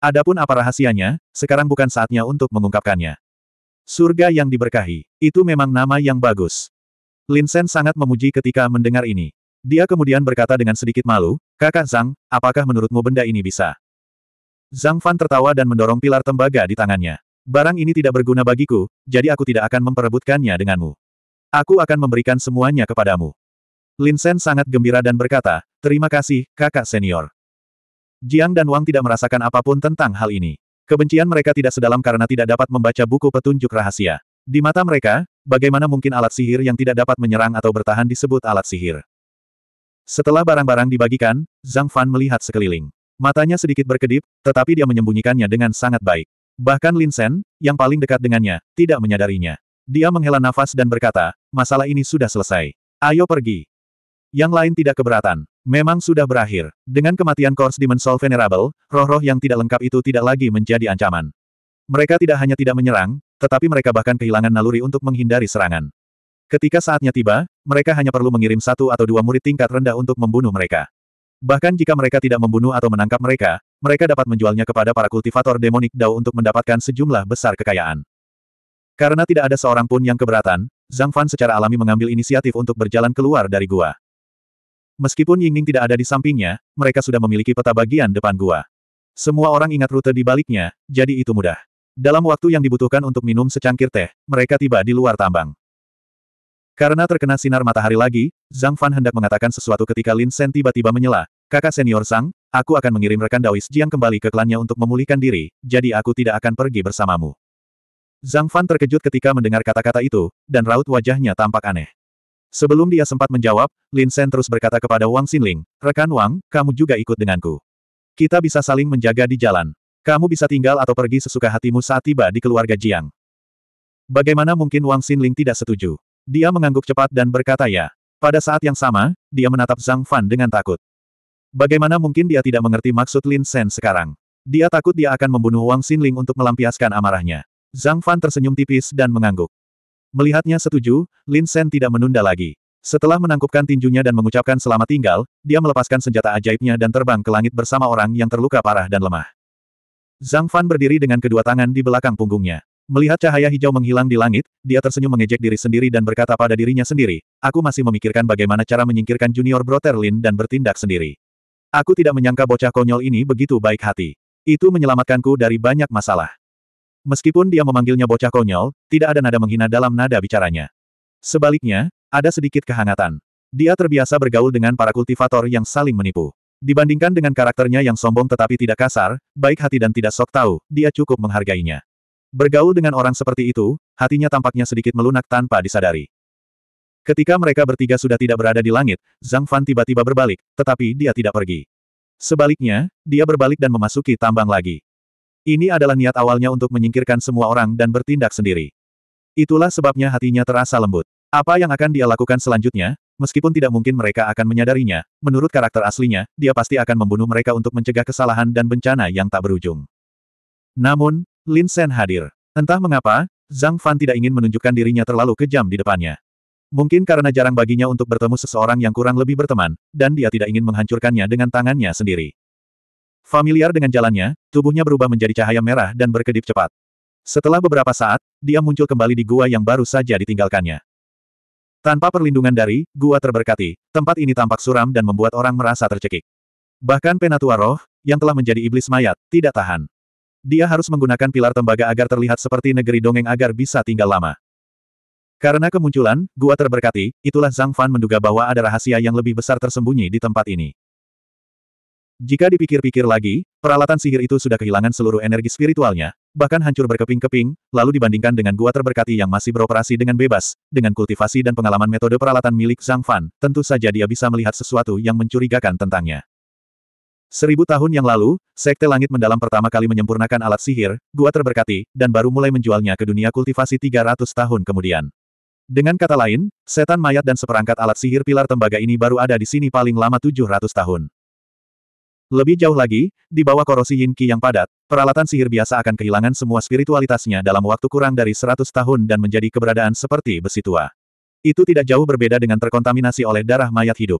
[SPEAKER 1] Adapun apa rahasianya, sekarang bukan saatnya untuk mengungkapkannya. Surga yang diberkahi, itu memang nama yang bagus. Lin Sen sangat memuji ketika mendengar ini. Dia kemudian berkata dengan sedikit malu, Kakak Zhang, apakah menurutmu benda ini bisa Zhang Fan tertawa dan mendorong pilar tembaga di tangannya. Barang ini tidak berguna bagiku, jadi aku tidak akan memperebutkannya denganmu. Aku akan memberikan semuanya kepadamu. Lin Sen sangat gembira dan berkata, terima kasih, kakak senior. Jiang dan Wang tidak merasakan apapun tentang hal ini. Kebencian mereka tidak sedalam karena tidak dapat membaca buku petunjuk rahasia. Di mata mereka, bagaimana mungkin alat sihir yang tidak dapat menyerang atau bertahan disebut alat sihir. Setelah barang-barang dibagikan, Zhang Fan melihat sekeliling. Matanya sedikit berkedip, tetapi dia menyembunyikannya dengan sangat baik. Bahkan Lin Linsen, yang paling dekat dengannya, tidak menyadarinya. Dia menghela nafas dan berkata, masalah ini sudah selesai. Ayo pergi. Yang lain tidak keberatan. Memang sudah berakhir. Dengan kematian Kors di Soul Venerable, roh-roh yang tidak lengkap itu tidak lagi menjadi ancaman. Mereka tidak hanya tidak menyerang, tetapi mereka bahkan kehilangan naluri untuk menghindari serangan. Ketika saatnya tiba, mereka hanya perlu mengirim satu atau dua murid tingkat rendah untuk membunuh mereka. Bahkan jika mereka tidak membunuh atau menangkap mereka, mereka dapat menjualnya kepada para kultivator demonik Dao untuk mendapatkan sejumlah besar kekayaan. Karena tidak ada seorang pun yang keberatan, Zhang Fan secara alami mengambil inisiatif untuk berjalan keluar dari gua. Meskipun Ying Yingning tidak ada di sampingnya, mereka sudah memiliki peta bagian depan gua. Semua orang ingat rute di baliknya, jadi itu mudah. Dalam waktu yang dibutuhkan untuk minum secangkir teh, mereka tiba di luar tambang. Karena terkena sinar matahari lagi, Zhang Fan hendak mengatakan sesuatu ketika Lin Sen tiba-tiba menyela, kakak senior Zhang, aku akan mengirim rekan Daois Jiang kembali ke klannya untuk memulihkan diri, jadi aku tidak akan pergi bersamamu. Zhang Fan terkejut ketika mendengar kata-kata itu, dan raut wajahnya tampak aneh. Sebelum dia sempat menjawab, Lin Sen terus berkata kepada Wang Xinling, Rekan Wang, kamu juga ikut denganku. Kita bisa saling menjaga di jalan. Kamu bisa tinggal atau pergi sesuka hatimu saat tiba di keluarga Jiang. Bagaimana mungkin Wang Xinling tidak setuju? Dia mengangguk cepat dan berkata ya. Pada saat yang sama, dia menatap Zhang Fan dengan takut. Bagaimana mungkin dia tidak mengerti maksud Lin Sen sekarang? Dia takut dia akan membunuh Wang Xinling untuk melampiaskan amarahnya. Zhang Fan tersenyum tipis dan mengangguk. Melihatnya setuju, Lin Sen tidak menunda lagi. Setelah menangkupkan tinjunya dan mengucapkan selamat tinggal, dia melepaskan senjata ajaibnya dan terbang ke langit bersama orang yang terluka parah dan lemah. Zhang Fan berdiri dengan kedua tangan di belakang punggungnya. Melihat cahaya hijau menghilang di langit, dia tersenyum mengejek diri sendiri dan berkata pada dirinya sendiri, aku masih memikirkan bagaimana cara menyingkirkan Junior Broterlin dan bertindak sendiri. Aku tidak menyangka bocah konyol ini begitu baik hati. Itu menyelamatkanku dari banyak masalah. Meskipun dia memanggilnya bocah konyol, tidak ada nada menghina dalam nada bicaranya. Sebaliknya, ada sedikit kehangatan. Dia terbiasa bergaul dengan para kultivator yang saling menipu. Dibandingkan dengan karakternya yang sombong tetapi tidak kasar, baik hati dan tidak sok tahu, dia cukup menghargainya. Bergaul dengan orang seperti itu, hatinya tampaknya sedikit melunak tanpa disadari. Ketika mereka bertiga sudah tidak berada di langit, Zhang Fan tiba-tiba berbalik, tetapi dia tidak pergi. Sebaliknya, dia berbalik dan memasuki tambang lagi. Ini adalah niat awalnya untuk menyingkirkan semua orang dan bertindak sendiri. Itulah sebabnya hatinya terasa lembut. Apa yang akan dia lakukan selanjutnya, meskipun tidak mungkin mereka akan menyadarinya, menurut karakter aslinya, dia pasti akan membunuh mereka untuk mencegah kesalahan dan bencana yang tak berujung. Namun, Lin Sen hadir. Entah mengapa, Zhang Fan tidak ingin menunjukkan dirinya terlalu kejam di depannya. Mungkin karena jarang baginya untuk bertemu seseorang yang kurang lebih berteman, dan dia tidak ingin menghancurkannya dengan tangannya sendiri. Familiar dengan jalannya, tubuhnya berubah menjadi cahaya merah dan berkedip cepat. Setelah beberapa saat, dia muncul kembali di gua yang baru saja ditinggalkannya. Tanpa perlindungan dari gua terberkati, tempat ini tampak suram dan membuat orang merasa tercekik. Bahkan penatua roh, yang telah menjadi iblis mayat, tidak tahan. Dia harus menggunakan pilar tembaga agar terlihat seperti negeri dongeng agar bisa tinggal lama. Karena kemunculan, gua terberkati, itulah Zhang Fan menduga bahwa ada rahasia yang lebih besar tersembunyi di tempat ini. Jika dipikir-pikir lagi, peralatan sihir itu sudah kehilangan seluruh energi spiritualnya, bahkan hancur berkeping-keping, lalu dibandingkan dengan gua terberkati yang masih beroperasi dengan bebas, dengan kultivasi dan pengalaman metode peralatan milik Zhang Fan, tentu saja dia bisa melihat sesuatu yang mencurigakan tentangnya. Seribu tahun yang lalu, Sekte Langit Mendalam pertama kali menyempurnakan alat sihir, gua terberkati, dan baru mulai menjualnya ke dunia kultivasi 300 tahun kemudian. Dengan kata lain, setan mayat dan seperangkat alat sihir pilar tembaga ini baru ada di sini paling lama 700 tahun. Lebih jauh lagi, di bawah korosi yin qi yang padat, peralatan sihir biasa akan kehilangan semua spiritualitasnya dalam waktu kurang dari 100 tahun dan menjadi keberadaan seperti besi tua. Itu tidak jauh berbeda dengan terkontaminasi oleh darah mayat hidup.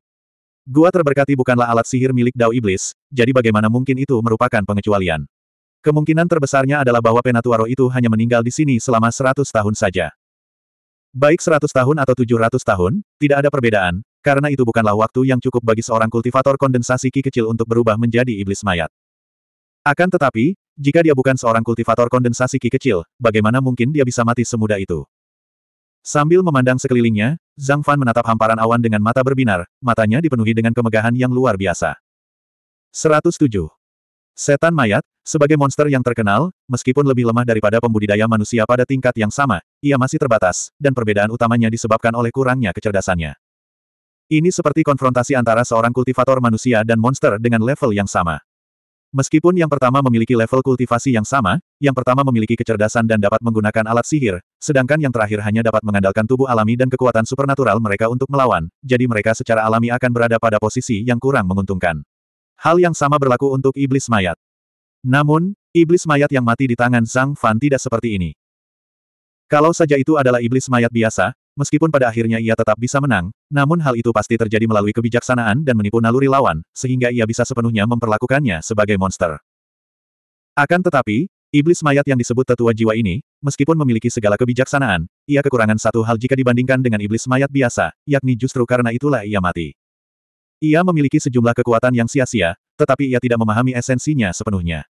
[SPEAKER 1] Gua terberkati bukanlah alat sihir milik Dao Iblis, jadi bagaimana mungkin itu merupakan pengecualian. Kemungkinan terbesarnya adalah bahwa Penatuaro itu hanya meninggal di sini selama 100 tahun saja. Baik 100 tahun atau 700 tahun, tidak ada perbedaan, karena itu bukanlah waktu yang cukup bagi seorang kultivator kondensasi ki kecil untuk berubah menjadi iblis mayat. Akan tetapi, jika dia bukan seorang kultivator kondensasi ki kecil, bagaimana mungkin dia bisa mati semudah itu? Sambil memandang sekelilingnya, Zhang Fan menatap hamparan awan dengan mata berbinar, matanya dipenuhi dengan kemegahan yang luar biasa. 107. Setan mayat, sebagai monster yang terkenal, meskipun lebih lemah daripada pembudidaya manusia pada tingkat yang sama, ia masih terbatas, dan perbedaan utamanya disebabkan oleh kurangnya kecerdasannya. Ini seperti konfrontasi antara seorang kultivator manusia dan monster dengan level yang sama. Meskipun yang pertama memiliki level kultivasi yang sama, yang pertama memiliki kecerdasan dan dapat menggunakan alat sihir, sedangkan yang terakhir hanya dapat mengandalkan tubuh alami dan kekuatan supernatural mereka untuk melawan, jadi mereka secara alami akan berada pada posisi yang kurang menguntungkan. Hal yang sama berlaku untuk iblis mayat. Namun, iblis mayat yang mati di tangan Zhang Fan tidak seperti ini. Kalau saja itu adalah iblis mayat biasa, Meskipun pada akhirnya ia tetap bisa menang, namun hal itu pasti terjadi melalui kebijaksanaan dan menipu naluri lawan, sehingga ia bisa sepenuhnya memperlakukannya sebagai monster. Akan tetapi, Iblis mayat yang disebut tetua jiwa ini, meskipun memiliki segala kebijaksanaan, ia kekurangan satu hal jika dibandingkan dengan iblis mayat biasa, yakni justru karena itulah ia mati. Ia memiliki sejumlah kekuatan yang sia-sia, tetapi ia tidak memahami esensinya sepenuhnya.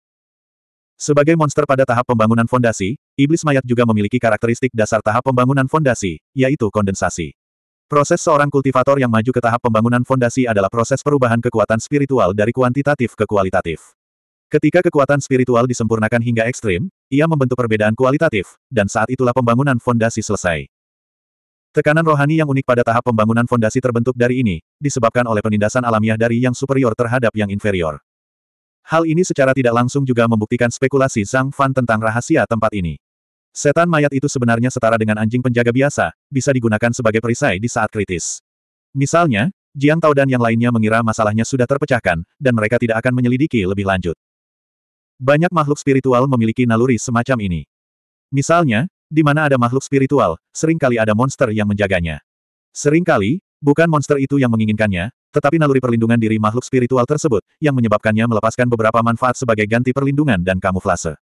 [SPEAKER 1] Sebagai monster pada tahap pembangunan fondasi, iblis mayat juga memiliki karakteristik dasar tahap pembangunan fondasi, yaitu kondensasi. Proses seorang kultivator yang maju ke tahap pembangunan fondasi adalah proses perubahan kekuatan spiritual dari kuantitatif ke kualitatif. Ketika kekuatan spiritual disempurnakan hingga ekstrim, ia membentuk perbedaan kualitatif, dan saat itulah pembangunan fondasi selesai. Tekanan rohani yang unik pada tahap pembangunan fondasi terbentuk dari ini, disebabkan oleh penindasan alamiah dari yang superior terhadap yang inferior. Hal ini secara tidak langsung juga membuktikan spekulasi Zhang Fan tentang rahasia tempat ini. Setan mayat itu sebenarnya setara dengan anjing penjaga biasa, bisa digunakan sebagai perisai di saat kritis. Misalnya, Jiang Tao dan yang lainnya mengira masalahnya sudah terpecahkan, dan mereka tidak akan menyelidiki lebih lanjut. Banyak makhluk spiritual memiliki naluri semacam ini. Misalnya, di mana ada makhluk spiritual, seringkali ada monster yang menjaganya. Seringkali, bukan monster itu yang menginginkannya, tetapi naluri perlindungan diri makhluk spiritual tersebut, yang menyebabkannya melepaskan beberapa manfaat sebagai ganti perlindungan dan kamuflase.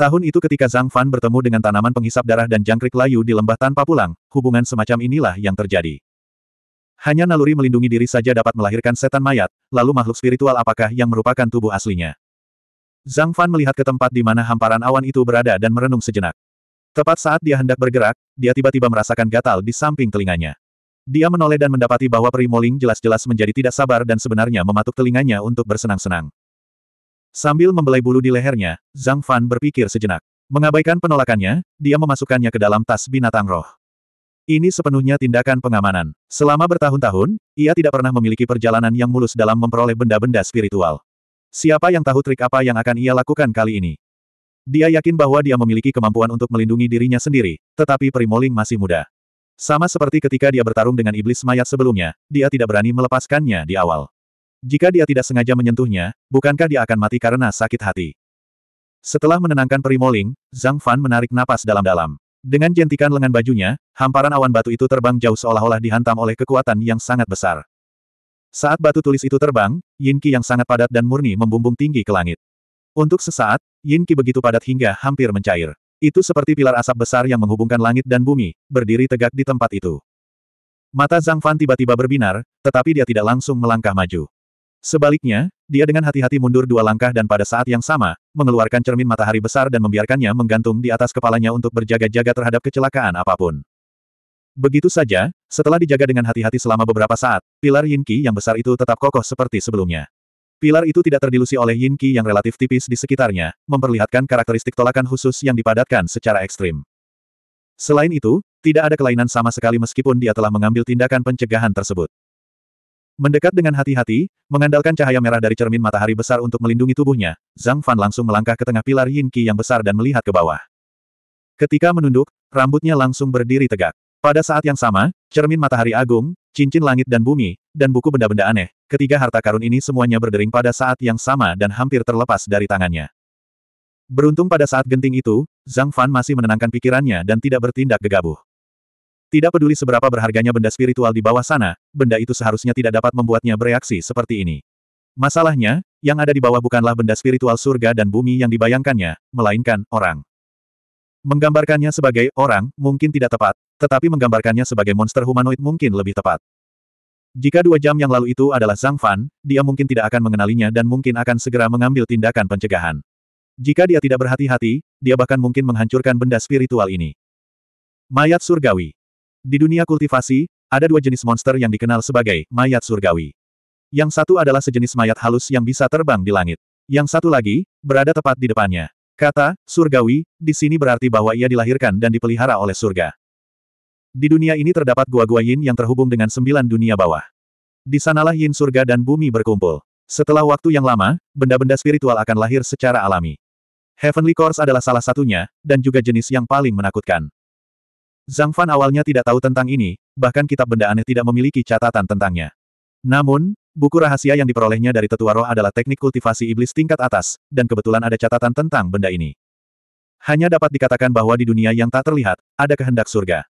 [SPEAKER 1] Tahun itu ketika Zhang Fan bertemu dengan tanaman penghisap darah dan jangkrik layu di lembah tanpa pulang, hubungan semacam inilah yang terjadi. Hanya naluri melindungi diri saja dapat melahirkan setan mayat, lalu makhluk spiritual apakah yang merupakan tubuh aslinya. Zhang Fan melihat ke tempat di mana hamparan awan itu berada dan merenung sejenak. Tepat saat dia hendak bergerak, dia tiba-tiba merasakan gatal di samping telinganya. Dia menoleh dan mendapati bahwa Primoling jelas-jelas menjadi tidak sabar dan sebenarnya mematuk telinganya untuk bersenang-senang. Sambil membelai bulu di lehernya, Zhang Fan berpikir sejenak. Mengabaikan penolakannya, dia memasukkannya ke dalam tas binatang roh. Ini sepenuhnya tindakan pengamanan. Selama bertahun-tahun, ia tidak pernah memiliki perjalanan yang mulus dalam memperoleh benda-benda spiritual. Siapa yang tahu trik apa yang akan ia lakukan kali ini? Dia yakin bahwa dia memiliki kemampuan untuk melindungi dirinya sendiri, tetapi Primoling masih muda. Sama seperti ketika dia bertarung dengan iblis mayat sebelumnya, dia tidak berani melepaskannya di awal. Jika dia tidak sengaja menyentuhnya, bukankah dia akan mati karena sakit hati? Setelah menenangkan Primoling, Zhang Fan menarik napas dalam-dalam. Dengan jentikan lengan bajunya, hamparan awan batu itu terbang jauh seolah-olah dihantam oleh kekuatan yang sangat besar. Saat batu tulis itu terbang, Yin Qi yang sangat padat dan murni membumbung tinggi ke langit. Untuk sesaat, Yin Qi begitu padat hingga hampir mencair. Itu seperti pilar asap besar yang menghubungkan langit dan bumi, berdiri tegak di tempat itu. Mata Zhang Fan tiba-tiba berbinar, tetapi dia tidak langsung melangkah maju. Sebaliknya, dia dengan hati-hati mundur dua langkah dan pada saat yang sama, mengeluarkan cermin matahari besar dan membiarkannya menggantung di atas kepalanya untuk berjaga-jaga terhadap kecelakaan apapun. Begitu saja, setelah dijaga dengan hati-hati selama beberapa saat, pilar Yin Qi yang besar itu tetap kokoh seperti sebelumnya. Pilar itu tidak terdilusi oleh yin qi yang relatif tipis di sekitarnya, memperlihatkan karakteristik tolakan khusus yang dipadatkan secara ekstrim. Selain itu, tidak ada kelainan sama sekali meskipun dia telah mengambil tindakan pencegahan tersebut. Mendekat dengan hati-hati, mengandalkan cahaya merah dari cermin matahari besar untuk melindungi tubuhnya, Zhang Fan langsung melangkah ke tengah pilar yin qi yang besar dan melihat ke bawah. Ketika menunduk, rambutnya langsung berdiri tegak. Pada saat yang sama, cermin matahari agung, cincin langit dan bumi, dan buku benda-benda aneh, ketiga harta karun ini semuanya berdering pada saat yang sama dan hampir terlepas dari tangannya. Beruntung pada saat genting itu, Zhang Fan masih menenangkan pikirannya dan tidak bertindak gegabah. Tidak peduli seberapa berharganya benda spiritual di bawah sana, benda itu seharusnya tidak dapat membuatnya bereaksi seperti ini. Masalahnya, yang ada di bawah bukanlah benda spiritual surga dan bumi yang dibayangkannya, melainkan orang. Menggambarkannya sebagai orang mungkin tidak tepat, tetapi menggambarkannya sebagai monster humanoid mungkin lebih tepat. Jika dua jam yang lalu itu adalah Zhang Fan, dia mungkin tidak akan mengenalinya dan mungkin akan segera mengambil tindakan pencegahan. Jika dia tidak berhati-hati, dia bahkan mungkin menghancurkan benda spiritual ini. Mayat Surgawi Di dunia kultivasi, ada dua jenis monster yang dikenal sebagai mayat surgawi. Yang satu adalah sejenis mayat halus yang bisa terbang di langit. Yang satu lagi, berada tepat di depannya. Kata, surgawi, di sini berarti bahwa ia dilahirkan dan dipelihara oleh surga. Di dunia ini terdapat gua-gua yin yang terhubung dengan sembilan dunia bawah. Di sanalah yin surga dan bumi berkumpul. Setelah waktu yang lama, benda-benda spiritual akan lahir secara alami. Heavenly Course adalah salah satunya, dan juga jenis yang paling menakutkan. Zhang Fan awalnya tidak tahu tentang ini, bahkan kitab benda aneh tidak memiliki catatan tentangnya. Namun, buku rahasia yang diperolehnya dari tetua roh adalah teknik kultivasi iblis tingkat atas, dan kebetulan ada catatan tentang benda ini. Hanya dapat dikatakan bahwa di dunia yang tak terlihat, ada kehendak surga.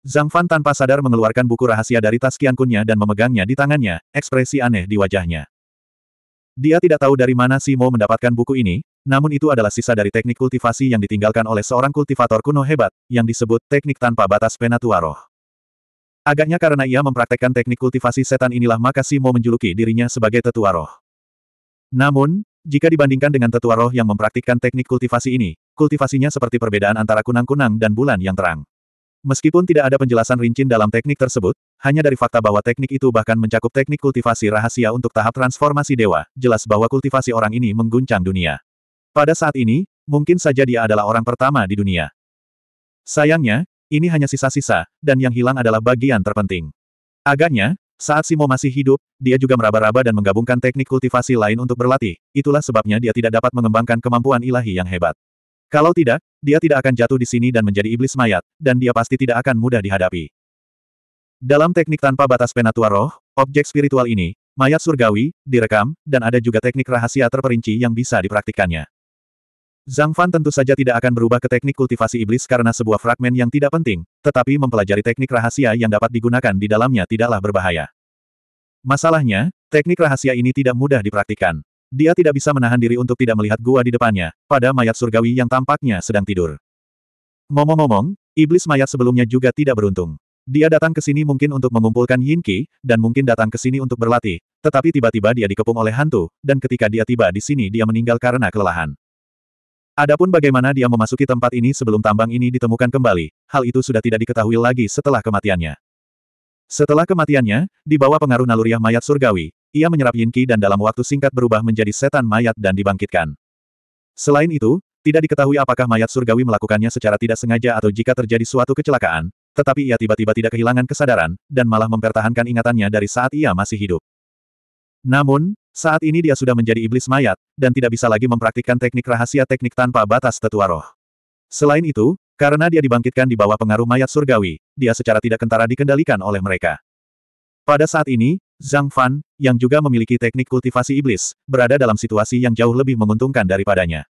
[SPEAKER 1] Zhang Fan tanpa sadar mengeluarkan buku rahasia dari tas kiankunnya dan memegangnya di tangannya, ekspresi aneh di wajahnya. Dia tidak tahu dari mana Simo mendapatkan buku ini, namun itu adalah sisa dari teknik kultivasi yang ditinggalkan oleh seorang kultivator kuno hebat, yang disebut teknik tanpa batas penatuaroh. Agaknya karena ia mempraktekkan teknik kultivasi setan inilah maka Simo menjuluki dirinya sebagai tetua roh. Namun, jika dibandingkan dengan tetua roh yang mempraktikkan teknik kultivasi ini, kultivasinya seperti perbedaan antara kunang-kunang dan bulan yang terang. Meskipun tidak ada penjelasan rincin dalam teknik tersebut, hanya dari fakta bahwa teknik itu bahkan mencakup teknik kultivasi rahasia untuk tahap transformasi dewa, jelas bahwa kultivasi orang ini mengguncang dunia. Pada saat ini, mungkin saja dia adalah orang pertama di dunia. Sayangnya, ini hanya sisa-sisa, dan yang hilang adalah bagian terpenting. Agaknya, saat Simo masih hidup, dia juga meraba-raba dan menggabungkan teknik kultivasi lain untuk berlatih, itulah sebabnya dia tidak dapat mengembangkan kemampuan ilahi yang hebat. Kalau tidak, dia tidak akan jatuh di sini dan menjadi iblis mayat, dan dia pasti tidak akan mudah dihadapi. Dalam teknik tanpa batas penatua roh, objek spiritual ini, mayat surgawi, direkam, dan ada juga teknik rahasia terperinci yang bisa dipraktikkannya. Zhang Fan tentu saja tidak akan berubah ke teknik kultivasi iblis karena sebuah fragmen yang tidak penting, tetapi mempelajari teknik rahasia yang dapat digunakan di dalamnya tidaklah berbahaya. Masalahnya, teknik rahasia ini tidak mudah dipraktikkan. Dia tidak bisa menahan diri untuk tidak melihat gua di depannya, pada mayat surgawi yang tampaknya sedang tidur. momong momong iblis mayat sebelumnya juga tidak beruntung. Dia datang ke sini mungkin untuk mengumpulkan Yinki dan mungkin datang ke sini untuk berlatih, tetapi tiba-tiba dia dikepung oleh hantu, dan ketika dia tiba di sini dia meninggal karena kelelahan. Adapun bagaimana dia memasuki tempat ini sebelum tambang ini ditemukan kembali, hal itu sudah tidak diketahui lagi setelah kematiannya. Setelah kematiannya, di bawah pengaruh naluriah mayat surgawi, ia menyerap yin dan dalam waktu singkat berubah menjadi setan mayat dan dibangkitkan. Selain itu, tidak diketahui apakah mayat surgawi melakukannya secara tidak sengaja atau jika terjadi suatu kecelakaan, tetapi ia tiba-tiba tidak kehilangan kesadaran, dan malah mempertahankan ingatannya dari saat ia masih hidup. Namun, saat ini dia sudah menjadi iblis mayat, dan tidak bisa lagi mempraktikkan teknik rahasia teknik tanpa batas tetua roh. Selain itu, karena dia dibangkitkan di bawah pengaruh mayat surgawi, dia secara tidak kentara dikendalikan oleh mereka. Pada saat ini, Zhang Fan, yang juga memiliki teknik kultivasi iblis, berada dalam situasi yang jauh lebih menguntungkan daripadanya.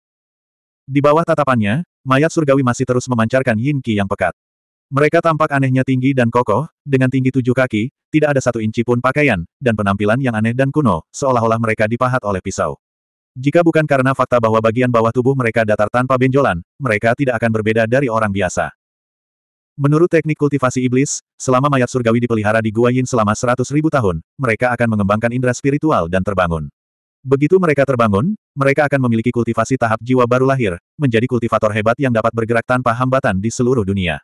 [SPEAKER 1] Di bawah tatapannya, mayat surgawi masih terus memancarkan yin qi yang pekat. Mereka tampak anehnya tinggi dan kokoh, dengan tinggi tujuh kaki, tidak ada satu inci pun pakaian, dan penampilan yang aneh dan kuno, seolah-olah mereka dipahat oleh pisau. Jika bukan karena fakta bahwa bagian bawah tubuh mereka datar tanpa benjolan, mereka tidak akan berbeda dari orang biasa. Menurut teknik kultivasi iblis, selama mayat surgawi dipelihara di Gua Yin selama seratus ribu tahun, mereka akan mengembangkan indera spiritual dan terbangun. Begitu mereka terbangun, mereka akan memiliki kultivasi tahap jiwa baru lahir, menjadi kultivator hebat yang dapat bergerak tanpa hambatan di seluruh dunia.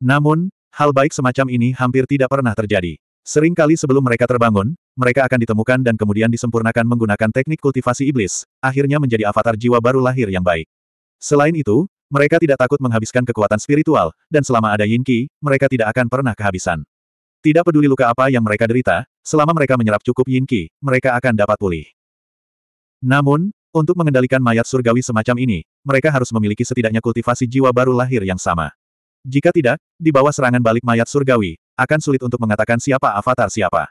[SPEAKER 1] Namun, hal baik semacam ini hampir tidak pernah terjadi. Sering kali sebelum mereka terbangun, mereka akan ditemukan dan kemudian disempurnakan menggunakan teknik kultivasi iblis, akhirnya menjadi avatar jiwa baru lahir yang baik. Selain itu, mereka tidak takut menghabiskan kekuatan spiritual, dan selama ada Yin Qi, mereka tidak akan pernah kehabisan. Tidak peduli luka apa yang mereka derita, selama mereka menyerap cukup Yin Qi, mereka akan dapat pulih. Namun, untuk mengendalikan mayat surgawi semacam ini, mereka harus memiliki setidaknya kultivasi jiwa baru lahir yang sama. Jika tidak, di bawah serangan balik mayat surgawi, akan sulit untuk mengatakan siapa avatar siapa.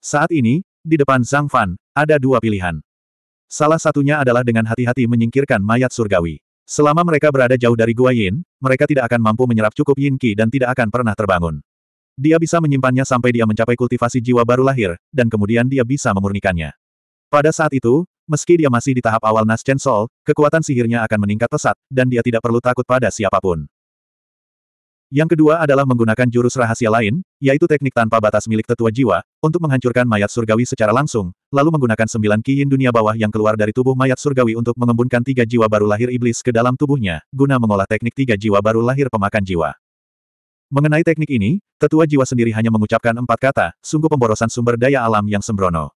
[SPEAKER 1] Saat ini, di depan Zhang Fan, ada dua pilihan. Salah satunya adalah dengan hati-hati menyingkirkan mayat surgawi. Selama mereka berada jauh dari Gua Yin, mereka tidak akan mampu menyerap cukup Yin Qi dan tidak akan pernah terbangun. Dia bisa menyimpannya sampai dia mencapai kultivasi jiwa baru lahir, dan kemudian dia bisa memurnikannya. Pada saat itu, meski dia masih di tahap awal Nas Chen Sol, kekuatan sihirnya akan meningkat pesat, dan dia tidak perlu takut pada siapapun. Yang kedua adalah menggunakan jurus rahasia lain, yaitu teknik tanpa batas milik tetua jiwa, untuk menghancurkan mayat surgawi secara langsung, lalu menggunakan sembilan kiin dunia bawah yang keluar dari tubuh mayat surgawi untuk mengembunkan tiga jiwa baru lahir iblis ke dalam tubuhnya, guna mengolah teknik tiga jiwa baru lahir pemakan jiwa. Mengenai teknik ini, tetua jiwa sendiri hanya mengucapkan empat kata, sungguh pemborosan sumber daya alam yang sembrono.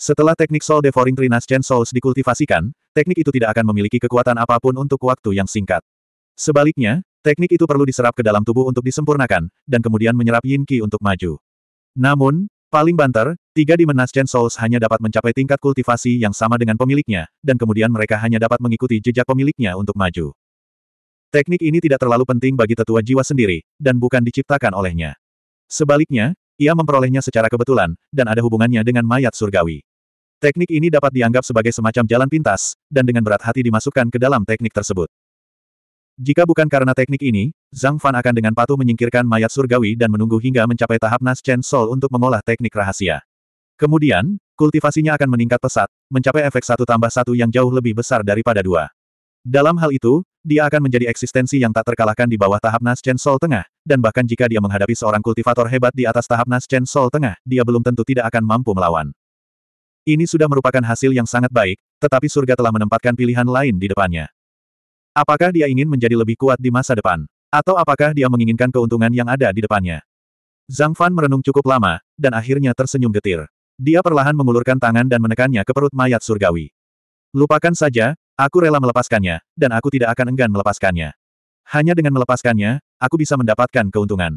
[SPEAKER 1] Setelah teknik Soul Devouring Trinascent Souls dikultivasikan, teknik itu tidak akan memiliki kekuatan apapun untuk waktu yang singkat. Sebaliknya, teknik itu perlu diserap ke dalam tubuh untuk disempurnakan, dan kemudian menyerap Yin Qi untuk maju. Namun, Paling banter, tiga di Chen Souls hanya dapat mencapai tingkat kultivasi yang sama dengan pemiliknya, dan kemudian mereka hanya dapat mengikuti jejak pemiliknya untuk maju. Teknik ini tidak terlalu penting bagi tetua jiwa sendiri, dan bukan diciptakan olehnya. Sebaliknya, ia memperolehnya secara kebetulan, dan ada hubungannya dengan mayat surgawi. Teknik ini dapat dianggap sebagai semacam jalan pintas, dan dengan berat hati dimasukkan ke dalam teknik tersebut. Jika bukan karena teknik ini, Zhang Fan akan dengan patuh menyingkirkan mayat surgawi dan menunggu hingga mencapai tahap Nas Chen Soul untuk mengolah teknik rahasia. Kemudian, kultivasinya akan meningkat pesat, mencapai efek satu tambah satu yang jauh lebih besar daripada dua. Dalam hal itu, dia akan menjadi eksistensi yang tak terkalahkan di bawah tahap Nas Chen Soul Tengah, dan bahkan jika dia menghadapi seorang kultivator hebat di atas tahap Nas Chen Soul Tengah, dia belum tentu tidak akan mampu melawan. Ini sudah merupakan hasil yang sangat baik, tetapi surga telah menempatkan pilihan lain di depannya. Apakah dia ingin menjadi lebih kuat di masa depan? Atau apakah dia menginginkan keuntungan yang ada di depannya? Zhang Fan merenung cukup lama, dan akhirnya tersenyum getir. Dia perlahan mengulurkan tangan dan menekannya ke perut mayat surgawi. Lupakan saja, aku rela melepaskannya, dan aku tidak akan enggan melepaskannya. Hanya dengan melepaskannya, aku bisa mendapatkan keuntungan.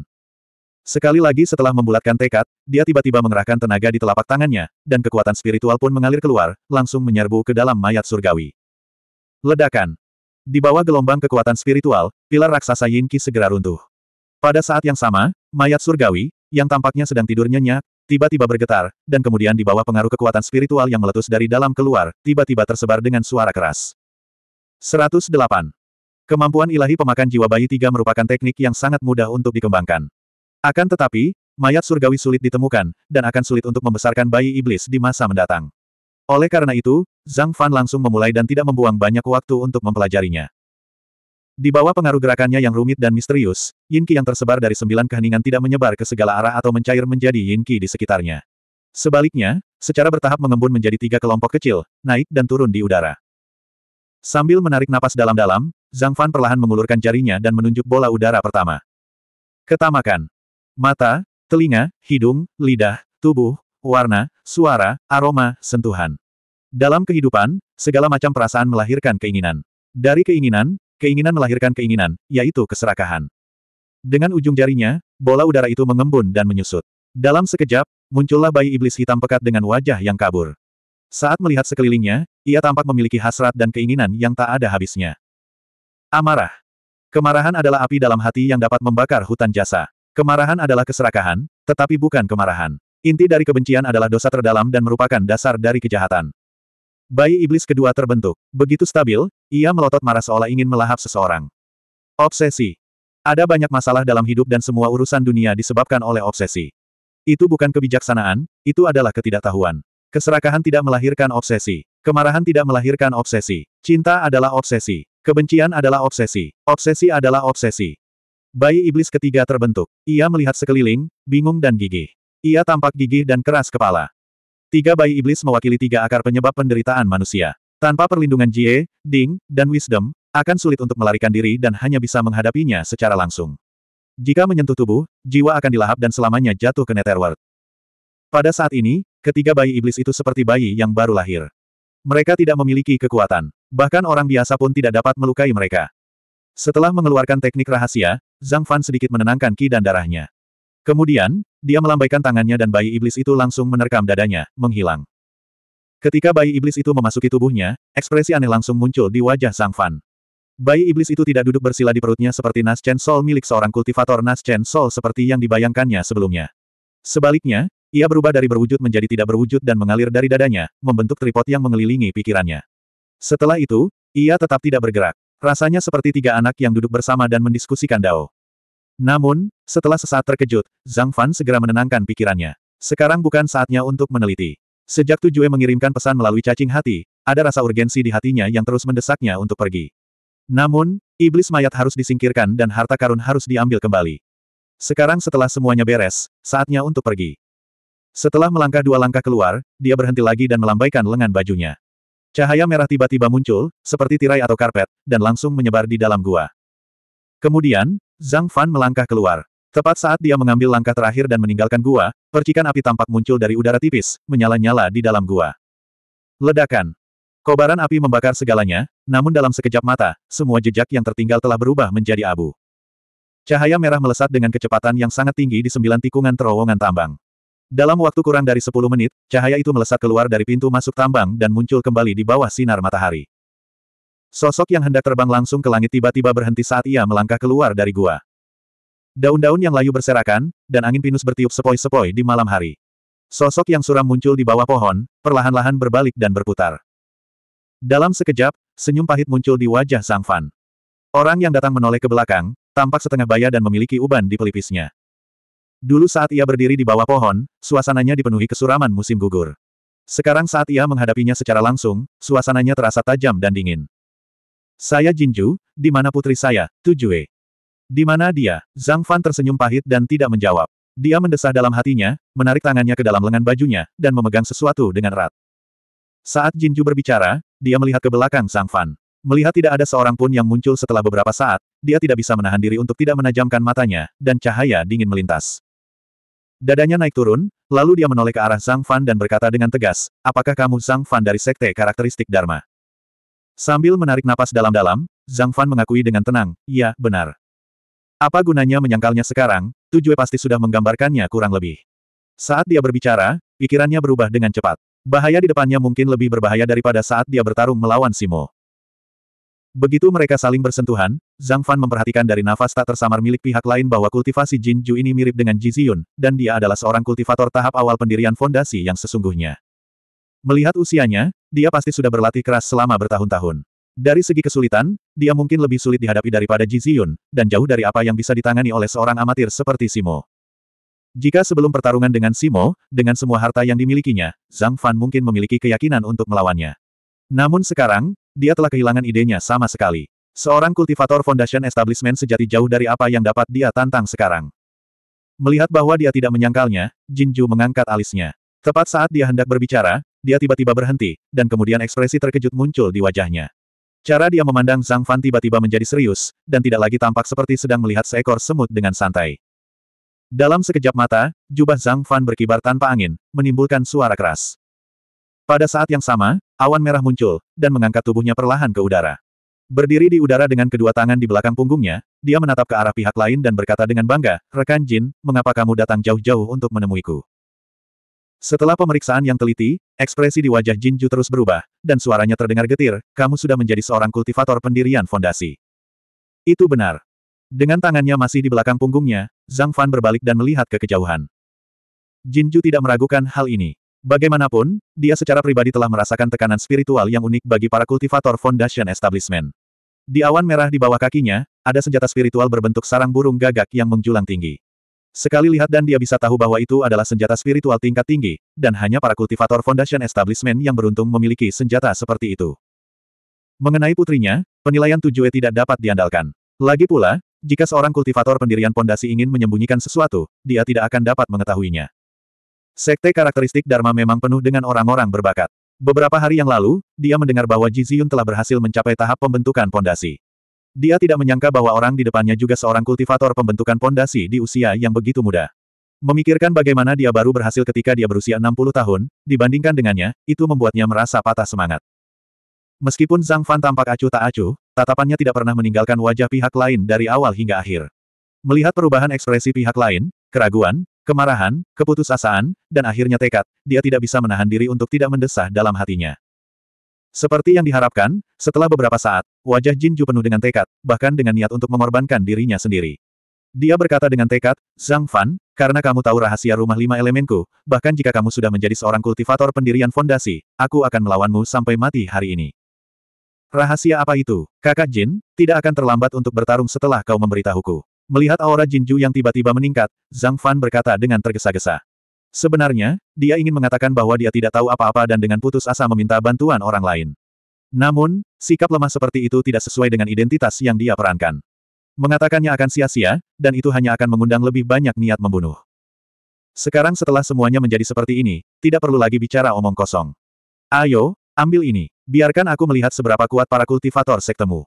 [SPEAKER 1] Sekali lagi setelah membulatkan tekad, dia tiba-tiba mengerahkan tenaga di telapak tangannya, dan kekuatan spiritual pun mengalir keluar, langsung menyerbu ke dalam mayat surgawi. Ledakan. Di bawah gelombang kekuatan spiritual, pilar raksasa Yin Qi segera runtuh. Pada saat yang sama, mayat surgawi, yang tampaknya sedang tidur nyenyak, tiba-tiba bergetar, dan kemudian di bawah pengaruh kekuatan spiritual yang meletus dari dalam keluar, tiba-tiba tersebar dengan suara keras. 108. Kemampuan ilahi pemakan jiwa bayi tiga merupakan teknik yang sangat mudah untuk dikembangkan. Akan tetapi, mayat surgawi sulit ditemukan, dan akan sulit untuk membesarkan bayi iblis di masa mendatang. Oleh karena itu, Zhang Fan langsung memulai dan tidak membuang banyak waktu untuk mempelajarinya. Di bawah pengaruh gerakannya yang rumit dan misterius, Yin Qi yang tersebar dari sembilan keheningan tidak menyebar ke segala arah atau mencair menjadi Yin Qi di sekitarnya. Sebaliknya, secara bertahap mengembun menjadi tiga kelompok kecil, naik dan turun di udara. Sambil menarik napas dalam-dalam, Zhang Fan perlahan mengulurkan jarinya dan menunjuk bola udara pertama. Ketamakan. Mata, telinga, hidung, lidah, tubuh, warna, suara, aroma, sentuhan. Dalam kehidupan, segala macam perasaan melahirkan keinginan. Dari keinginan, keinginan melahirkan keinginan, yaitu keserakahan. Dengan ujung jarinya, bola udara itu mengembun dan menyusut. Dalam sekejap, muncullah bayi iblis hitam pekat dengan wajah yang kabur. Saat melihat sekelilingnya, ia tampak memiliki hasrat dan keinginan yang tak ada habisnya. Amarah. Kemarahan adalah api dalam hati yang dapat membakar hutan jasa. Kemarahan adalah keserakahan, tetapi bukan kemarahan. Inti dari kebencian adalah dosa terdalam dan merupakan dasar dari kejahatan. Bayi iblis kedua terbentuk. Begitu stabil, ia melotot marah seolah ingin melahap seseorang. Obsesi. Ada banyak masalah dalam hidup dan semua urusan dunia disebabkan oleh obsesi. Itu bukan kebijaksanaan, itu adalah ketidaktahuan. Keserakahan tidak melahirkan obsesi. Kemarahan tidak melahirkan obsesi. Cinta adalah obsesi. Kebencian adalah obsesi. Obsesi adalah obsesi. Bayi iblis ketiga terbentuk. Ia melihat sekeliling, bingung dan gigih. Ia tampak gigih dan keras kepala. Tiga bayi iblis mewakili tiga akar penyebab penderitaan manusia. Tanpa perlindungan Jie, Ding, dan Wisdom, akan sulit untuk melarikan diri dan hanya bisa menghadapinya secara langsung. Jika menyentuh tubuh, jiwa akan dilahap dan selamanya jatuh ke Netherworld. Pada saat ini, ketiga bayi iblis itu seperti bayi yang baru lahir. Mereka tidak memiliki kekuatan. Bahkan orang biasa pun tidak dapat melukai mereka. Setelah mengeluarkan teknik rahasia, Zhang Fan sedikit menenangkan ki dan darahnya. Kemudian, dia melambaikan tangannya dan bayi iblis itu langsung menerkam dadanya, menghilang. Ketika bayi iblis itu memasuki tubuhnya, ekspresi aneh langsung muncul di wajah Sang Fan. Bayi iblis itu tidak duduk bersila di perutnya seperti Nas Chen Sol milik seorang kultivator Nas Chen Sol seperti yang dibayangkannya sebelumnya. Sebaliknya, ia berubah dari berwujud menjadi tidak berwujud dan mengalir dari dadanya, membentuk tripod yang mengelilingi pikirannya. Setelah itu, ia tetap tidak bergerak. Rasanya seperti tiga anak yang duduk bersama dan mendiskusikan Dao. Namun, setelah sesaat terkejut, Zhang Fan segera menenangkan pikirannya. Sekarang bukan saatnya untuk meneliti. Sejak Tujue mengirimkan pesan melalui cacing hati, ada rasa urgensi di hatinya yang terus mendesaknya untuk pergi. Namun, iblis mayat harus disingkirkan dan harta karun harus diambil kembali. Sekarang setelah semuanya beres, saatnya untuk pergi. Setelah melangkah dua langkah keluar, dia berhenti lagi dan melambaikan lengan bajunya. Cahaya merah tiba-tiba muncul, seperti tirai atau karpet, dan langsung menyebar di dalam gua. Kemudian, Zhang Fan melangkah keluar. Tepat saat dia mengambil langkah terakhir dan meninggalkan gua, percikan api tampak muncul dari udara tipis, menyala-nyala di dalam gua. Ledakan. Kobaran api membakar segalanya, namun dalam sekejap mata, semua jejak yang tertinggal telah berubah menjadi abu. Cahaya merah melesat dengan kecepatan yang sangat tinggi di sembilan tikungan terowongan tambang. Dalam waktu kurang dari sepuluh menit, cahaya itu melesat keluar dari pintu masuk tambang dan muncul kembali di bawah sinar matahari. Sosok yang hendak terbang langsung ke langit tiba-tiba berhenti saat ia melangkah keluar dari gua. Daun-daun yang layu berserakan, dan angin pinus bertiup sepoi-sepoi di malam hari. Sosok yang suram muncul di bawah pohon, perlahan-lahan berbalik dan berputar. Dalam sekejap, senyum pahit muncul di wajah Sang Fan. Orang yang datang menoleh ke belakang, tampak setengah baya dan memiliki uban di pelipisnya. Dulu saat ia berdiri di bawah pohon, suasananya dipenuhi kesuraman musim gugur. Sekarang saat ia menghadapinya secara langsung, suasananya terasa tajam dan dingin. Saya Jinju, di mana putri saya, Tujue? Di mana dia? Zhang Fan tersenyum pahit dan tidak menjawab. Dia mendesah dalam hatinya, menarik tangannya ke dalam lengan bajunya, dan memegang sesuatu dengan erat. Saat Jinju berbicara, dia melihat ke belakang Zhang Fan. Melihat tidak ada seorang pun yang muncul setelah beberapa saat, dia tidak bisa menahan diri untuk tidak menajamkan matanya, dan cahaya dingin melintas. Dadanya naik turun, lalu dia menoleh ke arah Zhang Fan dan berkata dengan tegas, apakah kamu Zhang Fan dari Sekte Karakteristik Dharma? Sambil menarik napas dalam-dalam, Zhang Fan mengakui dengan tenang, "Ya, benar. Apa gunanya menyangkalnya sekarang, Tujue pasti sudah menggambarkannya kurang lebih. Saat dia berbicara, pikirannya berubah dengan cepat. Bahaya di depannya mungkin lebih berbahaya daripada saat dia bertarung melawan Simo. Begitu mereka saling bersentuhan, Zhang Fan memperhatikan dari nafas tak tersamar milik pihak lain bahwa kultivasi Jin Ju ini mirip dengan Ji Ziyun, dan dia adalah seorang kultivator tahap awal pendirian fondasi yang sesungguhnya. Melihat usianya, dia pasti sudah berlatih keras selama bertahun-tahun. Dari segi kesulitan, dia mungkin lebih sulit dihadapi daripada Ji Ziyun, dan jauh dari apa yang bisa ditangani oleh seorang amatir seperti Simo. Jika sebelum pertarungan dengan Simo, dengan semua harta yang dimilikinya, Zhang Fan mungkin memiliki keyakinan untuk melawannya. Namun sekarang, dia telah kehilangan idenya sama sekali. Seorang kultivator Foundation Establishment sejati jauh dari apa yang dapat dia tantang sekarang. Melihat bahwa dia tidak menyangkalnya, Jinju mengangkat alisnya. Tepat saat dia hendak berbicara, dia tiba-tiba berhenti, dan kemudian ekspresi terkejut muncul di wajahnya. Cara dia memandang Zhang Fan tiba-tiba menjadi serius, dan tidak lagi tampak seperti sedang melihat seekor semut dengan santai. Dalam sekejap mata, jubah Zhang Fan berkibar tanpa angin, menimbulkan suara keras. Pada saat yang sama, awan merah muncul, dan mengangkat tubuhnya perlahan ke udara. Berdiri di udara dengan kedua tangan di belakang punggungnya, dia menatap ke arah pihak lain dan berkata dengan bangga, Rekan Jin, mengapa kamu datang jauh-jauh untuk menemuiku? Setelah pemeriksaan yang teliti, ekspresi di wajah Jinju terus berubah, dan suaranya terdengar getir, kamu sudah menjadi seorang kultivator pendirian fondasi. Itu benar. Dengan tangannya masih di belakang punggungnya, Zhang Fan berbalik dan melihat ke kejauhan. Jinju tidak meragukan hal ini. Bagaimanapun, dia secara pribadi telah merasakan tekanan spiritual yang unik bagi para kultivator Foundation Establishment. Di awan merah di bawah kakinya, ada senjata spiritual berbentuk sarang burung gagak yang menjulang tinggi. Sekali lihat dan dia bisa tahu bahwa itu adalah senjata spiritual tingkat tinggi, dan hanya para kultivator Foundation Establishment yang beruntung memiliki senjata seperti itu. Mengenai putrinya, penilaian tujuh e tidak dapat diandalkan. Lagi pula, jika seorang kultivator pendirian pondasi ingin menyembunyikan sesuatu, dia tidak akan dapat mengetahuinya. Sekte karakteristik Dharma memang penuh dengan orang-orang berbakat. Beberapa hari yang lalu, dia mendengar bahwa Ji Ziyun telah berhasil mencapai tahap pembentukan pondasi. Dia tidak menyangka bahwa orang di depannya juga seorang kultivator pembentukan pondasi di usia yang begitu muda. Memikirkan bagaimana dia baru berhasil ketika dia berusia 60 tahun, dibandingkan dengannya, itu membuatnya merasa patah semangat. Meskipun Zhang Fan tampak acuh tak acuh, tatapannya tidak pernah meninggalkan wajah pihak lain dari awal hingga akhir. Melihat perubahan ekspresi pihak lain, keraguan, kemarahan, keputusasaan, dan akhirnya tekad, dia tidak bisa menahan diri untuk tidak mendesah dalam hatinya. Seperti yang diharapkan, setelah beberapa saat, wajah Jinju penuh dengan tekad, bahkan dengan niat untuk mengorbankan dirinya sendiri. Dia berkata dengan tekad, Zhang Fan, karena kamu tahu rahasia rumah lima elemenku, bahkan jika kamu sudah menjadi seorang kultivator pendirian fondasi, aku akan melawanmu sampai mati hari ini. Rahasia apa itu? Kakak Jin, tidak akan terlambat untuk bertarung setelah kau memberitahuku. Melihat aura Jinju yang tiba-tiba meningkat, Zhang Fan berkata dengan tergesa-gesa. Sebenarnya, dia ingin mengatakan bahwa dia tidak tahu apa-apa dan dengan putus asa meminta bantuan orang lain. Namun, sikap lemah seperti itu tidak sesuai dengan identitas yang dia perankan. Mengatakannya akan sia-sia, dan itu hanya akan mengundang lebih banyak niat membunuh. Sekarang setelah semuanya menjadi seperti ini, tidak perlu lagi bicara omong kosong. Ayo, ambil ini. Biarkan aku melihat seberapa kuat para kultivator sektemu.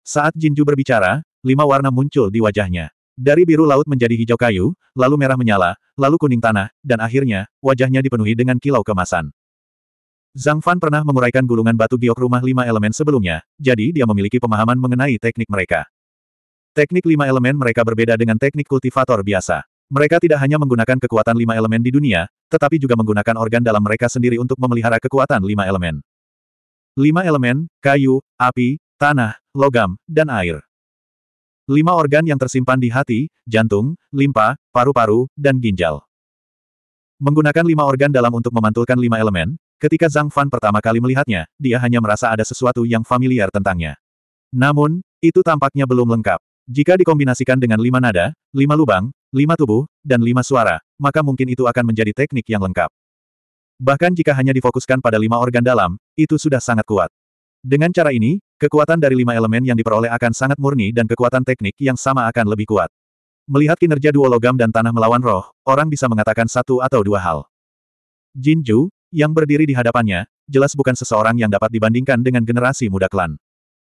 [SPEAKER 1] Saat Jinju berbicara, lima warna muncul di wajahnya. Dari biru laut menjadi hijau kayu, lalu merah menyala, lalu kuning tanah, dan akhirnya, wajahnya dipenuhi dengan kilau kemasan. Zhang Fan pernah menguraikan gulungan batu giok rumah lima elemen sebelumnya, jadi dia memiliki pemahaman mengenai teknik mereka. Teknik lima elemen mereka berbeda dengan teknik kultivator biasa. Mereka tidak hanya menggunakan kekuatan lima elemen di dunia, tetapi juga menggunakan organ dalam mereka sendiri untuk memelihara kekuatan lima elemen. Lima elemen, kayu, api, tanah, logam, dan air. Lima organ yang tersimpan di hati, jantung, limpa, paru-paru, dan ginjal. Menggunakan lima organ dalam untuk memantulkan lima elemen, ketika Zhang Fan pertama kali melihatnya, dia hanya merasa ada sesuatu yang familiar tentangnya. Namun, itu tampaknya belum lengkap. Jika dikombinasikan dengan lima nada, lima lubang, lima tubuh, dan lima suara, maka mungkin itu akan menjadi teknik yang lengkap. Bahkan jika hanya difokuskan pada lima organ dalam, itu sudah sangat kuat. Dengan cara ini, Kekuatan dari lima elemen yang diperoleh akan sangat murni dan kekuatan teknik yang sama akan lebih kuat. Melihat kinerja duo logam dan tanah melawan roh, orang bisa mengatakan satu atau dua hal. Jinju, yang berdiri di hadapannya, jelas bukan seseorang yang dapat dibandingkan dengan generasi muda klan.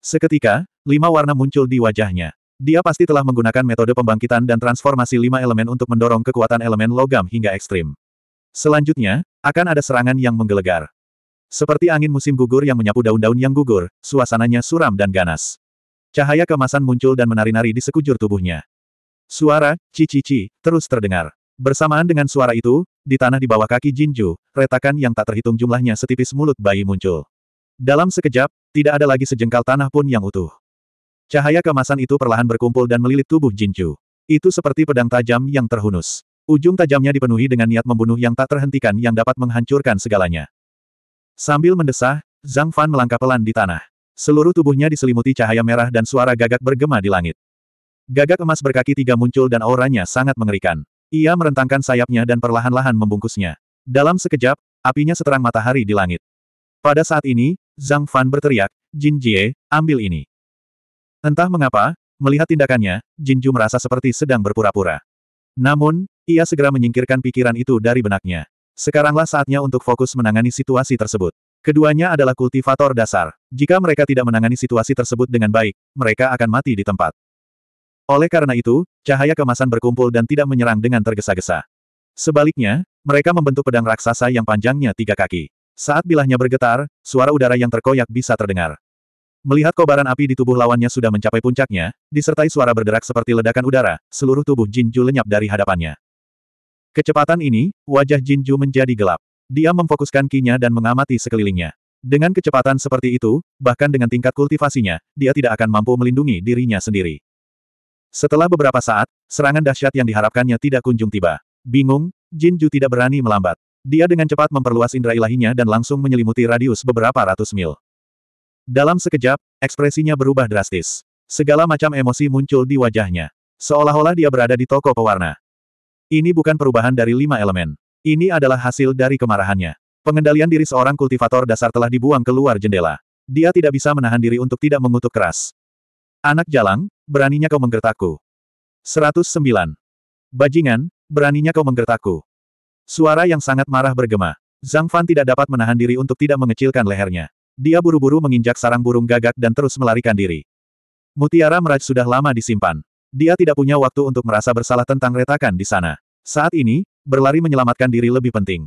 [SPEAKER 1] Seketika, lima warna muncul di wajahnya. Dia pasti telah menggunakan metode pembangkitan dan transformasi lima elemen untuk mendorong kekuatan elemen logam hingga ekstrim. Selanjutnya, akan ada serangan yang menggelegar. Seperti angin musim gugur yang menyapu daun-daun yang gugur, suasananya suram dan ganas. Cahaya kemasan muncul dan menari-nari di sekujur tubuhnya. Suara, cici-ci, terus terdengar. Bersamaan dengan suara itu, di tanah di bawah kaki Jinju, retakan yang tak terhitung jumlahnya setipis mulut bayi muncul. Dalam sekejap, tidak ada lagi sejengkal tanah pun yang utuh. Cahaya kemasan itu perlahan berkumpul dan melilit tubuh Jinju. Itu seperti pedang tajam yang terhunus. Ujung tajamnya dipenuhi dengan niat membunuh yang tak terhentikan yang dapat menghancurkan segalanya. Sambil mendesah, Zhang Fan melangkah pelan di tanah. Seluruh tubuhnya diselimuti cahaya merah dan suara gagak bergema di langit. Gagak emas berkaki tiga muncul dan auranya sangat mengerikan. Ia merentangkan sayapnya dan perlahan-lahan membungkusnya. Dalam sekejap, apinya seterang matahari di langit. Pada saat ini, Zhang Fan berteriak, Jin Jie, ambil ini. Entah mengapa, melihat tindakannya, Jin Ju merasa seperti sedang berpura-pura. Namun, ia segera menyingkirkan pikiran itu dari benaknya. Sekaranglah saatnya untuk fokus menangani situasi tersebut. Keduanya adalah kultivator dasar. Jika mereka tidak menangani situasi tersebut dengan baik, mereka akan mati di tempat. Oleh karena itu, cahaya kemasan berkumpul dan tidak menyerang dengan tergesa-gesa. Sebaliknya, mereka membentuk pedang raksasa yang panjangnya tiga kaki. Saat bilahnya bergetar, suara udara yang terkoyak bisa terdengar. Melihat kobaran api di tubuh lawannya sudah mencapai puncaknya, disertai suara berderak seperti ledakan udara, seluruh tubuh Jinju lenyap dari hadapannya. Kecepatan ini, wajah Jinju menjadi gelap. Dia memfokuskan kinya dan mengamati sekelilingnya. Dengan kecepatan seperti itu, bahkan dengan tingkat kultivasinya, dia tidak akan mampu melindungi dirinya sendiri. Setelah beberapa saat, serangan dahsyat yang diharapkannya tidak kunjung tiba. Bingung, Jinju tidak berani melambat. Dia dengan cepat memperluas indera ilahinya dan langsung menyelimuti radius beberapa ratus mil. Dalam sekejap, ekspresinya berubah drastis. Segala macam emosi muncul di wajahnya. Seolah-olah dia berada di toko pewarna. Ini bukan perubahan dari lima elemen. Ini adalah hasil dari kemarahannya. Pengendalian diri seorang kultivator dasar telah dibuang keluar jendela. Dia tidak bisa menahan diri untuk tidak mengutuk keras. Anak jalang, beraninya kau menggertakku. 109. Bajingan, beraninya kau menggertakku. Suara yang sangat marah bergema. Zhang Fan tidak dapat menahan diri untuk tidak mengecilkan lehernya. Dia buru-buru menginjak sarang burung gagak dan terus melarikan diri. Mutiara Meraj sudah lama disimpan. Dia tidak punya waktu untuk merasa bersalah tentang retakan di sana. Saat ini, berlari menyelamatkan diri lebih penting.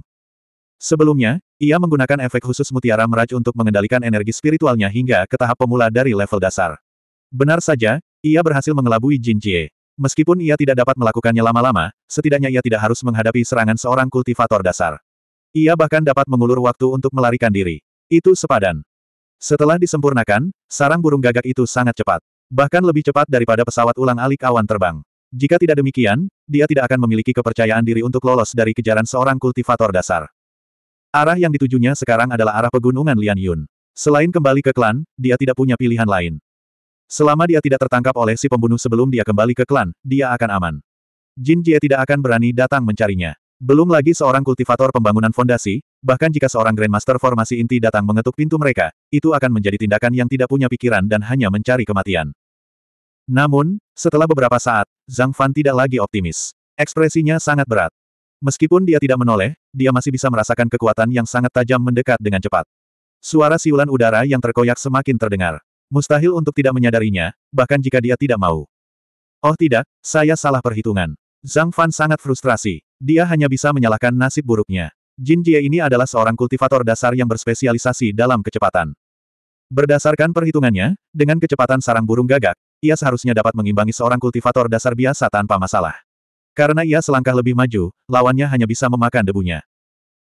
[SPEAKER 1] Sebelumnya, ia menggunakan efek khusus mutiara meraj untuk mengendalikan energi spiritualnya hingga ke tahap pemula dari level dasar. Benar saja, ia berhasil mengelabui Jin Jie. Meskipun ia tidak dapat melakukannya lama-lama, setidaknya ia tidak harus menghadapi serangan seorang kultivator dasar. Ia bahkan dapat mengulur waktu untuk melarikan diri. Itu sepadan. Setelah disempurnakan, sarang burung gagak itu sangat cepat. Bahkan lebih cepat daripada pesawat ulang-alik awan terbang. Jika tidak demikian, dia tidak akan memiliki kepercayaan diri untuk lolos dari kejaran seorang kultivator dasar. Arah yang ditujunya sekarang adalah arah pegunungan Lian Yun. Selain kembali ke klan, dia tidak punya pilihan lain. Selama dia tidak tertangkap oleh si pembunuh sebelum dia kembali ke klan, dia akan aman. Jin Jie tidak akan berani datang mencarinya. Belum lagi seorang kultivator pembangunan fondasi, bahkan jika seorang Grandmaster formasi inti datang mengetuk pintu mereka, itu akan menjadi tindakan yang tidak punya pikiran dan hanya mencari kematian. Namun, setelah beberapa saat, Zhang Fan tidak lagi optimis. Ekspresinya sangat berat. Meskipun dia tidak menoleh, dia masih bisa merasakan kekuatan yang sangat tajam mendekat dengan cepat. Suara siulan udara yang terkoyak semakin terdengar. Mustahil untuk tidak menyadarinya, bahkan jika dia tidak mau. Oh tidak, saya salah perhitungan. Zhang Fan sangat frustrasi. Dia hanya bisa menyalahkan nasib buruknya. Jin Jie ini adalah seorang kultivator dasar yang berspesialisasi dalam kecepatan. Berdasarkan perhitungannya, dengan kecepatan sarang burung gagak, ia seharusnya dapat mengimbangi seorang kultivator dasar biasa tanpa masalah. Karena ia selangkah lebih maju, lawannya hanya bisa memakan debunya.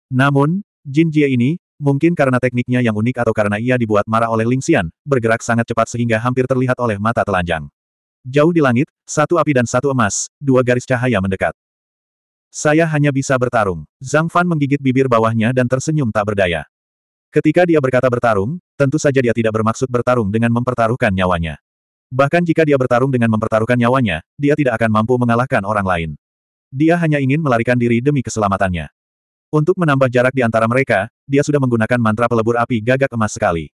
[SPEAKER 1] Namun, Jin Jie ini, mungkin karena tekniknya yang unik atau karena ia dibuat marah oleh Ling Xian, bergerak sangat cepat sehingga hampir terlihat oleh mata telanjang. Jauh di langit, satu api dan satu emas, dua garis cahaya mendekat. Saya hanya bisa bertarung. Zhang Fan menggigit bibir bawahnya dan tersenyum tak berdaya. Ketika dia berkata bertarung, tentu saja dia tidak bermaksud bertarung dengan mempertaruhkan nyawanya. Bahkan jika dia bertarung dengan mempertaruhkan nyawanya, dia tidak akan mampu mengalahkan orang lain. Dia hanya ingin melarikan diri demi keselamatannya. Untuk menambah jarak di antara mereka, dia sudah menggunakan mantra pelebur api gagak emas sekali.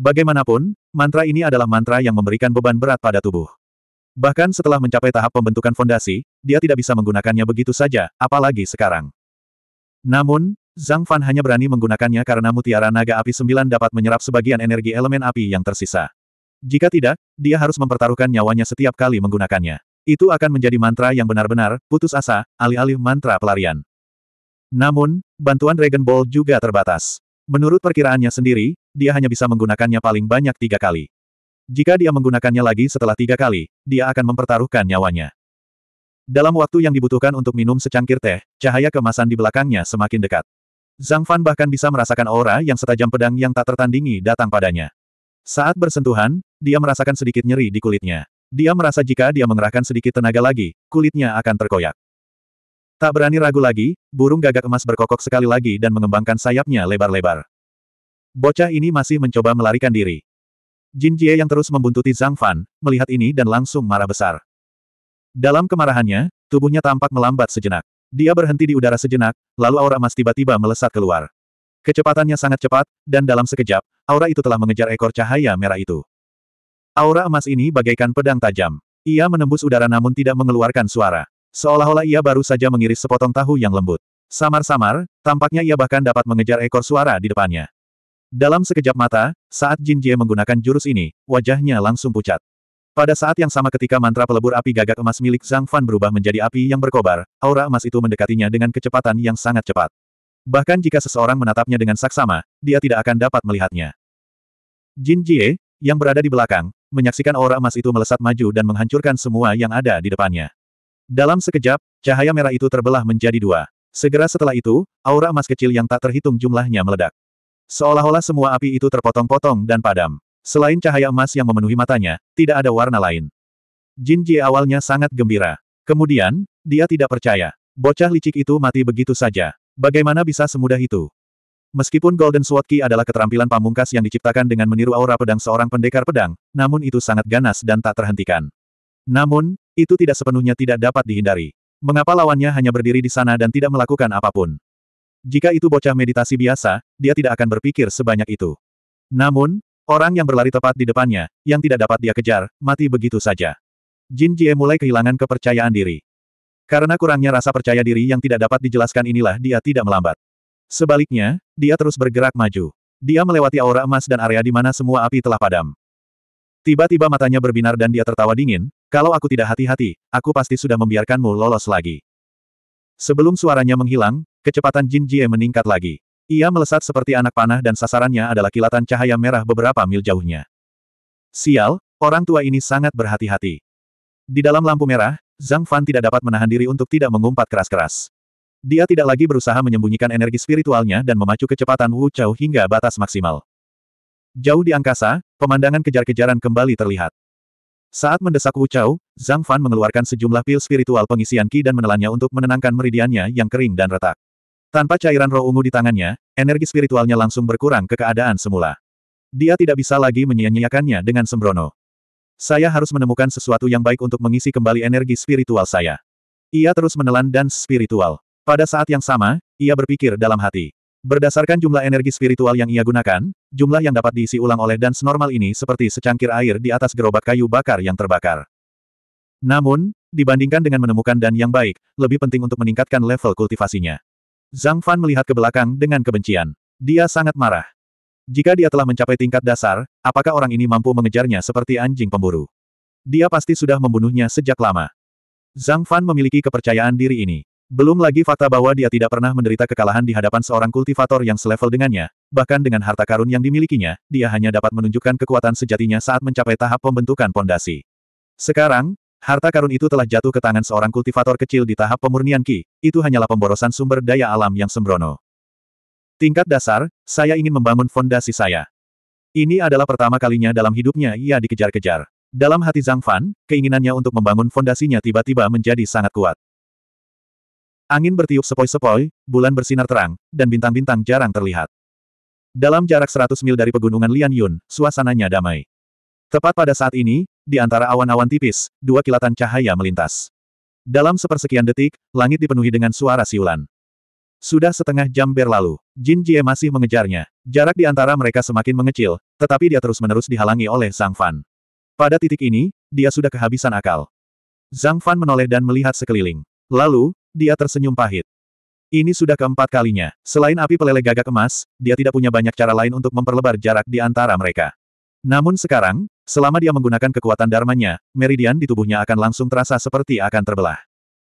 [SPEAKER 1] Bagaimanapun, mantra ini adalah mantra yang memberikan beban berat pada tubuh. Bahkan setelah mencapai tahap pembentukan fondasi, dia tidak bisa menggunakannya begitu saja, apalagi sekarang. Namun, Zhang Fan hanya berani menggunakannya karena mutiara naga api sembilan dapat menyerap sebagian energi elemen api yang tersisa. Jika tidak, dia harus mempertaruhkan nyawanya setiap kali menggunakannya. Itu akan menjadi mantra yang benar-benar putus asa, alih-alih mantra pelarian. Namun, bantuan Dragon Ball juga terbatas. Menurut perkiraannya sendiri, dia hanya bisa menggunakannya paling banyak tiga kali. Jika dia menggunakannya lagi setelah tiga kali, dia akan mempertaruhkan nyawanya. Dalam waktu yang dibutuhkan untuk minum secangkir teh, cahaya kemasan di belakangnya semakin dekat. Zhang Fan bahkan bisa merasakan aura yang setajam pedang yang tak tertandingi datang padanya. Saat bersentuhan, dia merasakan sedikit nyeri di kulitnya. Dia merasa jika dia mengerahkan sedikit tenaga lagi, kulitnya akan terkoyak. Tak berani ragu lagi, burung gagak emas berkokok sekali lagi dan mengembangkan sayapnya lebar-lebar. Bocah ini masih mencoba melarikan diri. Jin Jie yang terus membuntuti Zhang Fan, melihat ini dan langsung marah besar. Dalam kemarahannya, tubuhnya tampak melambat sejenak. Dia berhenti di udara sejenak, lalu aura emas tiba-tiba melesat keluar. Kecepatannya sangat cepat, dan dalam sekejap, aura itu telah mengejar ekor cahaya merah itu. Aura emas ini bagaikan pedang tajam. Ia menembus udara namun tidak mengeluarkan suara. Seolah-olah ia baru saja mengiris sepotong tahu yang lembut. Samar-samar, tampaknya ia bahkan dapat mengejar ekor suara di depannya. Dalam sekejap mata, saat Jin Jie menggunakan jurus ini, wajahnya langsung pucat. Pada saat yang sama ketika mantra pelebur api gagak emas milik Zhang Fan berubah menjadi api yang berkobar, aura emas itu mendekatinya dengan kecepatan yang sangat cepat. Bahkan jika seseorang menatapnya dengan saksama, dia tidak akan dapat melihatnya. Jin Jie, yang berada di belakang, menyaksikan aura emas itu melesat maju dan menghancurkan semua yang ada di depannya. Dalam sekejap, cahaya merah itu terbelah menjadi dua. Segera setelah itu, aura emas kecil yang tak terhitung jumlahnya meledak. Seolah-olah semua api itu terpotong-potong dan padam. Selain cahaya emas yang memenuhi matanya, tidak ada warna lain. Jin Jie awalnya sangat gembira. Kemudian, dia tidak percaya. Bocah licik itu mati begitu saja. Bagaimana bisa semudah itu? Meskipun Golden Sword Key adalah keterampilan pamungkas yang diciptakan dengan meniru aura pedang seorang pendekar pedang, namun itu sangat ganas dan tak terhentikan. Namun, itu tidak sepenuhnya tidak dapat dihindari. Mengapa lawannya hanya berdiri di sana dan tidak melakukan apapun? Jika itu bocah meditasi biasa, dia tidak akan berpikir sebanyak itu. Namun, orang yang berlari tepat di depannya, yang tidak dapat dia kejar, mati begitu saja. Jin Jie mulai kehilangan kepercayaan diri. Karena kurangnya rasa percaya diri yang tidak dapat dijelaskan inilah dia tidak melambat. Sebaliknya, dia terus bergerak maju. Dia melewati aura emas dan area di mana semua api telah padam. Tiba-tiba matanya berbinar dan dia tertawa dingin, kalau aku tidak hati-hati, aku pasti sudah membiarkanmu lolos lagi. Sebelum suaranya menghilang, Kecepatan Jin Jie meningkat lagi. Ia melesat seperti anak panah dan sasarannya adalah kilatan cahaya merah beberapa mil jauhnya. Sial, orang tua ini sangat berhati-hati. Di dalam lampu merah, Zhang Fan tidak dapat menahan diri untuk tidak mengumpat keras-keras. Dia tidak lagi berusaha menyembunyikan energi spiritualnya dan memacu kecepatan Wu Chao hingga batas maksimal. Jauh di angkasa, pemandangan kejar-kejaran kembali terlihat. Saat mendesak Wu Chao, Zhang Fan mengeluarkan sejumlah pil spiritual pengisian Qi dan menelannya untuk menenangkan meridiannya yang kering dan retak. Tanpa cairan roh ungu di tangannya, energi spiritualnya langsung berkurang ke keadaan semula. Dia tidak bisa lagi menyia-nyiakannya dengan sembrono. Saya harus menemukan sesuatu yang baik untuk mengisi kembali energi spiritual saya. Ia terus menelan dan spiritual. Pada saat yang sama, ia berpikir dalam hati. Berdasarkan jumlah energi spiritual yang ia gunakan, jumlah yang dapat diisi ulang oleh dance normal ini seperti secangkir air di atas gerobak kayu bakar yang terbakar. Namun, dibandingkan dengan menemukan dan yang baik, lebih penting untuk meningkatkan level kultivasinya. Zhang Fan melihat ke belakang dengan kebencian. Dia sangat marah. Jika dia telah mencapai tingkat dasar, apakah orang ini mampu mengejarnya seperti anjing pemburu? Dia pasti sudah membunuhnya sejak lama. Zhang Fan memiliki kepercayaan diri ini. Belum lagi fakta bahwa dia tidak pernah menderita kekalahan di hadapan seorang kultivator yang selevel dengannya, bahkan dengan harta karun yang dimilikinya, dia hanya dapat menunjukkan kekuatan sejatinya saat mencapai tahap pembentukan pondasi. Sekarang, Harta karun itu telah jatuh ke tangan seorang kultivator kecil di tahap pemurnian Ki, itu hanyalah pemborosan sumber daya alam yang sembrono. Tingkat dasar, saya ingin membangun fondasi saya. Ini adalah pertama kalinya dalam hidupnya ia dikejar-kejar. Dalam hati Zhang Fan, keinginannya untuk membangun fondasinya tiba-tiba menjadi sangat kuat. Angin bertiup sepoi-sepoi, bulan bersinar terang, dan bintang-bintang jarang terlihat. Dalam jarak 100 mil dari pegunungan Lian Yun, suasananya damai. Tepat pada saat ini, di antara awan-awan tipis, dua kilatan cahaya melintas. Dalam sepersekian detik, langit dipenuhi dengan suara siulan. Sudah setengah jam berlalu, Jin Jie masih mengejarnya. Jarak di antara mereka semakin mengecil, tetapi dia terus-menerus dihalangi oleh Zhang Fan. Pada titik ini, dia sudah kehabisan akal. Zhang Fan menoleh dan melihat sekeliling. Lalu, dia tersenyum pahit. Ini sudah keempat kalinya. Selain api pelele gagak emas, dia tidak punya banyak cara lain untuk memperlebar jarak di antara mereka. Namun sekarang, selama dia menggunakan kekuatan darmanya, meridian di tubuhnya akan langsung terasa seperti akan terbelah.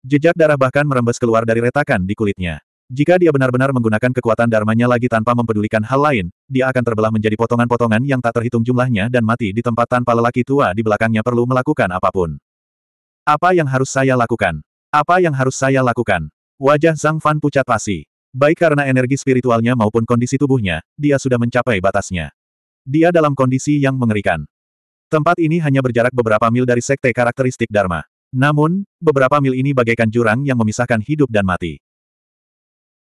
[SPEAKER 1] Jejak darah bahkan merembes keluar dari retakan di kulitnya. Jika dia benar-benar menggunakan kekuatan darmanya lagi tanpa mempedulikan hal lain, dia akan terbelah menjadi potongan-potongan yang tak terhitung jumlahnya dan mati di tempat tanpa lelaki tua di belakangnya perlu melakukan apapun. Apa yang harus saya lakukan? Apa yang harus saya lakukan? Wajah Zhang Fan pucat pasi. Baik karena energi spiritualnya maupun kondisi tubuhnya, dia sudah mencapai batasnya. Dia dalam kondisi yang mengerikan. Tempat ini hanya berjarak beberapa mil dari sekte karakteristik Dharma. Namun, beberapa mil ini bagaikan jurang yang memisahkan hidup dan mati.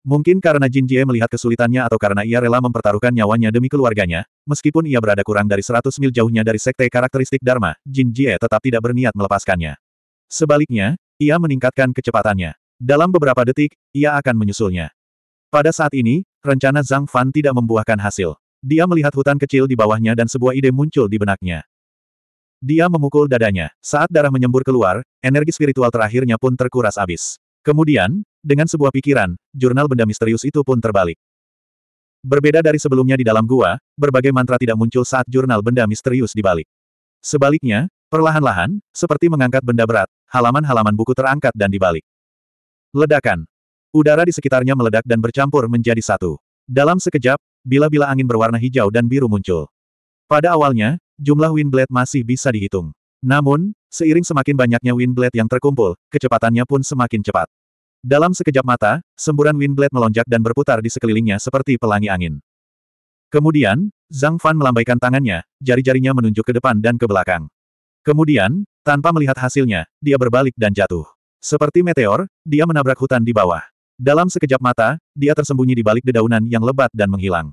[SPEAKER 1] Mungkin karena Jin Jie melihat kesulitannya atau karena ia rela mempertaruhkan nyawanya demi keluarganya, meskipun ia berada kurang dari 100 mil jauhnya dari sekte karakteristik Dharma, Jin Jie tetap tidak berniat melepaskannya. Sebaliknya, ia meningkatkan kecepatannya. Dalam beberapa detik, ia akan menyusulnya. Pada saat ini, rencana Zhang Fan tidak membuahkan hasil. Dia melihat hutan kecil di bawahnya dan sebuah ide muncul di benaknya. Dia memukul dadanya. Saat darah menyembur keluar, energi spiritual terakhirnya pun terkuras abis. Kemudian, dengan sebuah pikiran, jurnal benda misterius itu pun terbalik. Berbeda dari sebelumnya di dalam gua, berbagai mantra tidak muncul saat jurnal benda misterius dibalik. Sebaliknya, perlahan-lahan, seperti mengangkat benda berat, halaman-halaman buku terangkat dan dibalik. Ledakan. Udara di sekitarnya meledak dan bercampur menjadi satu. Dalam sekejap, bila-bila angin berwarna hijau dan biru muncul. Pada awalnya, jumlah Windblade masih bisa dihitung. Namun, seiring semakin banyaknya Windblade yang terkumpul, kecepatannya pun semakin cepat. Dalam sekejap mata, semburan Windblade melonjak dan berputar di sekelilingnya seperti pelangi angin. Kemudian, Zhang Fan melambaikan tangannya, jari-jarinya menunjuk ke depan dan ke belakang. Kemudian, tanpa melihat hasilnya, dia berbalik dan jatuh. Seperti meteor, dia menabrak hutan di bawah. Dalam sekejap mata, dia tersembunyi di balik dedaunan yang lebat dan menghilang.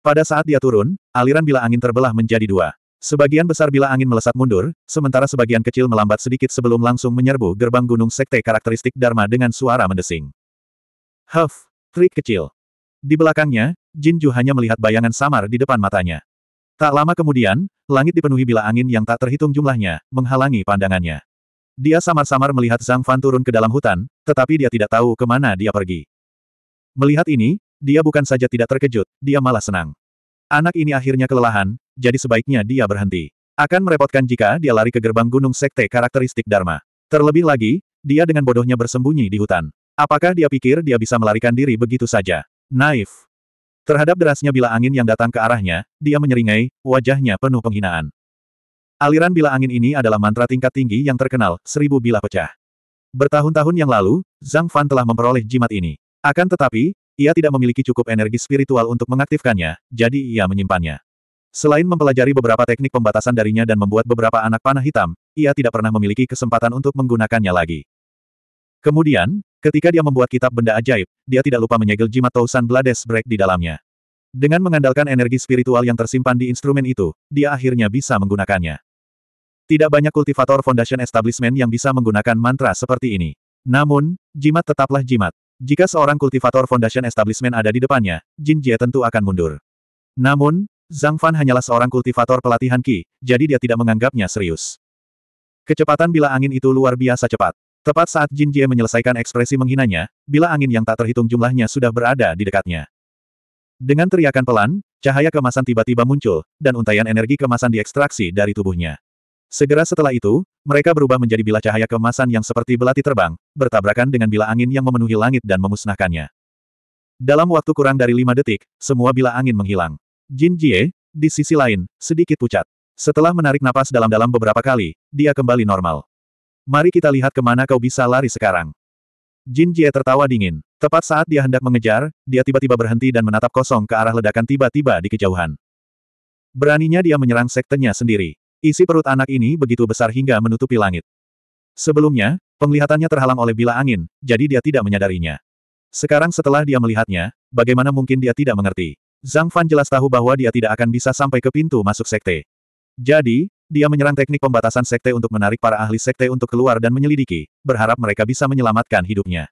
[SPEAKER 1] Pada saat dia turun, aliran bila angin terbelah menjadi dua. Sebagian besar bila angin melesat mundur, sementara sebagian kecil melambat sedikit sebelum langsung menyerbu gerbang gunung sekte karakteristik Dharma dengan suara mendesing. Huff! Trik kecil. Di belakangnya, Jinju hanya melihat bayangan samar di depan matanya. Tak lama kemudian, langit dipenuhi bila angin yang tak terhitung jumlahnya, menghalangi pandangannya. Dia samar-samar melihat Zhang Fan turun ke dalam hutan, tetapi dia tidak tahu kemana dia pergi. Melihat ini, dia bukan saja tidak terkejut, dia malah senang. Anak ini akhirnya kelelahan, jadi sebaiknya dia berhenti. Akan merepotkan jika dia lari ke gerbang gunung sekte karakteristik Dharma. Terlebih lagi, dia dengan bodohnya bersembunyi di hutan. Apakah dia pikir dia bisa melarikan diri begitu saja? Naif. Terhadap derasnya bila angin yang datang ke arahnya, dia menyeringai, wajahnya penuh penghinaan. Aliran bila angin ini adalah mantra tingkat tinggi yang terkenal, seribu Bila pecah. Bertahun-tahun yang lalu, Zhang Fan telah memperoleh jimat ini. Akan tetapi, ia tidak memiliki cukup energi spiritual untuk mengaktifkannya, jadi ia menyimpannya. Selain mempelajari beberapa teknik pembatasan darinya dan membuat beberapa anak panah hitam, ia tidak pernah memiliki kesempatan untuk menggunakannya lagi. Kemudian, ketika dia membuat kitab benda ajaib, dia tidak lupa menyegel jimat Tousan Blades Break di dalamnya. Dengan mengandalkan energi spiritual yang tersimpan di instrumen itu, dia akhirnya bisa menggunakannya. Tidak banyak kultivator Foundation Establishment yang bisa menggunakan mantra seperti ini. Namun, jimat tetaplah jimat. Jika seorang kultivator Foundation Establishment ada di depannya, Jin Jie tentu akan mundur. Namun, Zhang Fan hanyalah seorang kultivator pelatihan Qi, jadi dia tidak menganggapnya serius. Kecepatan bila angin itu luar biasa cepat. Tepat saat Jin Jie menyelesaikan ekspresi menghinanya, bila angin yang tak terhitung jumlahnya sudah berada di dekatnya. Dengan teriakan pelan, cahaya kemasan tiba-tiba muncul, dan untayan energi kemasan diekstraksi dari tubuhnya. Segera setelah itu, mereka berubah menjadi bila cahaya kemasan yang seperti belati terbang, bertabrakan dengan bila angin yang memenuhi langit dan memusnahkannya. Dalam waktu kurang dari lima detik, semua bila angin menghilang. Jin Jie, di sisi lain, sedikit pucat. Setelah menarik napas dalam-dalam beberapa kali, dia kembali normal. Mari kita lihat kemana kau bisa lari sekarang. Jin Jie tertawa dingin. Tepat saat dia hendak mengejar, dia tiba-tiba berhenti dan menatap kosong ke arah ledakan tiba-tiba di kejauhan. Beraninya dia menyerang sektenya sendiri. Isi perut anak ini begitu besar hingga menutupi langit. Sebelumnya, penglihatannya terhalang oleh bila angin, jadi dia tidak menyadarinya. Sekarang setelah dia melihatnya, bagaimana mungkin dia tidak mengerti? Zhang Fan jelas tahu bahwa dia tidak akan bisa sampai ke pintu masuk sekte. Jadi, dia menyerang teknik pembatasan sekte untuk menarik para ahli sekte untuk keluar dan menyelidiki, berharap mereka bisa menyelamatkan hidupnya.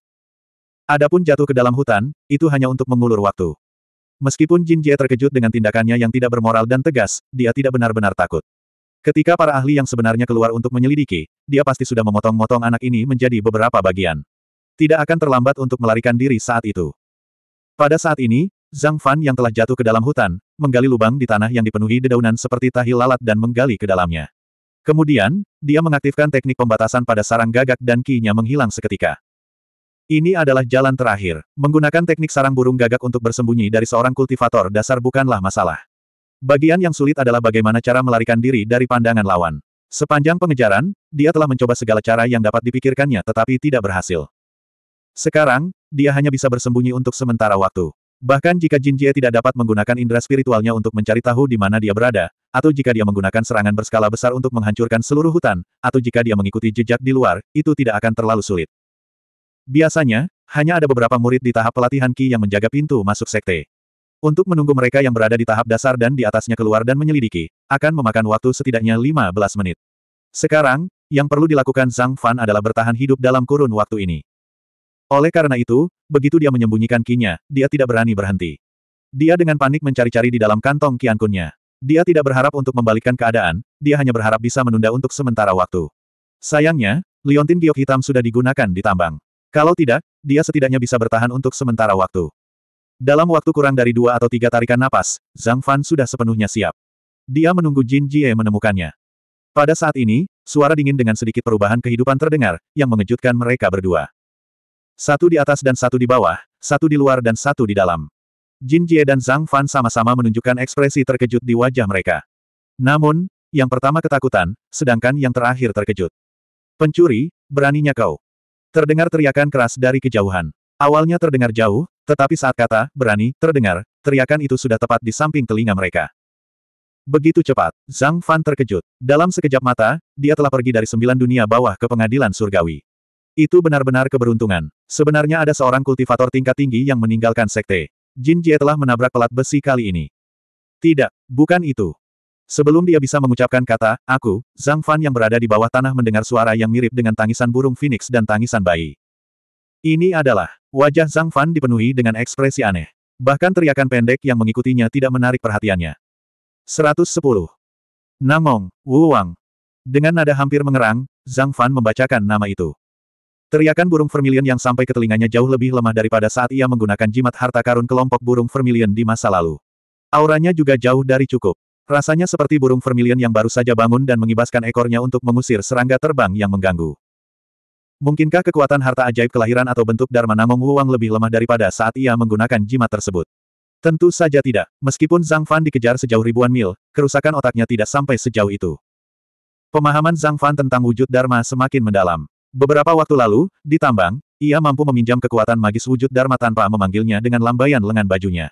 [SPEAKER 1] Adapun jatuh ke dalam hutan, itu hanya untuk mengulur waktu. Meskipun Jin Jie terkejut dengan tindakannya yang tidak bermoral dan tegas, dia tidak benar-benar takut. Ketika para ahli yang sebenarnya keluar untuk menyelidiki, dia pasti sudah memotong-motong anak ini menjadi beberapa bagian. Tidak akan terlambat untuk melarikan diri saat itu. Pada saat ini, Zhang Fan yang telah jatuh ke dalam hutan, menggali lubang di tanah yang dipenuhi dedaunan seperti tahi lalat dan menggali ke dalamnya. Kemudian, dia mengaktifkan teknik pembatasan pada sarang gagak dan ki menghilang seketika. Ini adalah jalan terakhir. Menggunakan teknik sarang burung gagak untuk bersembunyi dari seorang kultivator dasar bukanlah masalah. Bagian yang sulit adalah bagaimana cara melarikan diri dari pandangan lawan. Sepanjang pengejaran, dia telah mencoba segala cara yang dapat dipikirkannya tetapi tidak berhasil. Sekarang, dia hanya bisa bersembunyi untuk sementara waktu. Bahkan jika Jin Jie tidak dapat menggunakan indera spiritualnya untuk mencari tahu di mana dia berada, atau jika dia menggunakan serangan berskala besar untuk menghancurkan seluruh hutan, atau jika dia mengikuti jejak di luar, itu tidak akan terlalu sulit. Biasanya, hanya ada beberapa murid di tahap pelatihan Ki yang menjaga pintu masuk sekte. Untuk menunggu mereka yang berada di tahap dasar dan di atasnya keluar dan menyelidiki, akan memakan waktu setidaknya 15 menit. Sekarang, yang perlu dilakukan Zhang Fan adalah bertahan hidup dalam kurun waktu ini. Oleh karena itu, begitu dia menyembunyikan kinya, dia tidak berani berhenti. Dia dengan panik mencari-cari di dalam kantong kiankunnya. Dia tidak berharap untuk membalikkan keadaan, dia hanya berharap bisa menunda untuk sementara waktu. Sayangnya, liontin giok hitam sudah digunakan di tambang. Kalau tidak, dia setidaknya bisa bertahan untuk sementara waktu. Dalam waktu kurang dari dua atau tiga tarikan napas, Zhang Fan sudah sepenuhnya siap. Dia menunggu Jin Jie menemukannya. Pada saat ini, suara dingin dengan sedikit perubahan kehidupan terdengar, yang mengejutkan mereka berdua. Satu di atas dan satu di bawah, satu di luar dan satu di dalam. Jin Jie dan Zhang Fan sama-sama menunjukkan ekspresi terkejut di wajah mereka. Namun, yang pertama ketakutan, sedangkan yang terakhir terkejut. Pencuri, beraninya kau. Terdengar teriakan keras dari kejauhan. Awalnya terdengar jauh, tetapi saat kata, berani, terdengar, teriakan itu sudah tepat di samping telinga mereka. Begitu cepat, Zhang Fan terkejut. Dalam sekejap mata, dia telah pergi dari sembilan dunia bawah ke pengadilan surgawi. Itu benar-benar keberuntungan. Sebenarnya ada seorang kultivator tingkat tinggi yang meninggalkan sekte. Jin Jie telah menabrak pelat besi kali ini. Tidak, bukan itu. Sebelum dia bisa mengucapkan kata, aku, Zhang Fan yang berada di bawah tanah mendengar suara yang mirip dengan tangisan burung phoenix dan tangisan bayi. Ini adalah, wajah Zhang Fan dipenuhi dengan ekspresi aneh. Bahkan teriakan pendek yang mengikutinya tidak menarik perhatiannya. 110. Namong, Wu Wang. Dengan nada hampir mengerang, Zhang Fan membacakan nama itu. Teriakan burung vermilion yang sampai ke telinganya jauh lebih lemah daripada saat ia menggunakan jimat harta karun kelompok burung vermilion di masa lalu. Auranya juga jauh dari cukup. Rasanya seperti burung vermilion yang baru saja bangun dan mengibaskan ekornya untuk mengusir serangga terbang yang mengganggu. Mungkinkah kekuatan harta ajaib kelahiran atau bentuk Dharma Namong Wuang lebih lemah daripada saat ia menggunakan jimat tersebut? Tentu saja tidak. Meskipun Zhang Fan dikejar sejauh ribuan mil, kerusakan otaknya tidak sampai sejauh itu. Pemahaman Zhang Fan tentang wujud Dharma semakin mendalam. Beberapa waktu lalu, di tambang, ia mampu meminjam kekuatan magis wujud Dharma tanpa memanggilnya dengan lambaian lengan bajunya.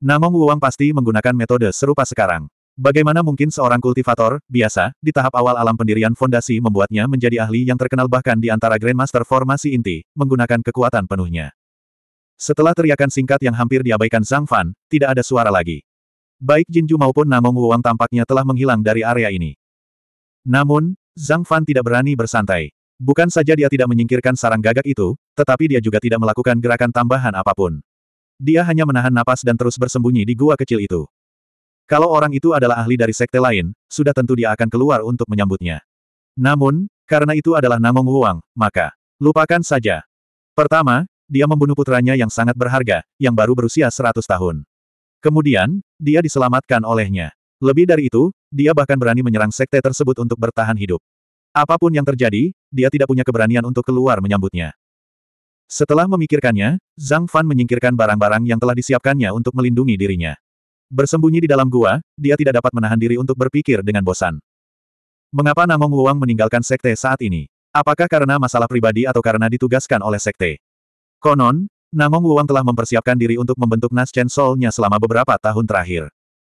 [SPEAKER 1] Namong Wuang pasti menggunakan metode serupa sekarang. Bagaimana mungkin seorang kultivator, biasa, di tahap awal alam pendirian fondasi membuatnya menjadi ahli yang terkenal bahkan di antara Grandmaster formasi inti, menggunakan kekuatan penuhnya. Setelah teriakan singkat yang hampir diabaikan Zhang Fan, tidak ada suara lagi. Baik Jinju maupun Namong Wuang tampaknya telah menghilang dari area ini. Namun, Zhang Fan tidak berani bersantai. Bukan saja dia tidak menyingkirkan sarang gagak itu, tetapi dia juga tidak melakukan gerakan tambahan apapun. Dia hanya menahan napas dan terus bersembunyi di gua kecil itu. Kalau orang itu adalah ahli dari sekte lain, sudah tentu dia akan keluar untuk menyambutnya. Namun, karena itu adalah Namong Huang, maka lupakan saja. Pertama, dia membunuh putranya yang sangat berharga, yang baru berusia 100 tahun. Kemudian, dia diselamatkan olehnya. Lebih dari itu, dia bahkan berani menyerang sekte tersebut untuk bertahan hidup. Apapun yang terjadi, dia tidak punya keberanian untuk keluar menyambutnya. Setelah memikirkannya, Zhang Fan menyingkirkan barang-barang yang telah disiapkannya untuk melindungi dirinya. Bersembunyi di dalam gua, dia tidak dapat menahan diri untuk berpikir dengan bosan. Mengapa Namong Wuang meninggalkan sekte saat ini? Apakah karena masalah pribadi atau karena ditugaskan oleh sekte? Konon, Namong Wuang telah mempersiapkan diri untuk membentuk Chen Soul-nya selama beberapa tahun terakhir.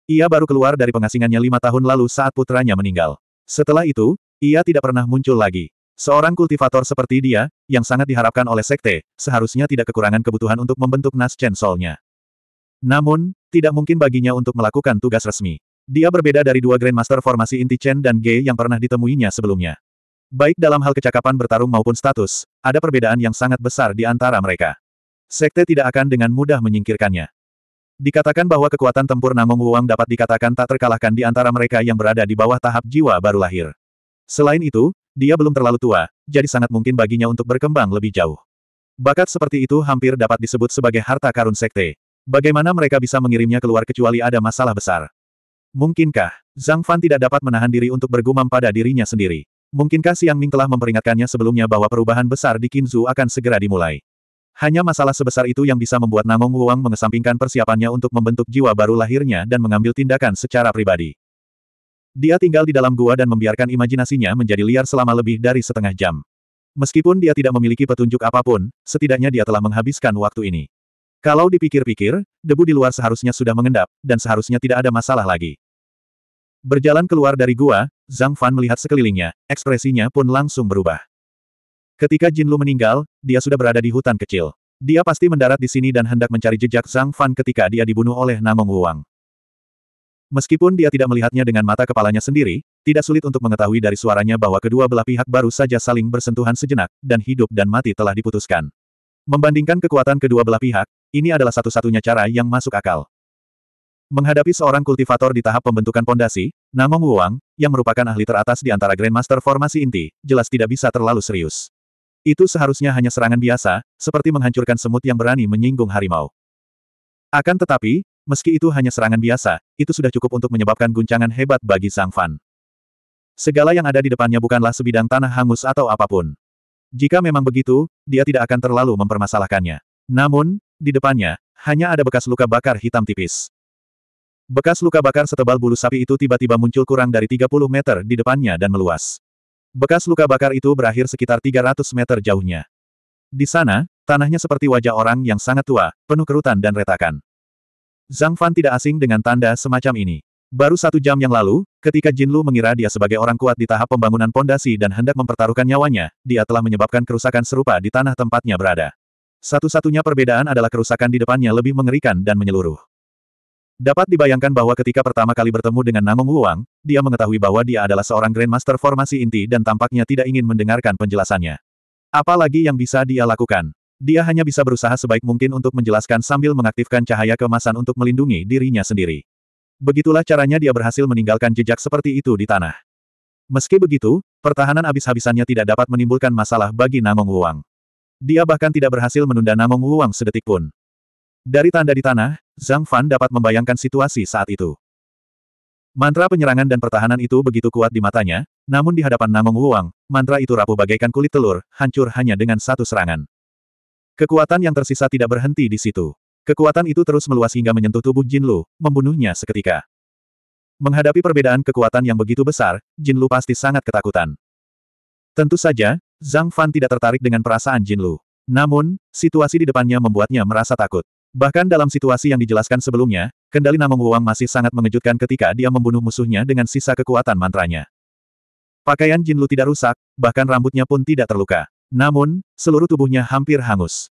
[SPEAKER 1] Ia baru keluar dari pengasingannya lima tahun lalu saat putranya meninggal. Setelah itu, ia tidak pernah muncul lagi. Seorang kultivator seperti dia, yang sangat diharapkan oleh sekte, seharusnya tidak kekurangan kebutuhan untuk membentuk Chen Soul-nya. Namun, tidak mungkin baginya untuk melakukan tugas resmi. Dia berbeda dari dua Grandmaster formasi inti Chen dan Ge yang pernah ditemuinya sebelumnya. Baik dalam hal kecakapan bertarung maupun status, ada perbedaan yang sangat besar di antara mereka. Sekte tidak akan dengan mudah menyingkirkannya. Dikatakan bahwa kekuatan tempur Namong Wuang dapat dikatakan tak terkalahkan di antara mereka yang berada di bawah tahap jiwa baru lahir. Selain itu, dia belum terlalu tua, jadi sangat mungkin baginya untuk berkembang lebih jauh. Bakat seperti itu hampir dapat disebut sebagai harta karun sekte, Bagaimana mereka bisa mengirimnya keluar kecuali ada masalah besar? Mungkinkah, Zhang Fan tidak dapat menahan diri untuk bergumam pada dirinya sendiri? Mungkinkah Siang Ming telah memperingatkannya sebelumnya bahwa perubahan besar di Kinzu akan segera dimulai? Hanya masalah sebesar itu yang bisa membuat Nangong Wang mengesampingkan persiapannya untuk membentuk jiwa baru lahirnya dan mengambil tindakan secara pribadi. Dia tinggal di dalam gua dan membiarkan imajinasinya menjadi liar selama lebih dari setengah jam. Meskipun dia tidak memiliki petunjuk apapun, setidaknya dia telah menghabiskan waktu ini. Kalau dipikir-pikir, debu di luar seharusnya sudah mengendap, dan seharusnya tidak ada masalah lagi. Berjalan keluar dari gua, Zhang Fan melihat sekelilingnya, ekspresinya pun langsung berubah. Ketika Jin Lu meninggal, dia sudah berada di hutan kecil. Dia pasti mendarat di sini dan hendak mencari jejak Zhang Fan ketika dia dibunuh oleh Namong Wuang. Meskipun dia tidak melihatnya dengan mata kepalanya sendiri, tidak sulit untuk mengetahui dari suaranya bahwa kedua belah pihak baru saja saling bersentuhan sejenak, dan hidup dan mati telah diputuskan. Membandingkan kekuatan kedua belah pihak, ini adalah satu-satunya cara yang masuk akal. Menghadapi seorang kultivator di tahap pembentukan pondasi, Namong Wuang, yang merupakan ahli teratas di antara Grandmaster formasi inti, jelas tidak bisa terlalu serius. Itu seharusnya hanya serangan biasa, seperti menghancurkan semut yang berani menyinggung harimau. Akan tetapi, meski itu hanya serangan biasa, itu sudah cukup untuk menyebabkan guncangan hebat bagi Sang Fan. Segala yang ada di depannya bukanlah sebidang tanah hangus atau apapun. Jika memang begitu, dia tidak akan terlalu mempermasalahkannya. Namun, di depannya, hanya ada bekas luka bakar hitam tipis. Bekas luka bakar setebal bulu sapi itu tiba-tiba muncul kurang dari 30 meter di depannya dan meluas. Bekas luka bakar itu berakhir sekitar 300 meter jauhnya. Di sana, tanahnya seperti wajah orang yang sangat tua, penuh kerutan dan retakan. Zhang Fan tidak asing dengan tanda semacam ini. Baru satu jam yang lalu, ketika Jin Lu mengira dia sebagai orang kuat di tahap pembangunan pondasi dan hendak mempertaruhkan nyawanya, dia telah menyebabkan kerusakan serupa di tanah tempatnya berada. Satu-satunya perbedaan adalah kerusakan di depannya lebih mengerikan dan menyeluruh. Dapat dibayangkan bahwa ketika pertama kali bertemu dengan Namong Wuang, dia mengetahui bahwa dia adalah seorang Grandmaster formasi inti dan tampaknya tidak ingin mendengarkan penjelasannya. Apalagi yang bisa dia lakukan? Dia hanya bisa berusaha sebaik mungkin untuk menjelaskan sambil mengaktifkan cahaya kemasan untuk melindungi dirinya sendiri. Begitulah caranya dia berhasil meninggalkan jejak seperti itu di tanah. Meski begitu, pertahanan habis habisannya tidak dapat menimbulkan masalah bagi Namong Wuang. Dia bahkan tidak berhasil menunda Namong Wuang sedetik pun. Dari tanda di tanah, Zhang Fan dapat membayangkan situasi saat itu. Mantra penyerangan dan pertahanan itu begitu kuat di matanya, namun di hadapan Namong Wuang, mantra itu rapuh bagaikan kulit telur, hancur hanya dengan satu serangan. Kekuatan yang tersisa tidak berhenti di situ. Kekuatan itu terus meluas hingga menyentuh tubuh Jin Lu, membunuhnya seketika. Menghadapi perbedaan kekuatan yang begitu besar, Jin Lu pasti sangat ketakutan. Tentu saja, Zhang Fan tidak tertarik dengan perasaan Jin Lu. Namun, situasi di depannya membuatnya merasa takut. Bahkan dalam situasi yang dijelaskan sebelumnya, kendali Namong Wang masih sangat mengejutkan ketika dia membunuh musuhnya dengan sisa kekuatan mantranya. Pakaian Jin Lu tidak rusak, bahkan rambutnya pun tidak terluka. Namun, seluruh tubuhnya hampir hangus.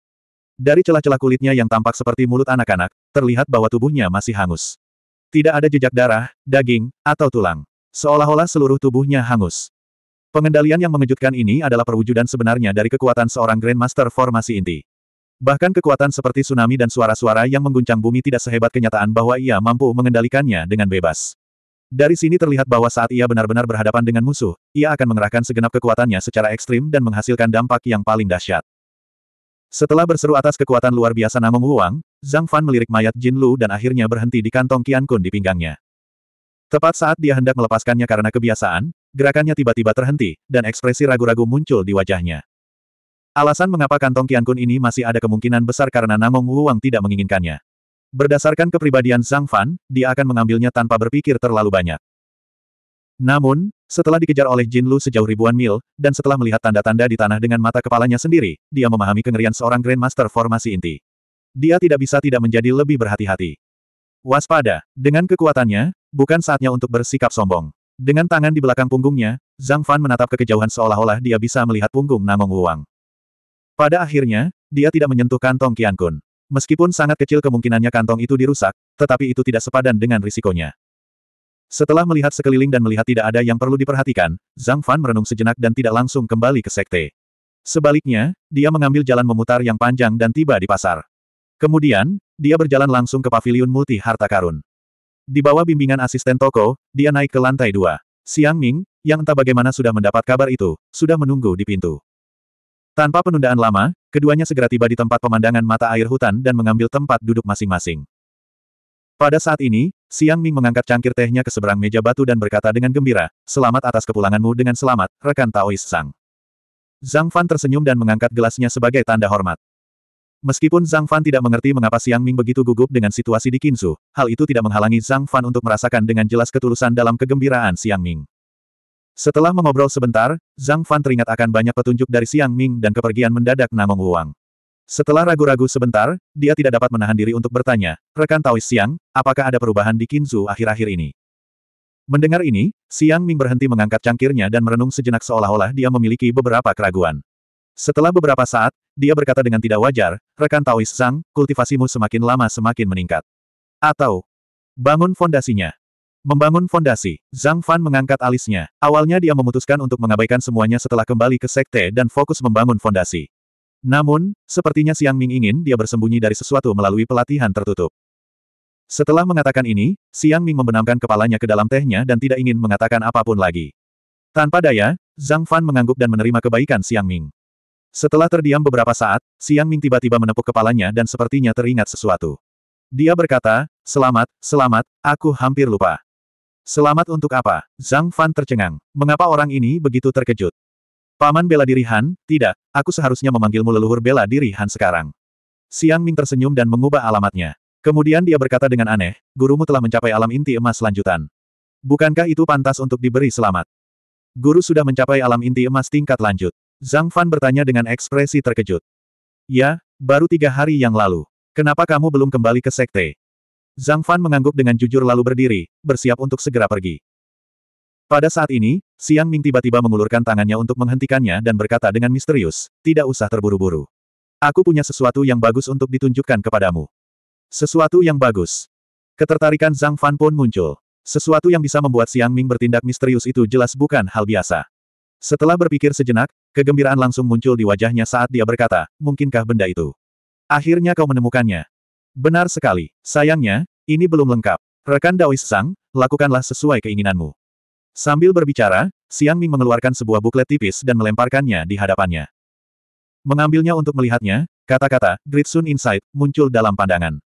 [SPEAKER 1] Dari celah-celah kulitnya yang tampak seperti mulut anak-anak, terlihat bahwa tubuhnya masih hangus. Tidak ada jejak darah, daging, atau tulang. Seolah-olah seluruh tubuhnya hangus. Pengendalian yang mengejutkan ini adalah perwujudan sebenarnya dari kekuatan seorang Grandmaster formasi inti. Bahkan kekuatan seperti tsunami dan suara-suara yang mengguncang bumi tidak sehebat kenyataan bahwa ia mampu mengendalikannya dengan bebas. Dari sini terlihat bahwa saat ia benar-benar berhadapan dengan musuh, ia akan mengerahkan segenap kekuatannya secara ekstrim dan menghasilkan dampak yang paling dahsyat. Setelah berseru atas kekuatan luar biasa Namong Wuang, Zhang Fan melirik mayat Jin Lu dan akhirnya berhenti di kantong Qian Kun di pinggangnya. Tepat saat dia hendak melepaskannya karena kebiasaan, Gerakannya tiba-tiba terhenti, dan ekspresi ragu-ragu muncul di wajahnya. Alasan mengapa kantong Qiankun ini masih ada kemungkinan besar karena Namong Wuwang tidak menginginkannya. Berdasarkan kepribadian Zhang Fan, dia akan mengambilnya tanpa berpikir terlalu banyak. Namun, setelah dikejar oleh Jin Lu sejauh ribuan mil, dan setelah melihat tanda-tanda di tanah dengan mata kepalanya sendiri, dia memahami kengerian seorang Grandmaster formasi inti. Dia tidak bisa tidak menjadi lebih berhati-hati. Waspada, dengan kekuatannya, bukan saatnya untuk bersikap sombong. Dengan tangan di belakang punggungnya, Zhang Fan menatap ke kejauhan seolah-olah dia bisa melihat punggung Namong Wuang. Pada akhirnya, dia tidak menyentuh kantong Qian Kun. Meskipun sangat kecil kemungkinannya kantong itu dirusak, tetapi itu tidak sepadan dengan risikonya. Setelah melihat sekeliling dan melihat tidak ada yang perlu diperhatikan, Zhang Fan merenung sejenak dan tidak langsung kembali ke sekte. Sebaliknya, dia mengambil jalan memutar yang panjang dan tiba di pasar. Kemudian, dia berjalan langsung ke paviliun multi harta karun. Di bawah bimbingan asisten toko, dia naik ke lantai dua. Siang Ming, yang entah bagaimana sudah mendapat kabar itu, sudah menunggu di pintu. Tanpa penundaan lama, keduanya segera tiba di tempat pemandangan mata air hutan dan mengambil tempat duduk masing-masing. Pada saat ini, Siang Ming mengangkat cangkir tehnya ke seberang meja batu dan berkata dengan gembira, Selamat atas kepulanganmu dengan selamat, rekan Taois Sang. Zhang Fan tersenyum dan mengangkat gelasnya sebagai tanda hormat. Meskipun Zhang Fan tidak mengerti mengapa Xiang Ming begitu gugup dengan situasi di Kinsu, hal itu tidak menghalangi Zhang Fan untuk merasakan dengan jelas ketulusan dalam kegembiraan Xiang Ming. Setelah mengobrol sebentar, Zhang Fan teringat akan banyak petunjuk dari Xiang Ming dan kepergian mendadak Namong Wang. Setelah ragu-ragu sebentar, dia tidak dapat menahan diri untuk bertanya, rekan Taois Xiang, apakah ada perubahan di Kinzu akhir-akhir ini? Mendengar ini, Xiang Ming berhenti mengangkat cangkirnya dan merenung sejenak seolah-olah dia memiliki beberapa keraguan. Setelah beberapa saat, dia berkata dengan tidak wajar, rekan Taois Zhang, kultivasimu semakin lama semakin meningkat. Atau, bangun fondasinya. Membangun fondasi, Zhang Fan mengangkat alisnya. Awalnya dia memutuskan untuk mengabaikan semuanya setelah kembali ke sekte dan fokus membangun fondasi. Namun, sepertinya Xiang Ming ingin dia bersembunyi dari sesuatu melalui pelatihan tertutup. Setelah mengatakan ini, Xiang Ming membenamkan kepalanya ke dalam tehnya dan tidak ingin mengatakan apapun lagi. Tanpa daya, Zhang Fan mengangguk dan menerima kebaikan Xiang Ming. Setelah terdiam beberapa saat, Siang Ming tiba-tiba menepuk kepalanya dan sepertinya teringat sesuatu. Dia berkata, selamat, selamat, aku hampir lupa. Selamat untuk apa? Zhang Fan tercengang. Mengapa orang ini begitu terkejut? Paman bela diri Han, tidak, aku seharusnya memanggilmu leluhur bela diri Han sekarang. Siang Ming tersenyum dan mengubah alamatnya. Kemudian dia berkata dengan aneh, gurumu telah mencapai alam inti emas lanjutan. Bukankah itu pantas untuk diberi selamat? Guru sudah mencapai alam inti emas tingkat lanjut. Zhang Fan bertanya dengan ekspresi terkejut. Ya, baru tiga hari yang lalu. Kenapa kamu belum kembali ke sekte? Zhang Fan mengangguk dengan jujur lalu berdiri, bersiap untuk segera pergi. Pada saat ini, Siang Ming tiba-tiba mengulurkan tangannya untuk menghentikannya dan berkata dengan misterius, tidak usah terburu-buru. Aku punya sesuatu yang bagus untuk ditunjukkan kepadamu. Sesuatu yang bagus. Ketertarikan Zhang Fan pun muncul. Sesuatu yang bisa membuat Siang Ming bertindak misterius itu jelas bukan hal biasa. Setelah berpikir sejenak, kegembiraan langsung muncul di wajahnya saat dia berkata, mungkinkah benda itu? Akhirnya kau menemukannya. Benar sekali. Sayangnya, ini belum lengkap. Rekan Daois Sang, lakukanlah sesuai keinginanmu. Sambil berbicara, Siang Ming mengeluarkan sebuah buklet tipis dan melemparkannya di hadapannya. Mengambilnya untuk melihatnya, kata-kata, Great Sun Insight, muncul dalam pandangan.